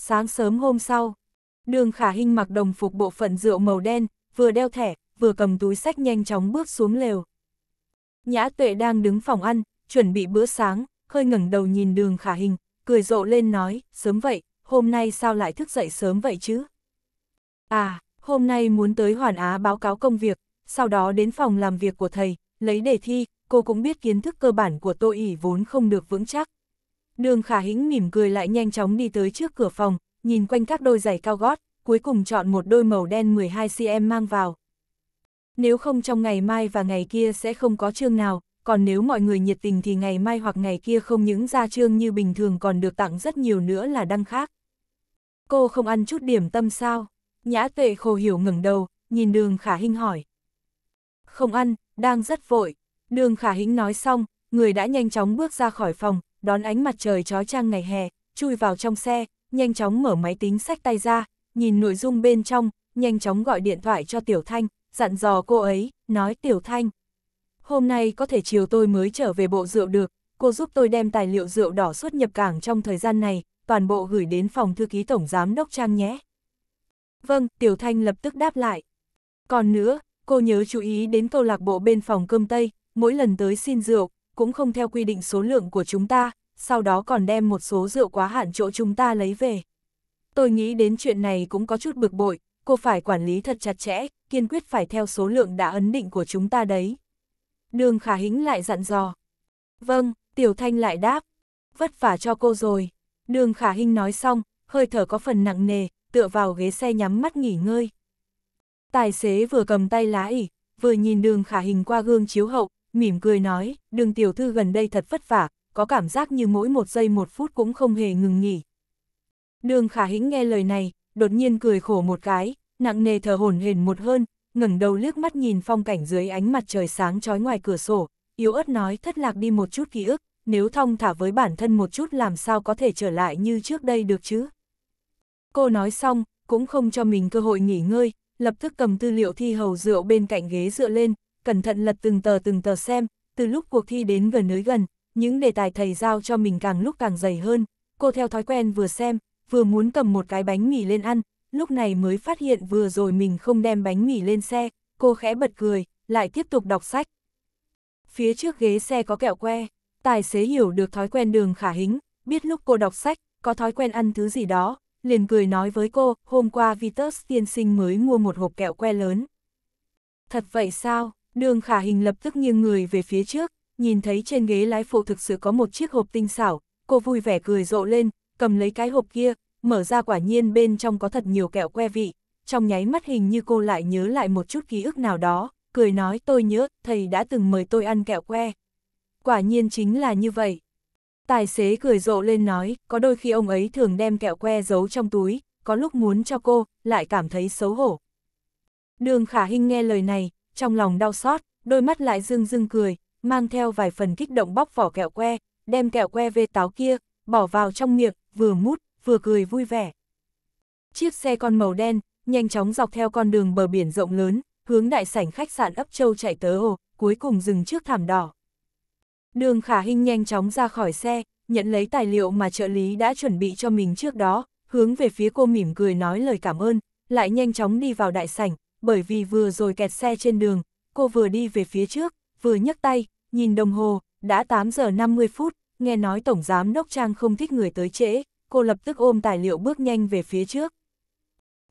sáng sớm hôm sau, đường khả hình mặc đồng phục bộ phận rượu màu đen, vừa đeo thẻ, vừa cầm túi sách nhanh chóng bước xuống lều. Nhã tuệ đang đứng phòng ăn, chuẩn bị bữa sáng, hơi ngẩng đầu nhìn đường khả hình, cười rộ lên nói, sớm vậy, hôm nay sao lại thức dậy sớm vậy chứ? À, hôm nay muốn tới Hoàn Á báo cáo công việc, sau đó đến phòng làm việc của thầy, lấy đề thi, cô cũng biết kiến thức cơ bản của tôi ỉ vốn không được vững chắc, Đường khả hĩnh mỉm cười lại nhanh chóng đi tới trước cửa phòng, nhìn quanh các đôi giày cao gót, cuối cùng chọn một đôi màu đen 12cm mang vào. Nếu không trong ngày mai và ngày kia sẽ không có chương nào, còn nếu mọi người nhiệt tình thì ngày mai hoặc ngày kia không những ra chương như bình thường còn được tặng rất nhiều nữa là đăng khác. Cô không ăn chút điểm tâm sao? Nhã tệ khổ hiểu ngẩng đầu, nhìn đường khả hinh hỏi. Không ăn, đang rất vội. Đường khả hĩnh nói xong, người đã nhanh chóng bước ra khỏi phòng, đón ánh mặt trời trói trang ngày hè, chui vào trong xe, nhanh chóng mở máy tính sách tay ra, nhìn nội dung bên trong, nhanh chóng gọi điện thoại cho Tiểu Thanh, dặn dò cô ấy, nói Tiểu Thanh. Hôm nay có thể chiều tôi mới trở về bộ rượu được, cô giúp tôi đem tài liệu rượu đỏ xuất nhập cảng trong thời gian này, toàn bộ gửi đến phòng thư ký tổng giám đốc Trang nhé. Vâng, Tiểu Thanh lập tức đáp lại. Còn nữa, cô nhớ chú ý đến câu lạc bộ bên phòng cơm Tây, mỗi lần tới xin rượu, cũng không theo quy định số lượng của chúng ta, sau đó còn đem một số rượu quá hạn chỗ chúng ta lấy về. Tôi nghĩ đến chuyện này cũng có chút bực bội, cô phải quản lý thật chặt chẽ, kiên quyết phải theo số lượng đã ấn định của chúng ta đấy. Đường khả hính lại dặn dò. Vâng, Tiểu Thanh lại đáp. Vất vả cho cô rồi. Đường khả hinh nói xong, hơi thở có phần nặng nề, tựa vào ghế xe nhắm mắt nghỉ ngơi. Tài xế vừa cầm tay lái, vừa nhìn đường khả hình qua gương chiếu hậu, mỉm cười nói, đường tiểu thư gần đây thật vất vả, có cảm giác như mỗi một giây một phút cũng không hề ngừng nghỉ. Đường khả hĩnh nghe lời này, đột nhiên cười khổ một cái, nặng nề thở hồn hển một hơn, ngẩng đầu liếc mắt nhìn phong cảnh dưới ánh mặt trời sáng trói ngoài cửa sổ, yếu ớt nói thất lạc đi một chút ký ức, nếu thông thả với bản thân một chút làm sao có thể trở lại như trước đây được chứ. Cô nói xong, cũng không cho mình cơ hội nghỉ ngơi, lập tức cầm tư liệu thi hầu rượu bên cạnh ghế dựa lên, cẩn thận lật từng tờ từng tờ xem, từ lúc cuộc thi đến gần nới gần, những đề tài thầy giao cho mình càng lúc càng dày hơn, cô theo thói quen vừa xem, vừa muốn cầm một cái bánh mì lên ăn, lúc này mới phát hiện vừa rồi mình không đem bánh mì lên xe, cô khẽ bật cười, lại tiếp tục đọc sách. Phía trước ghế xe có kẹo que, tài xế hiểu được thói quen đường khả hính, biết lúc cô đọc sách, có thói quen ăn thứ gì đó, liền cười nói với cô, hôm qua Vitus tiên sinh mới mua một hộp kẹo que lớn. Thật vậy sao? Đường khả hình lập tức nghiêng người về phía trước, nhìn thấy trên ghế lái phụ thực sự có một chiếc hộp tinh xảo, cô vui vẻ cười rộ lên, cầm lấy cái hộp kia, mở ra quả nhiên bên trong có thật nhiều kẹo que vị, trong nháy mắt hình như cô lại nhớ lại một chút ký ức nào đó, cười nói tôi nhớ, thầy đã từng mời tôi ăn kẹo que. Quả nhiên chính là như vậy. Tài xế cười rộ lên nói, có đôi khi ông ấy thường đem kẹo que giấu trong túi, có lúc muốn cho cô, lại cảm thấy xấu hổ. Đường Khả Hình nghe lời này, trong lòng đau xót, đôi mắt lại rưng rưng cười, mang theo vài phần kích động bóc vỏ kẹo que, đem kẹo que về táo kia, bỏ vào trong miệng, vừa mút, vừa cười vui vẻ. Chiếc xe con màu đen, nhanh chóng dọc theo con đường bờ biển rộng lớn, hướng đại sảnh khách sạn ấp châu chạy tới hồ, cuối cùng dừng trước thảm đỏ. Đường khả hình nhanh chóng ra khỏi xe, nhận lấy tài liệu mà trợ lý đã chuẩn bị cho mình trước đó, hướng về phía cô mỉm cười nói lời cảm ơn, lại nhanh chóng đi vào đại sảnh, bởi vì vừa rồi kẹt xe trên đường, cô vừa đi về phía trước, vừa nhấc tay, nhìn đồng hồ, đã 8 giờ 50 phút, nghe nói Tổng Giám Đốc Trang không thích người tới trễ, cô lập tức ôm tài liệu bước nhanh về phía trước.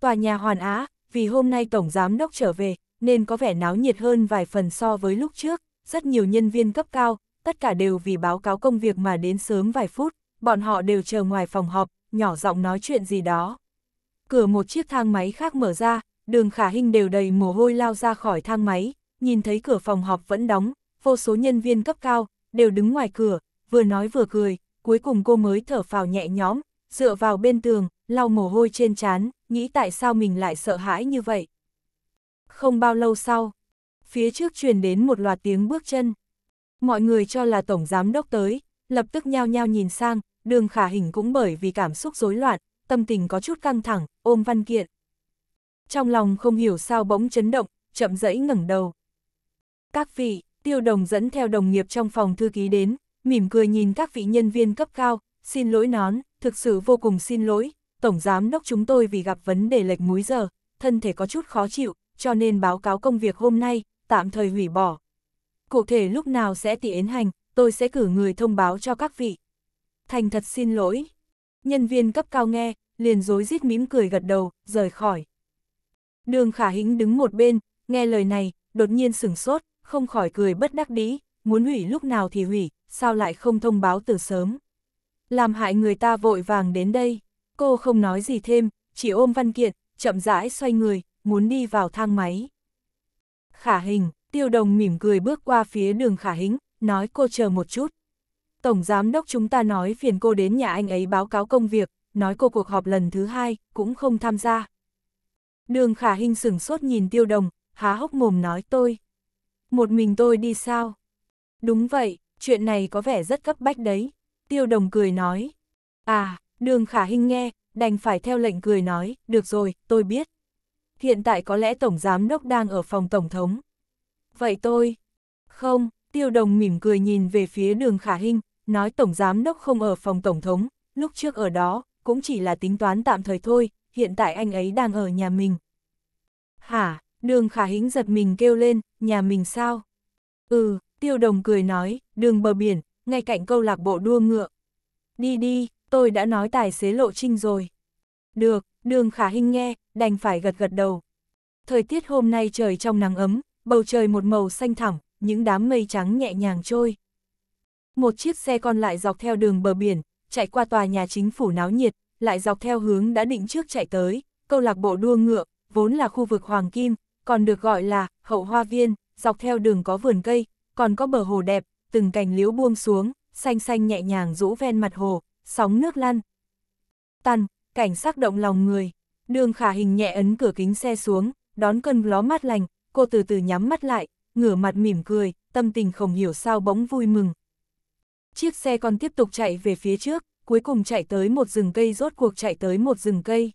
Tòa nhà Hoàn Á, vì hôm nay Tổng Giám Đốc trở về, nên có vẻ náo nhiệt hơn vài phần so với lúc trước, rất nhiều nhân viên cấp cao, tất cả đều vì báo cáo công việc mà đến sớm vài phút, bọn họ đều chờ ngoài phòng họp, nhỏ giọng nói chuyện gì đó. Cửa một chiếc thang máy khác mở ra, đường khả hình đều đầy mồ hôi lao ra khỏi thang máy, nhìn thấy cửa phòng họp vẫn đóng, vô số nhân viên cấp cao, đều đứng ngoài cửa, vừa nói vừa cười, cuối cùng cô mới thở phào nhẹ nhõm, dựa vào bên tường, lau mồ hôi trên trán, nghĩ tại sao mình lại sợ hãi như vậy. Không bao lâu sau, phía trước truyền đến một loạt tiếng bước chân. Mọi người cho là tổng giám đốc tới, lập tức nhao nhao nhìn sang, đường khả hình cũng bởi vì cảm xúc rối loạn, tâm tình có chút căng thẳng, ôm văn kiện trong lòng không hiểu sao bỗng chấn động, chậm rãi ngẩng đầu. Các vị, tiêu đồng dẫn theo đồng nghiệp trong phòng thư ký đến, mỉm cười nhìn các vị nhân viên cấp cao, xin lỗi nón, thực sự vô cùng xin lỗi, Tổng Giám đốc chúng tôi vì gặp vấn đề lệch múi giờ, thân thể có chút khó chịu, cho nên báo cáo công việc hôm nay, tạm thời hủy bỏ. Cụ thể lúc nào sẽ tiến hành, tôi sẽ cử người thông báo cho các vị. Thành thật xin lỗi. Nhân viên cấp cao nghe, liền dối rít mỉm cười gật đầu, rời khỏi. Đường khả hính đứng một bên, nghe lời này, đột nhiên sửng sốt, không khỏi cười bất đắc đĩ, muốn hủy lúc nào thì hủy, sao lại không thông báo từ sớm. Làm hại người ta vội vàng đến đây, cô không nói gì thêm, chỉ ôm văn kiện, chậm rãi xoay người, muốn đi vào thang máy. Khả hình, tiêu đồng mỉm cười bước qua phía đường khả hính, nói cô chờ một chút. Tổng giám đốc chúng ta nói phiền cô đến nhà anh ấy báo cáo công việc, nói cô cuộc họp lần thứ hai, cũng không tham gia. Đường khả hình sửng sốt nhìn tiêu đồng, há hốc mồm nói tôi. Một mình tôi đi sao? Đúng vậy, chuyện này có vẻ rất cấp bách đấy. Tiêu đồng cười nói. À, đường khả hình nghe, đành phải theo lệnh cười nói, được rồi, tôi biết. Hiện tại có lẽ Tổng Giám Đốc đang ở phòng Tổng thống. Vậy tôi... Không, tiêu đồng mỉm cười nhìn về phía đường khả hình, nói Tổng Giám Đốc không ở phòng Tổng thống, lúc trước ở đó, cũng chỉ là tính toán tạm thời thôi, hiện tại anh ấy đang ở nhà mình. Hả, đường khả hính giật mình kêu lên, nhà mình sao? Ừ, tiêu đồng cười nói, đường bờ biển, ngay cạnh câu lạc bộ đua ngựa. Đi đi, tôi đã nói tài xế lộ trinh rồi. Được, đường khả hinh nghe, đành phải gật gật đầu. Thời tiết hôm nay trời trong nắng ấm, bầu trời một màu xanh thẳm, những đám mây trắng nhẹ nhàng trôi. Một chiếc xe con lại dọc theo đường bờ biển, chạy qua tòa nhà chính phủ náo nhiệt, lại dọc theo hướng đã định trước chạy tới, câu lạc bộ đua ngựa, vốn là khu vực Hoàng Kim, còn được gọi là hậu hoa viên, dọc theo đường có vườn cây, còn có bờ hồ đẹp, từng cành liễu buông xuống, xanh xanh nhẹ nhàng rũ ven mặt hồ, sóng nước lăn. Tăn, cảnh sắc động lòng người, đường khả hình nhẹ ấn cửa kính xe xuống, đón cơn gió mát lành, cô từ từ nhắm mắt lại, ngửa mặt mỉm cười, tâm tình không hiểu sao bỗng vui mừng. Chiếc xe còn tiếp tục chạy về phía trước, cuối cùng chạy tới một rừng cây rốt cuộc chạy tới một rừng cây.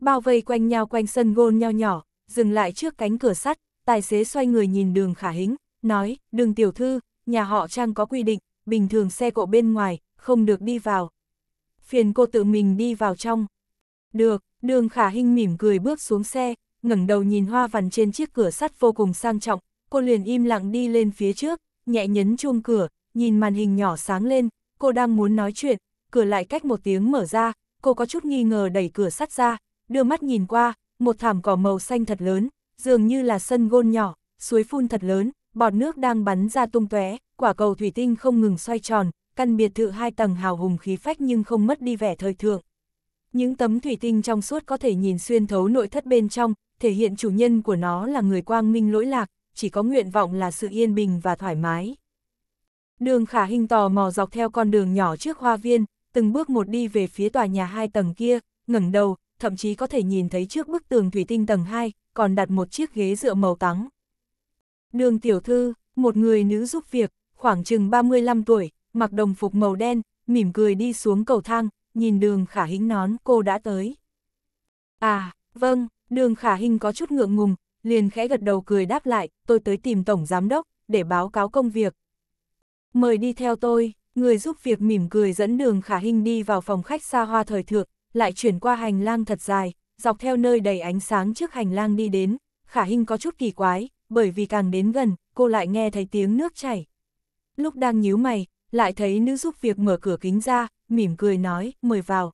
Bao vây quanh nhau quanh sân gôn nhau nhỏ, dừng lại trước cánh cửa sắt, tài xế xoay người nhìn đường khả hính, nói, đường tiểu thư, nhà họ trang có quy định, bình thường xe cộ bên ngoài, không được đi vào. Phiền cô tự mình đi vào trong. Được, đường khả hình mỉm cười bước xuống xe, ngẩng đầu nhìn hoa vằn trên chiếc cửa sắt vô cùng sang trọng, cô liền im lặng đi lên phía trước, nhẹ nhấn chuông cửa, nhìn màn hình nhỏ sáng lên, cô đang muốn nói chuyện, cửa lại cách một tiếng mở ra, cô có chút nghi ngờ đẩy cửa sắt ra, đưa mắt nhìn qua, một thảm cỏ màu xanh thật lớn, dường như là sân gôn nhỏ, suối phun thật lớn, bọt nước đang bắn ra tung tóe, quả cầu thủy tinh không ngừng xoay tròn, căn biệt thự hai tầng hào hùng khí phách nhưng không mất đi vẻ thời thượng. Những tấm thủy tinh trong suốt có thể nhìn xuyên thấu nội thất bên trong, thể hiện chủ nhân của nó là người quang minh lỗi lạc, chỉ có nguyện vọng là sự yên bình và thoải mái. Đường Khả hình tò mò dọc theo con đường nhỏ trước hoa viên, từng bước một đi về phía tòa nhà hai tầng kia, ngẩng đầu, thậm chí có thể nhìn thấy trước bức tường thủy tinh tầng 2, còn đặt một chiếc ghế dựa màu trắng. Đường tiểu thư, một người nữ giúp việc, khoảng chừng 35 tuổi, mặc đồng phục màu đen, mỉm cười đi xuống cầu thang, nhìn đường khả hính nón cô đã tới. À, vâng, đường khả hình có chút ngượng ngùng, liền khẽ gật đầu cười đáp lại, tôi tới tìm tổng giám đốc, để báo cáo công việc. Mời đi theo tôi. Người giúp việc mỉm cười dẫn đường khả hình đi vào phòng khách xa hoa thời thượng, lại chuyển qua hành lang thật dài, dọc theo nơi đầy ánh sáng trước hành lang đi đến, khả hình có chút kỳ quái, bởi vì càng đến gần, cô lại nghe thấy tiếng nước chảy. Lúc đang nhíu mày, lại thấy nữ giúp việc mở cửa kính ra, mỉm cười nói, mời vào.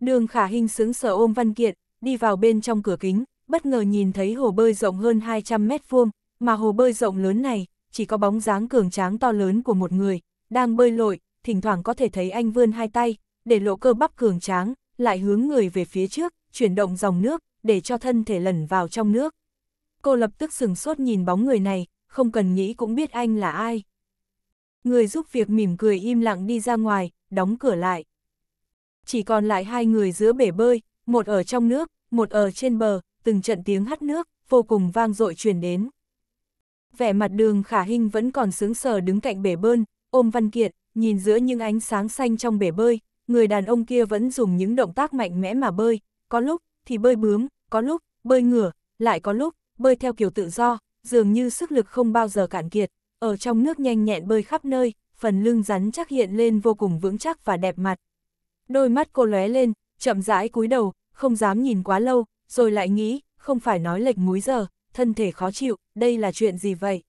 Đường khả hình sững sờ ôm văn kiện, đi vào bên trong cửa kính, bất ngờ nhìn thấy hồ bơi rộng hơn 200 mét vuông, mà hồ bơi rộng lớn này, chỉ có bóng dáng cường tráng to lớn của một người, đang bơi lội, thỉnh thoảng có thể thấy anh vươn hai tay, để lộ cơ bắp cường tráng, lại hướng người về phía trước, chuyển động dòng nước, để cho thân thể lẩn vào trong nước. Cô lập tức sừng sốt nhìn bóng người này, không cần nghĩ cũng biết anh là ai. Người giúp việc mỉm cười im lặng đi ra ngoài, đóng cửa lại. Chỉ còn lại hai người giữa bể bơi, một ở trong nước, một ở trên bờ, từng trận tiếng hắt nước, vô cùng vang dội truyền đến. Vẻ mặt đường khả hình vẫn còn sướng sờ đứng cạnh bể bơn, ôm văn kiện, nhìn giữa những ánh sáng xanh trong bể bơi, người đàn ông kia vẫn dùng những động tác mạnh mẽ mà bơi, có lúc thì bơi bướm, có lúc bơi ngửa, lại có lúc bơi theo kiểu tự do, dường như sức lực không bao giờ cạn kiệt, ở trong nước nhanh nhẹn bơi khắp nơi, phần lưng rắn chắc hiện lên vô cùng vững chắc và đẹp mặt. Đôi mắt cô lóe lên, chậm rãi cúi đầu, không dám nhìn quá lâu, rồi lại nghĩ, không phải nói lệch múi giờ, thân thể khó chịu, đây là chuyện gì vậy?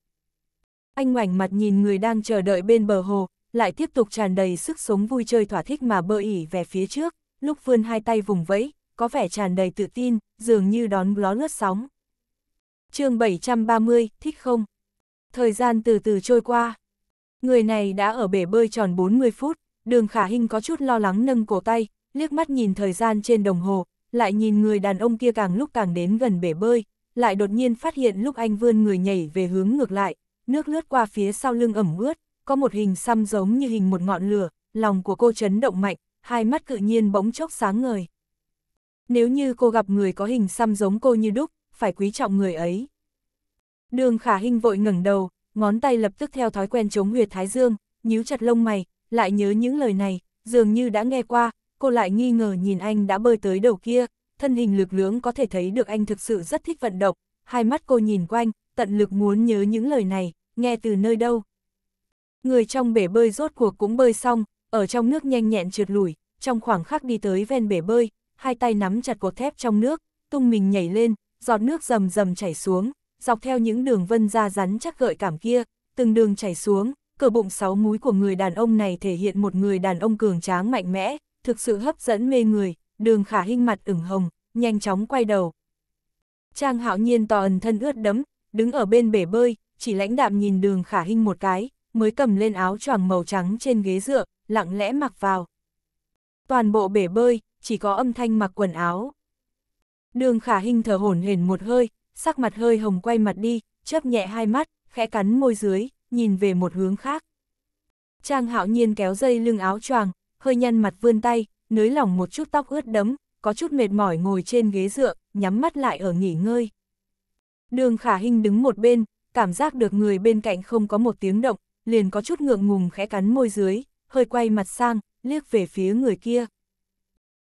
Anh ngoảnh mặt nhìn người đang chờ đợi bên bờ hồ, lại tiếp tục tràn đầy sức sống vui chơi thỏa thích mà bơ ỉ về phía trước, lúc vươn hai tay vùng vẫy, có vẻ tràn đầy tự tin, dường như đón ló lướt sóng. chương 730, thích không? Thời gian từ từ trôi qua. Người này đã ở bể bơi tròn 40 phút, đường khả hình có chút lo lắng nâng cổ tay, liếc mắt nhìn thời gian trên đồng hồ, lại nhìn người đàn ông kia càng lúc càng đến gần bể bơi, lại đột nhiên phát hiện lúc anh vươn người nhảy về hướng ngược lại, nước lướt qua phía sau lưng ẩm ướt, có một hình xăm giống như hình một ngọn lửa, lòng của cô chấn động mạnh, hai mắt cự nhiên bỗng chốc sáng ngời. Nếu như cô gặp người có hình xăm giống cô như đúc, phải quý trọng người ấy. Đường khả hình vội ngẩng đầu, ngón tay lập tức theo thói quen chống huyệt thái dương, nhíu chặt lông mày, lại nhớ những lời này, dường như đã nghe qua, cô lại nghi ngờ nhìn anh đã bơi tới đầu kia, thân hình lực lưỡng có thể thấy được anh thực sự rất thích vận động, hai mắt cô nhìn quanh, tận lực muốn nhớ những lời này, nghe từ nơi đâu. Người trong bể bơi rốt cuộc cũng bơi xong, ở trong nước nhanh nhẹn trượt lùi, trong khoảng khắc đi tới ven bể bơi, hai tay nắm chặt cột thép trong nước, tung mình nhảy lên, giọt nước rầm rầm chảy xuống, dọc theo những đường vân da rắn chắc gợi cảm kia, từng đường chảy xuống, cờ bụng sáu múi của người đàn ông này thể hiện một người đàn ông cường tráng mạnh mẽ, thực sự hấp dẫn mê người, đường khả hinh mặt ửng hồng, nhanh chóng quay đầu. Trang hạo nhiên tò ẩn thân ướt đấm, đứng ở bên bể bơi, chỉ lãnh đạm nhìn đường khả hinh một cái, mới cầm lên áo choàng màu trắng trên ghế dựa, lặng lẽ mặc vào. Toàn bộ bể bơi, chỉ có âm thanh mặc quần áo. Đường khả hinh thở hổn hển một hơi, sắc mặt hơi hồng quay mặt đi, chớp nhẹ hai mắt, khẽ cắn môi dưới, nhìn về một hướng khác. Trang hạo nhiên kéo dây lưng áo choàng, hơi nhăn mặt vươn tay, nới lỏng một chút tóc ướt đấm, có chút mệt mỏi ngồi trên ghế dựa, nhắm mắt lại ở nghỉ ngơi. Đường khả hình đứng một bên, cảm giác được người bên cạnh không có một tiếng động, liền có chút ngượng ngùng khẽ cắn môi dưới, hơi quay mặt sang, liếc về phía người kia.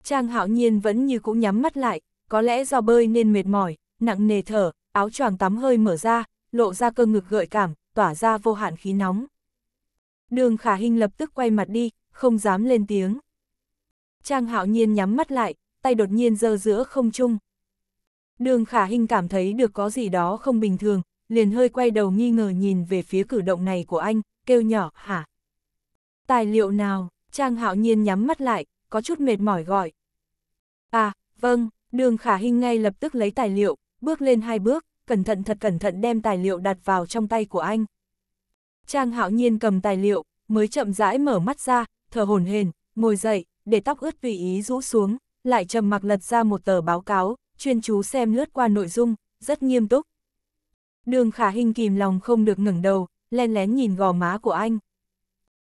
Trang hạo nhiên vẫn như cũng nhắm mắt lại, có lẽ do bơi nên mệt mỏi, nặng nề thở, áo choàng tắm hơi mở ra, lộ ra cơ ngực gợi cảm, tỏa ra vô hạn khí nóng. Đường khả hình lập tức quay mặt đi, không dám lên tiếng. Trang hạo nhiên nhắm mắt lại, tay đột nhiên giơ giữa không trung, Đường khả hình cảm thấy được có gì đó không bình thường, liền hơi quay đầu nghi ngờ nhìn về phía cử động này của anh, kêu nhỏ, hả? Tài liệu nào? Trang hạo nhiên nhắm mắt lại, có chút mệt mỏi gọi. À, vâng, đường khả hình ngay lập tức lấy tài liệu, bước lên hai bước, cẩn thận thật cẩn thận đem tài liệu đặt vào trong tay của anh. Trang hạo nhiên cầm tài liệu, mới chậm rãi mở mắt ra, thở hồn hền, ngồi dậy, để tóc ướt vì ý rũ xuống, lại trầm mặc lật ra một tờ báo cáo, chuyên chú xem lướt qua nội dung, rất nghiêm túc. Đường khả hình kìm lòng không được ngẩng đầu, len lén nhìn gò má của anh.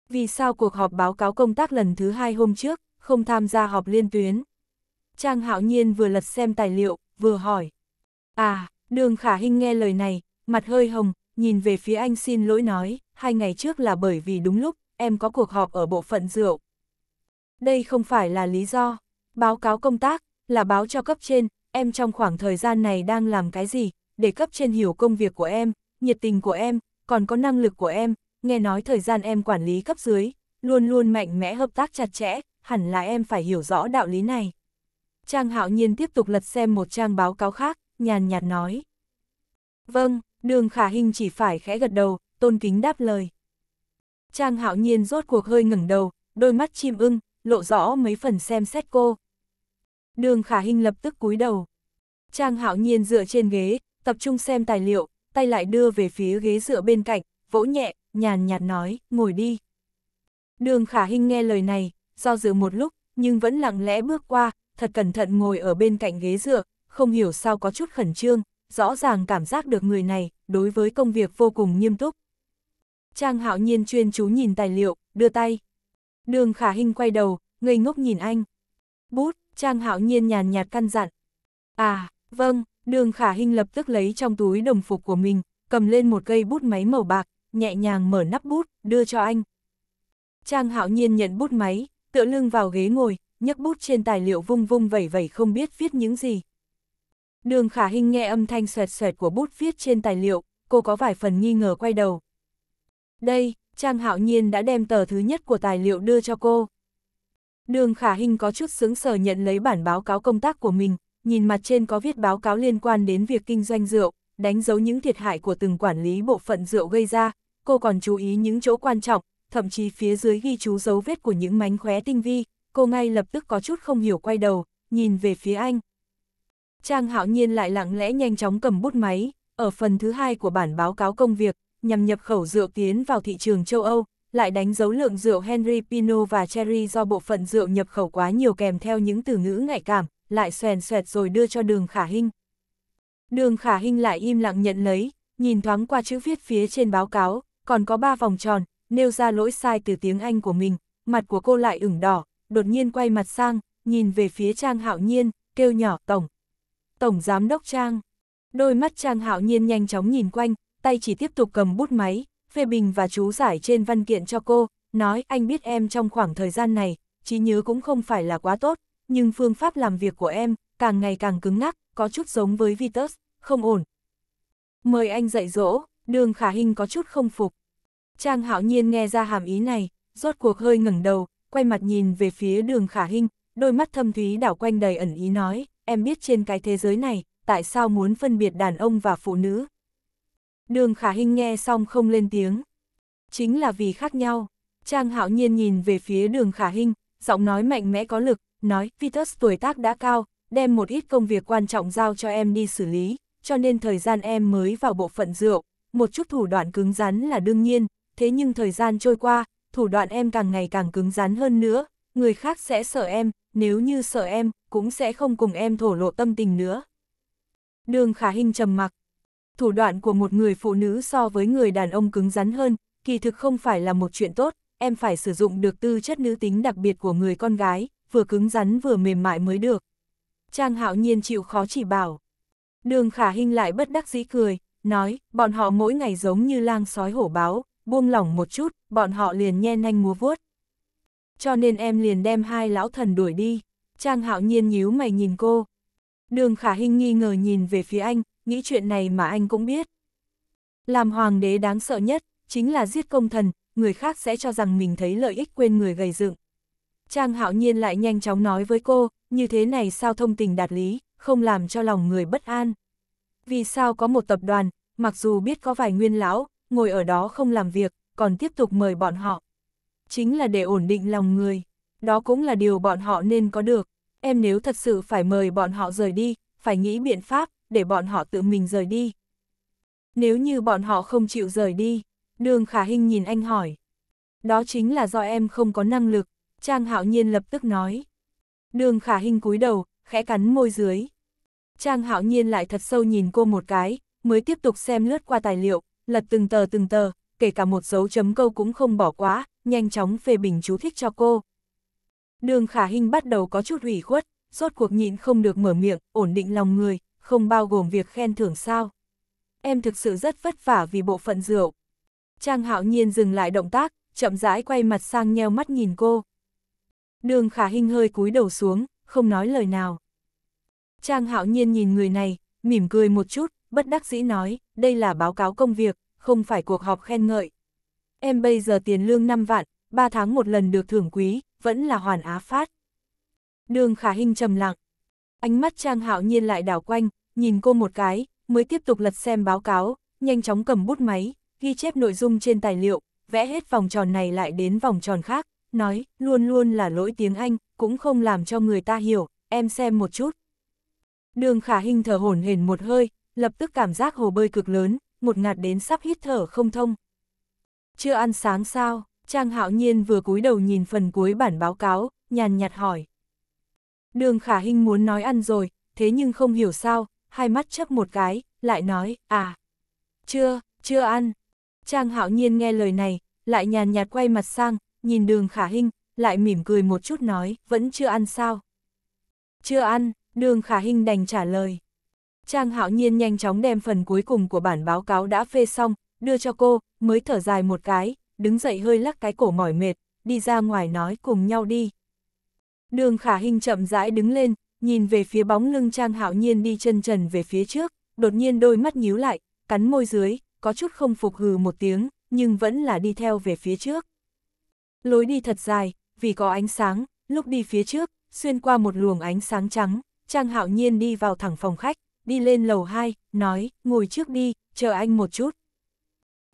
Vì sao cuộc họp báo cáo công tác lần thứ hai hôm trước, không tham gia họp liên tuyến? Trang hạo nhiên vừa lật xem tài liệu, vừa hỏi. À, đường khả hình nghe lời này, mặt hơi hồng, nhìn về phía anh xin lỗi nói, hai ngày trước là bởi vì đúng lúc, em có cuộc họp ở bộ phận rượu. Đây không phải là lý do, báo cáo công tác, là báo cho cấp trên, em trong khoảng thời gian này đang làm cái gì, để cấp trên hiểu công việc của em, nhiệt tình của em, còn có năng lực của em, nghe nói thời gian em quản lý cấp dưới, luôn luôn mạnh mẽ hợp tác chặt chẽ, hẳn là em phải hiểu rõ đạo lý này. Trang Hạo Nhiên tiếp tục lật xem một trang báo cáo khác, nhàn nhạt nói. Vâng, đường khả hình chỉ phải khẽ gật đầu, tôn kính đáp lời. Trang Hạo Nhiên rốt cuộc hơi ngẩng đầu, đôi mắt chim ưng, lộ rõ mấy phần xem xét cô, Đường khả hình lập tức cúi đầu. Trang hạo nhiên dựa trên ghế, tập trung xem tài liệu, tay lại đưa về phía ghế dựa bên cạnh, vỗ nhẹ, nhàn nhạt nói, ngồi đi. Đường khả hình nghe lời này, do dự một lúc, nhưng vẫn lặng lẽ bước qua, thật cẩn thận ngồi ở bên cạnh ghế dựa, không hiểu sao có chút khẩn trương, rõ ràng cảm giác được người này, đối với công việc vô cùng nghiêm túc. Trang hạo nhiên chuyên chú nhìn tài liệu, đưa tay. Đường khả hình quay đầu, ngây ngốc nhìn anh. Bút, Trang hạo nhiên nhàn nhạt căn dặn. À, vâng, đường khả Hinh lập tức lấy trong túi đồng phục của mình, cầm lên một cây bút máy màu bạc, nhẹ nhàng mở nắp bút, đưa cho anh. Trang hạo nhiên nhận bút máy, tựa lưng vào ghế ngồi, nhấc bút trên tài liệu vung vung vẩy vẩy không biết viết những gì. Đường khả Hinh nghe âm thanh xoẹt xoẹt của bút viết trên tài liệu, cô có vài phần nghi ngờ quay đầu. Đây, Trang hạo nhiên đã đem tờ thứ nhất của tài liệu đưa cho cô. Đường Khả Hinh có chút sướng sở nhận lấy bản báo cáo công tác của mình, nhìn mặt trên có viết báo cáo liên quan đến việc kinh doanh rượu, đánh dấu những thiệt hại của từng quản lý bộ phận rượu gây ra, cô còn chú ý những chỗ quan trọng, thậm chí phía dưới ghi chú dấu vết của những mánh khóe tinh vi, cô ngay lập tức có chút không hiểu quay đầu, nhìn về phía anh. Trang hạo nhiên lại lặng lẽ nhanh chóng cầm bút máy, ở phần thứ hai của bản báo cáo công việc, nhằm nhập khẩu rượu tiến vào thị trường châu Âu, lại đánh dấu lượng rượu Henry Pinot và Cherry do bộ phận rượu nhập khẩu quá nhiều kèm theo những từ ngữ nhạy cảm, lại xoèn xoẹt rồi đưa cho đường khả hinh. Đường khả hinh lại im lặng nhận lấy, nhìn thoáng qua chữ viết phía trên báo cáo, còn có ba vòng tròn, nêu ra lỗi sai từ tiếng Anh của mình, mặt của cô lại ửng đỏ, đột nhiên quay mặt sang, nhìn về phía Trang Hạo Nhiên, kêu nhỏ Tổng. Tổng Giám Đốc Trang. Đôi mắt Trang Hạo Nhiên nhanh chóng nhìn quanh, tay chỉ tiếp tục cầm bút máy, phê bình và chú giải trên văn kiện cho cô, nói anh biết em trong khoảng thời gian này, trí nhớ cũng không phải là quá tốt, nhưng phương pháp làm việc của em càng ngày càng cứng ngắc, có chút giống với Vitus, không ổn. Mời anh dạy dỗ, đường khả hình có chút không phục. Trang hạo nhiên nghe ra hàm ý này, rốt cuộc hơi ngẩng đầu, quay mặt nhìn về phía đường khả hình, đôi mắt thâm thúy đảo quanh đầy ẩn ý nói, em biết trên cái thế giới này, tại sao muốn phân biệt đàn ông và phụ nữ, Đường khả hình nghe xong không lên tiếng. Chính là vì khác nhau. Trang hạo nhiên nhìn về phía đường khả hình, giọng nói mạnh mẽ có lực, nói Vitus tuổi tác đã cao, đem một ít công việc quan trọng giao cho em đi xử lý, cho nên thời gian em mới vào bộ phận rượu, một chút thủ đoạn cứng rắn là đương nhiên, thế nhưng thời gian trôi qua, thủ đoạn em càng ngày càng cứng rắn hơn nữa, người khác sẽ sợ em, nếu như sợ em, cũng sẽ không cùng em thổ lộ tâm tình nữa. Đường khả hình trầm mặc, thủ đoạn của một người phụ nữ so với người đàn ông cứng rắn hơn, kỳ thực không phải là một chuyện tốt, em phải sử dụng được tư chất nữ tính đặc biệt của người con gái, vừa cứng rắn vừa mềm mại mới được. Trang hạo nhiên chịu khó chỉ bảo. Đường khả hình lại bất đắc dĩ cười, nói, bọn họ mỗi ngày giống như lang sói hổ báo, buông lỏng một chút, bọn họ liền nhen nhanh múa vuốt. Cho nên em liền đem hai lão thần đuổi đi. Trang hạo nhiên nhíu mày nhìn cô. Đường khả hình nghi ngờ nhìn về phía anh, nghĩ chuyện này mà anh cũng biết. Làm hoàng đế đáng sợ nhất, chính là giết công thần, người khác sẽ cho rằng mình thấy lợi ích quên người gầy dựng. Trang hạo nhiên lại nhanh chóng nói với cô, như thế này sao thông tình đạt lý, không làm cho lòng người bất an. Vì sao có một tập đoàn, mặc dù biết có vài nguyên lão, ngồi ở đó không làm việc, còn tiếp tục mời bọn họ. Chính là để ổn định lòng người, đó cũng là điều bọn họ nên có được. Em nếu thật sự phải mời bọn họ rời đi, phải nghĩ biện pháp, để bọn họ tự mình rời đi. Nếu như bọn họ không chịu rời đi, đường khả hình nhìn anh hỏi. Đó chính là do em không có năng lực, Trang Hạo Nhiên lập tức nói. Đường khả hình cúi đầu, khẽ cắn môi dưới. Trang Hạo Nhiên lại thật sâu nhìn cô một cái, mới tiếp tục xem lướt qua tài liệu, lật từng tờ từng tờ, kể cả một dấu chấm câu cũng không bỏ quá, nhanh chóng phê bình chú thích cho cô. Đường khả hình bắt đầu có chút hủy khuất, rốt cuộc nhịn không được mở miệng, ổn định lòng người, không bao gồm việc khen thưởng sao. Em thực sự rất vất vả vì bộ phận rượu. Trang hạo nhiên dừng lại động tác, chậm rãi quay mặt sang nheo mắt nhìn cô. Đường khả hình hơi cúi đầu xuống, không nói lời nào. Trang hạo nhiên nhìn người này, mỉm cười một chút, bất đắc dĩ nói, đây là báo cáo công việc, không phải cuộc họp khen ngợi. Em bây giờ tiền lương 5 vạn, 3 tháng một lần được thưởng quý, vẫn là hoàn á phát. Đường khả hình trầm lặng, Ánh mắt Trang Hạo Nhiên lại đảo quanh, nhìn cô một cái, mới tiếp tục lật xem báo cáo, nhanh chóng cầm bút máy, ghi chép nội dung trên tài liệu, vẽ hết vòng tròn này lại đến vòng tròn khác, nói, luôn luôn là lỗi tiếng Anh, cũng không làm cho người ta hiểu, em xem một chút. Đường khả hình thở hổn hển một hơi, lập tức cảm giác hồ bơi cực lớn, một ngạt đến sắp hít thở không thông. Chưa ăn sáng sao, Trang Hạo Nhiên vừa cúi đầu nhìn phần cuối bản báo cáo, nhàn nhạt hỏi. Đường khả hình muốn nói ăn rồi, thế nhưng không hiểu sao, hai mắt chấp một cái, lại nói, à, chưa, chưa ăn. Trang hạo nhiên nghe lời này, lại nhàn nhạt quay mặt sang, nhìn đường khả hình, lại mỉm cười một chút nói, vẫn chưa ăn sao. Chưa ăn, đường khả hình đành trả lời. Trang hạo nhiên nhanh chóng đem phần cuối cùng của bản báo cáo đã phê xong, đưa cho cô, mới thở dài một cái, đứng dậy hơi lắc cái cổ mỏi mệt, đi ra ngoài nói cùng nhau đi. Đường khả hình chậm rãi đứng lên, nhìn về phía bóng lưng Trang Hạo Nhiên đi chân trần về phía trước, đột nhiên đôi mắt nhíu lại, cắn môi dưới, có chút không phục hừ một tiếng, nhưng vẫn là đi theo về phía trước. Lối đi thật dài, vì có ánh sáng, lúc đi phía trước, xuyên qua một luồng ánh sáng trắng, Trang Hạo Nhiên đi vào thẳng phòng khách, đi lên lầu 2, nói, ngồi trước đi, chờ anh một chút.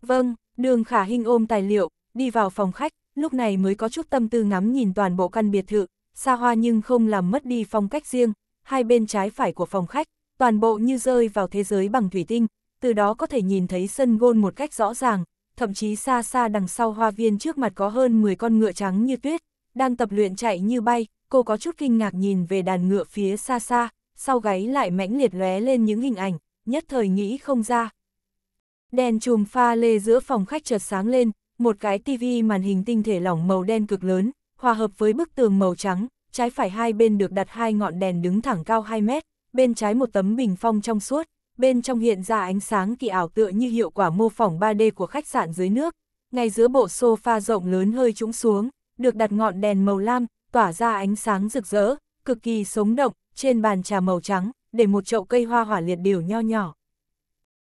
Vâng, đường khả hình ôm tài liệu, đi vào phòng khách, lúc này mới có chút tâm tư ngắm nhìn toàn bộ căn biệt thự, xa hoa nhưng không làm mất đi phong cách riêng, hai bên trái phải của phòng khách, toàn bộ như rơi vào thế giới bằng thủy tinh, từ đó có thể nhìn thấy sân gôn một cách rõ ràng, thậm chí xa xa đằng sau hoa viên trước mặt có hơn 10 con ngựa trắng như tuyết, đang tập luyện chạy như bay, cô có chút kinh ngạc nhìn về đàn ngựa phía xa xa, sau gáy lại mãnh liệt lóe lên những hình ảnh, nhất thời nghĩ không ra. Đèn chùm pha lê giữa phòng khách chợt sáng lên, một cái tivi màn hình tinh thể lỏng màu đen cực lớn, hòa hợp với bức tường màu trắng, trái phải hai bên được đặt hai ngọn đèn đứng thẳng cao 2 mét, bên trái một tấm bình phong trong suốt, bên trong hiện ra ánh sáng kỳ ảo tựa như hiệu quả mô phỏng 3D của khách sạn dưới nước. Ngay giữa bộ sofa rộng lớn hơi trũng xuống, được đặt ngọn đèn màu lam, tỏa ra ánh sáng rực rỡ, cực kỳ sống động, trên bàn trà màu trắng, để một chậu cây hoa hỏa liệt điều nho nhỏ.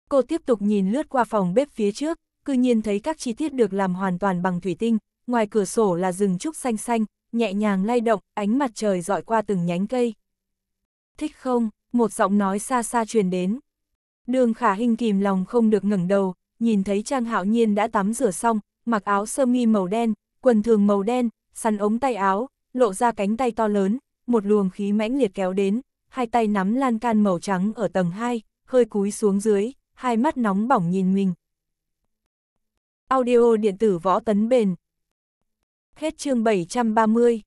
Cô tiếp tục nhìn lướt qua phòng bếp phía trước, cư nhiên thấy các chi tiết được làm hoàn toàn bằng thủy tinh, ngoài cửa sổ là rừng trúc xanh xanh, nhẹ nhàng lay động, ánh mặt trời dọi qua từng nhánh cây. Thích không? Một giọng nói xa xa truyền đến. Đường khả hình kìm lòng không được ngẩng đầu, nhìn thấy Trang Hạo Nhiên đã tắm rửa xong, mặc áo sơ mi màu đen, quần thường màu đen, săn ống tay áo, lộ ra cánh tay to lớn, một luồng khí mãnh liệt kéo đến, hai tay nắm lan can màu trắng ở tầng 2, hơi cúi xuống dưới, hai mắt nóng bỏng nhìn mình. Audio điện tử võ tấn bền, Hết chương 730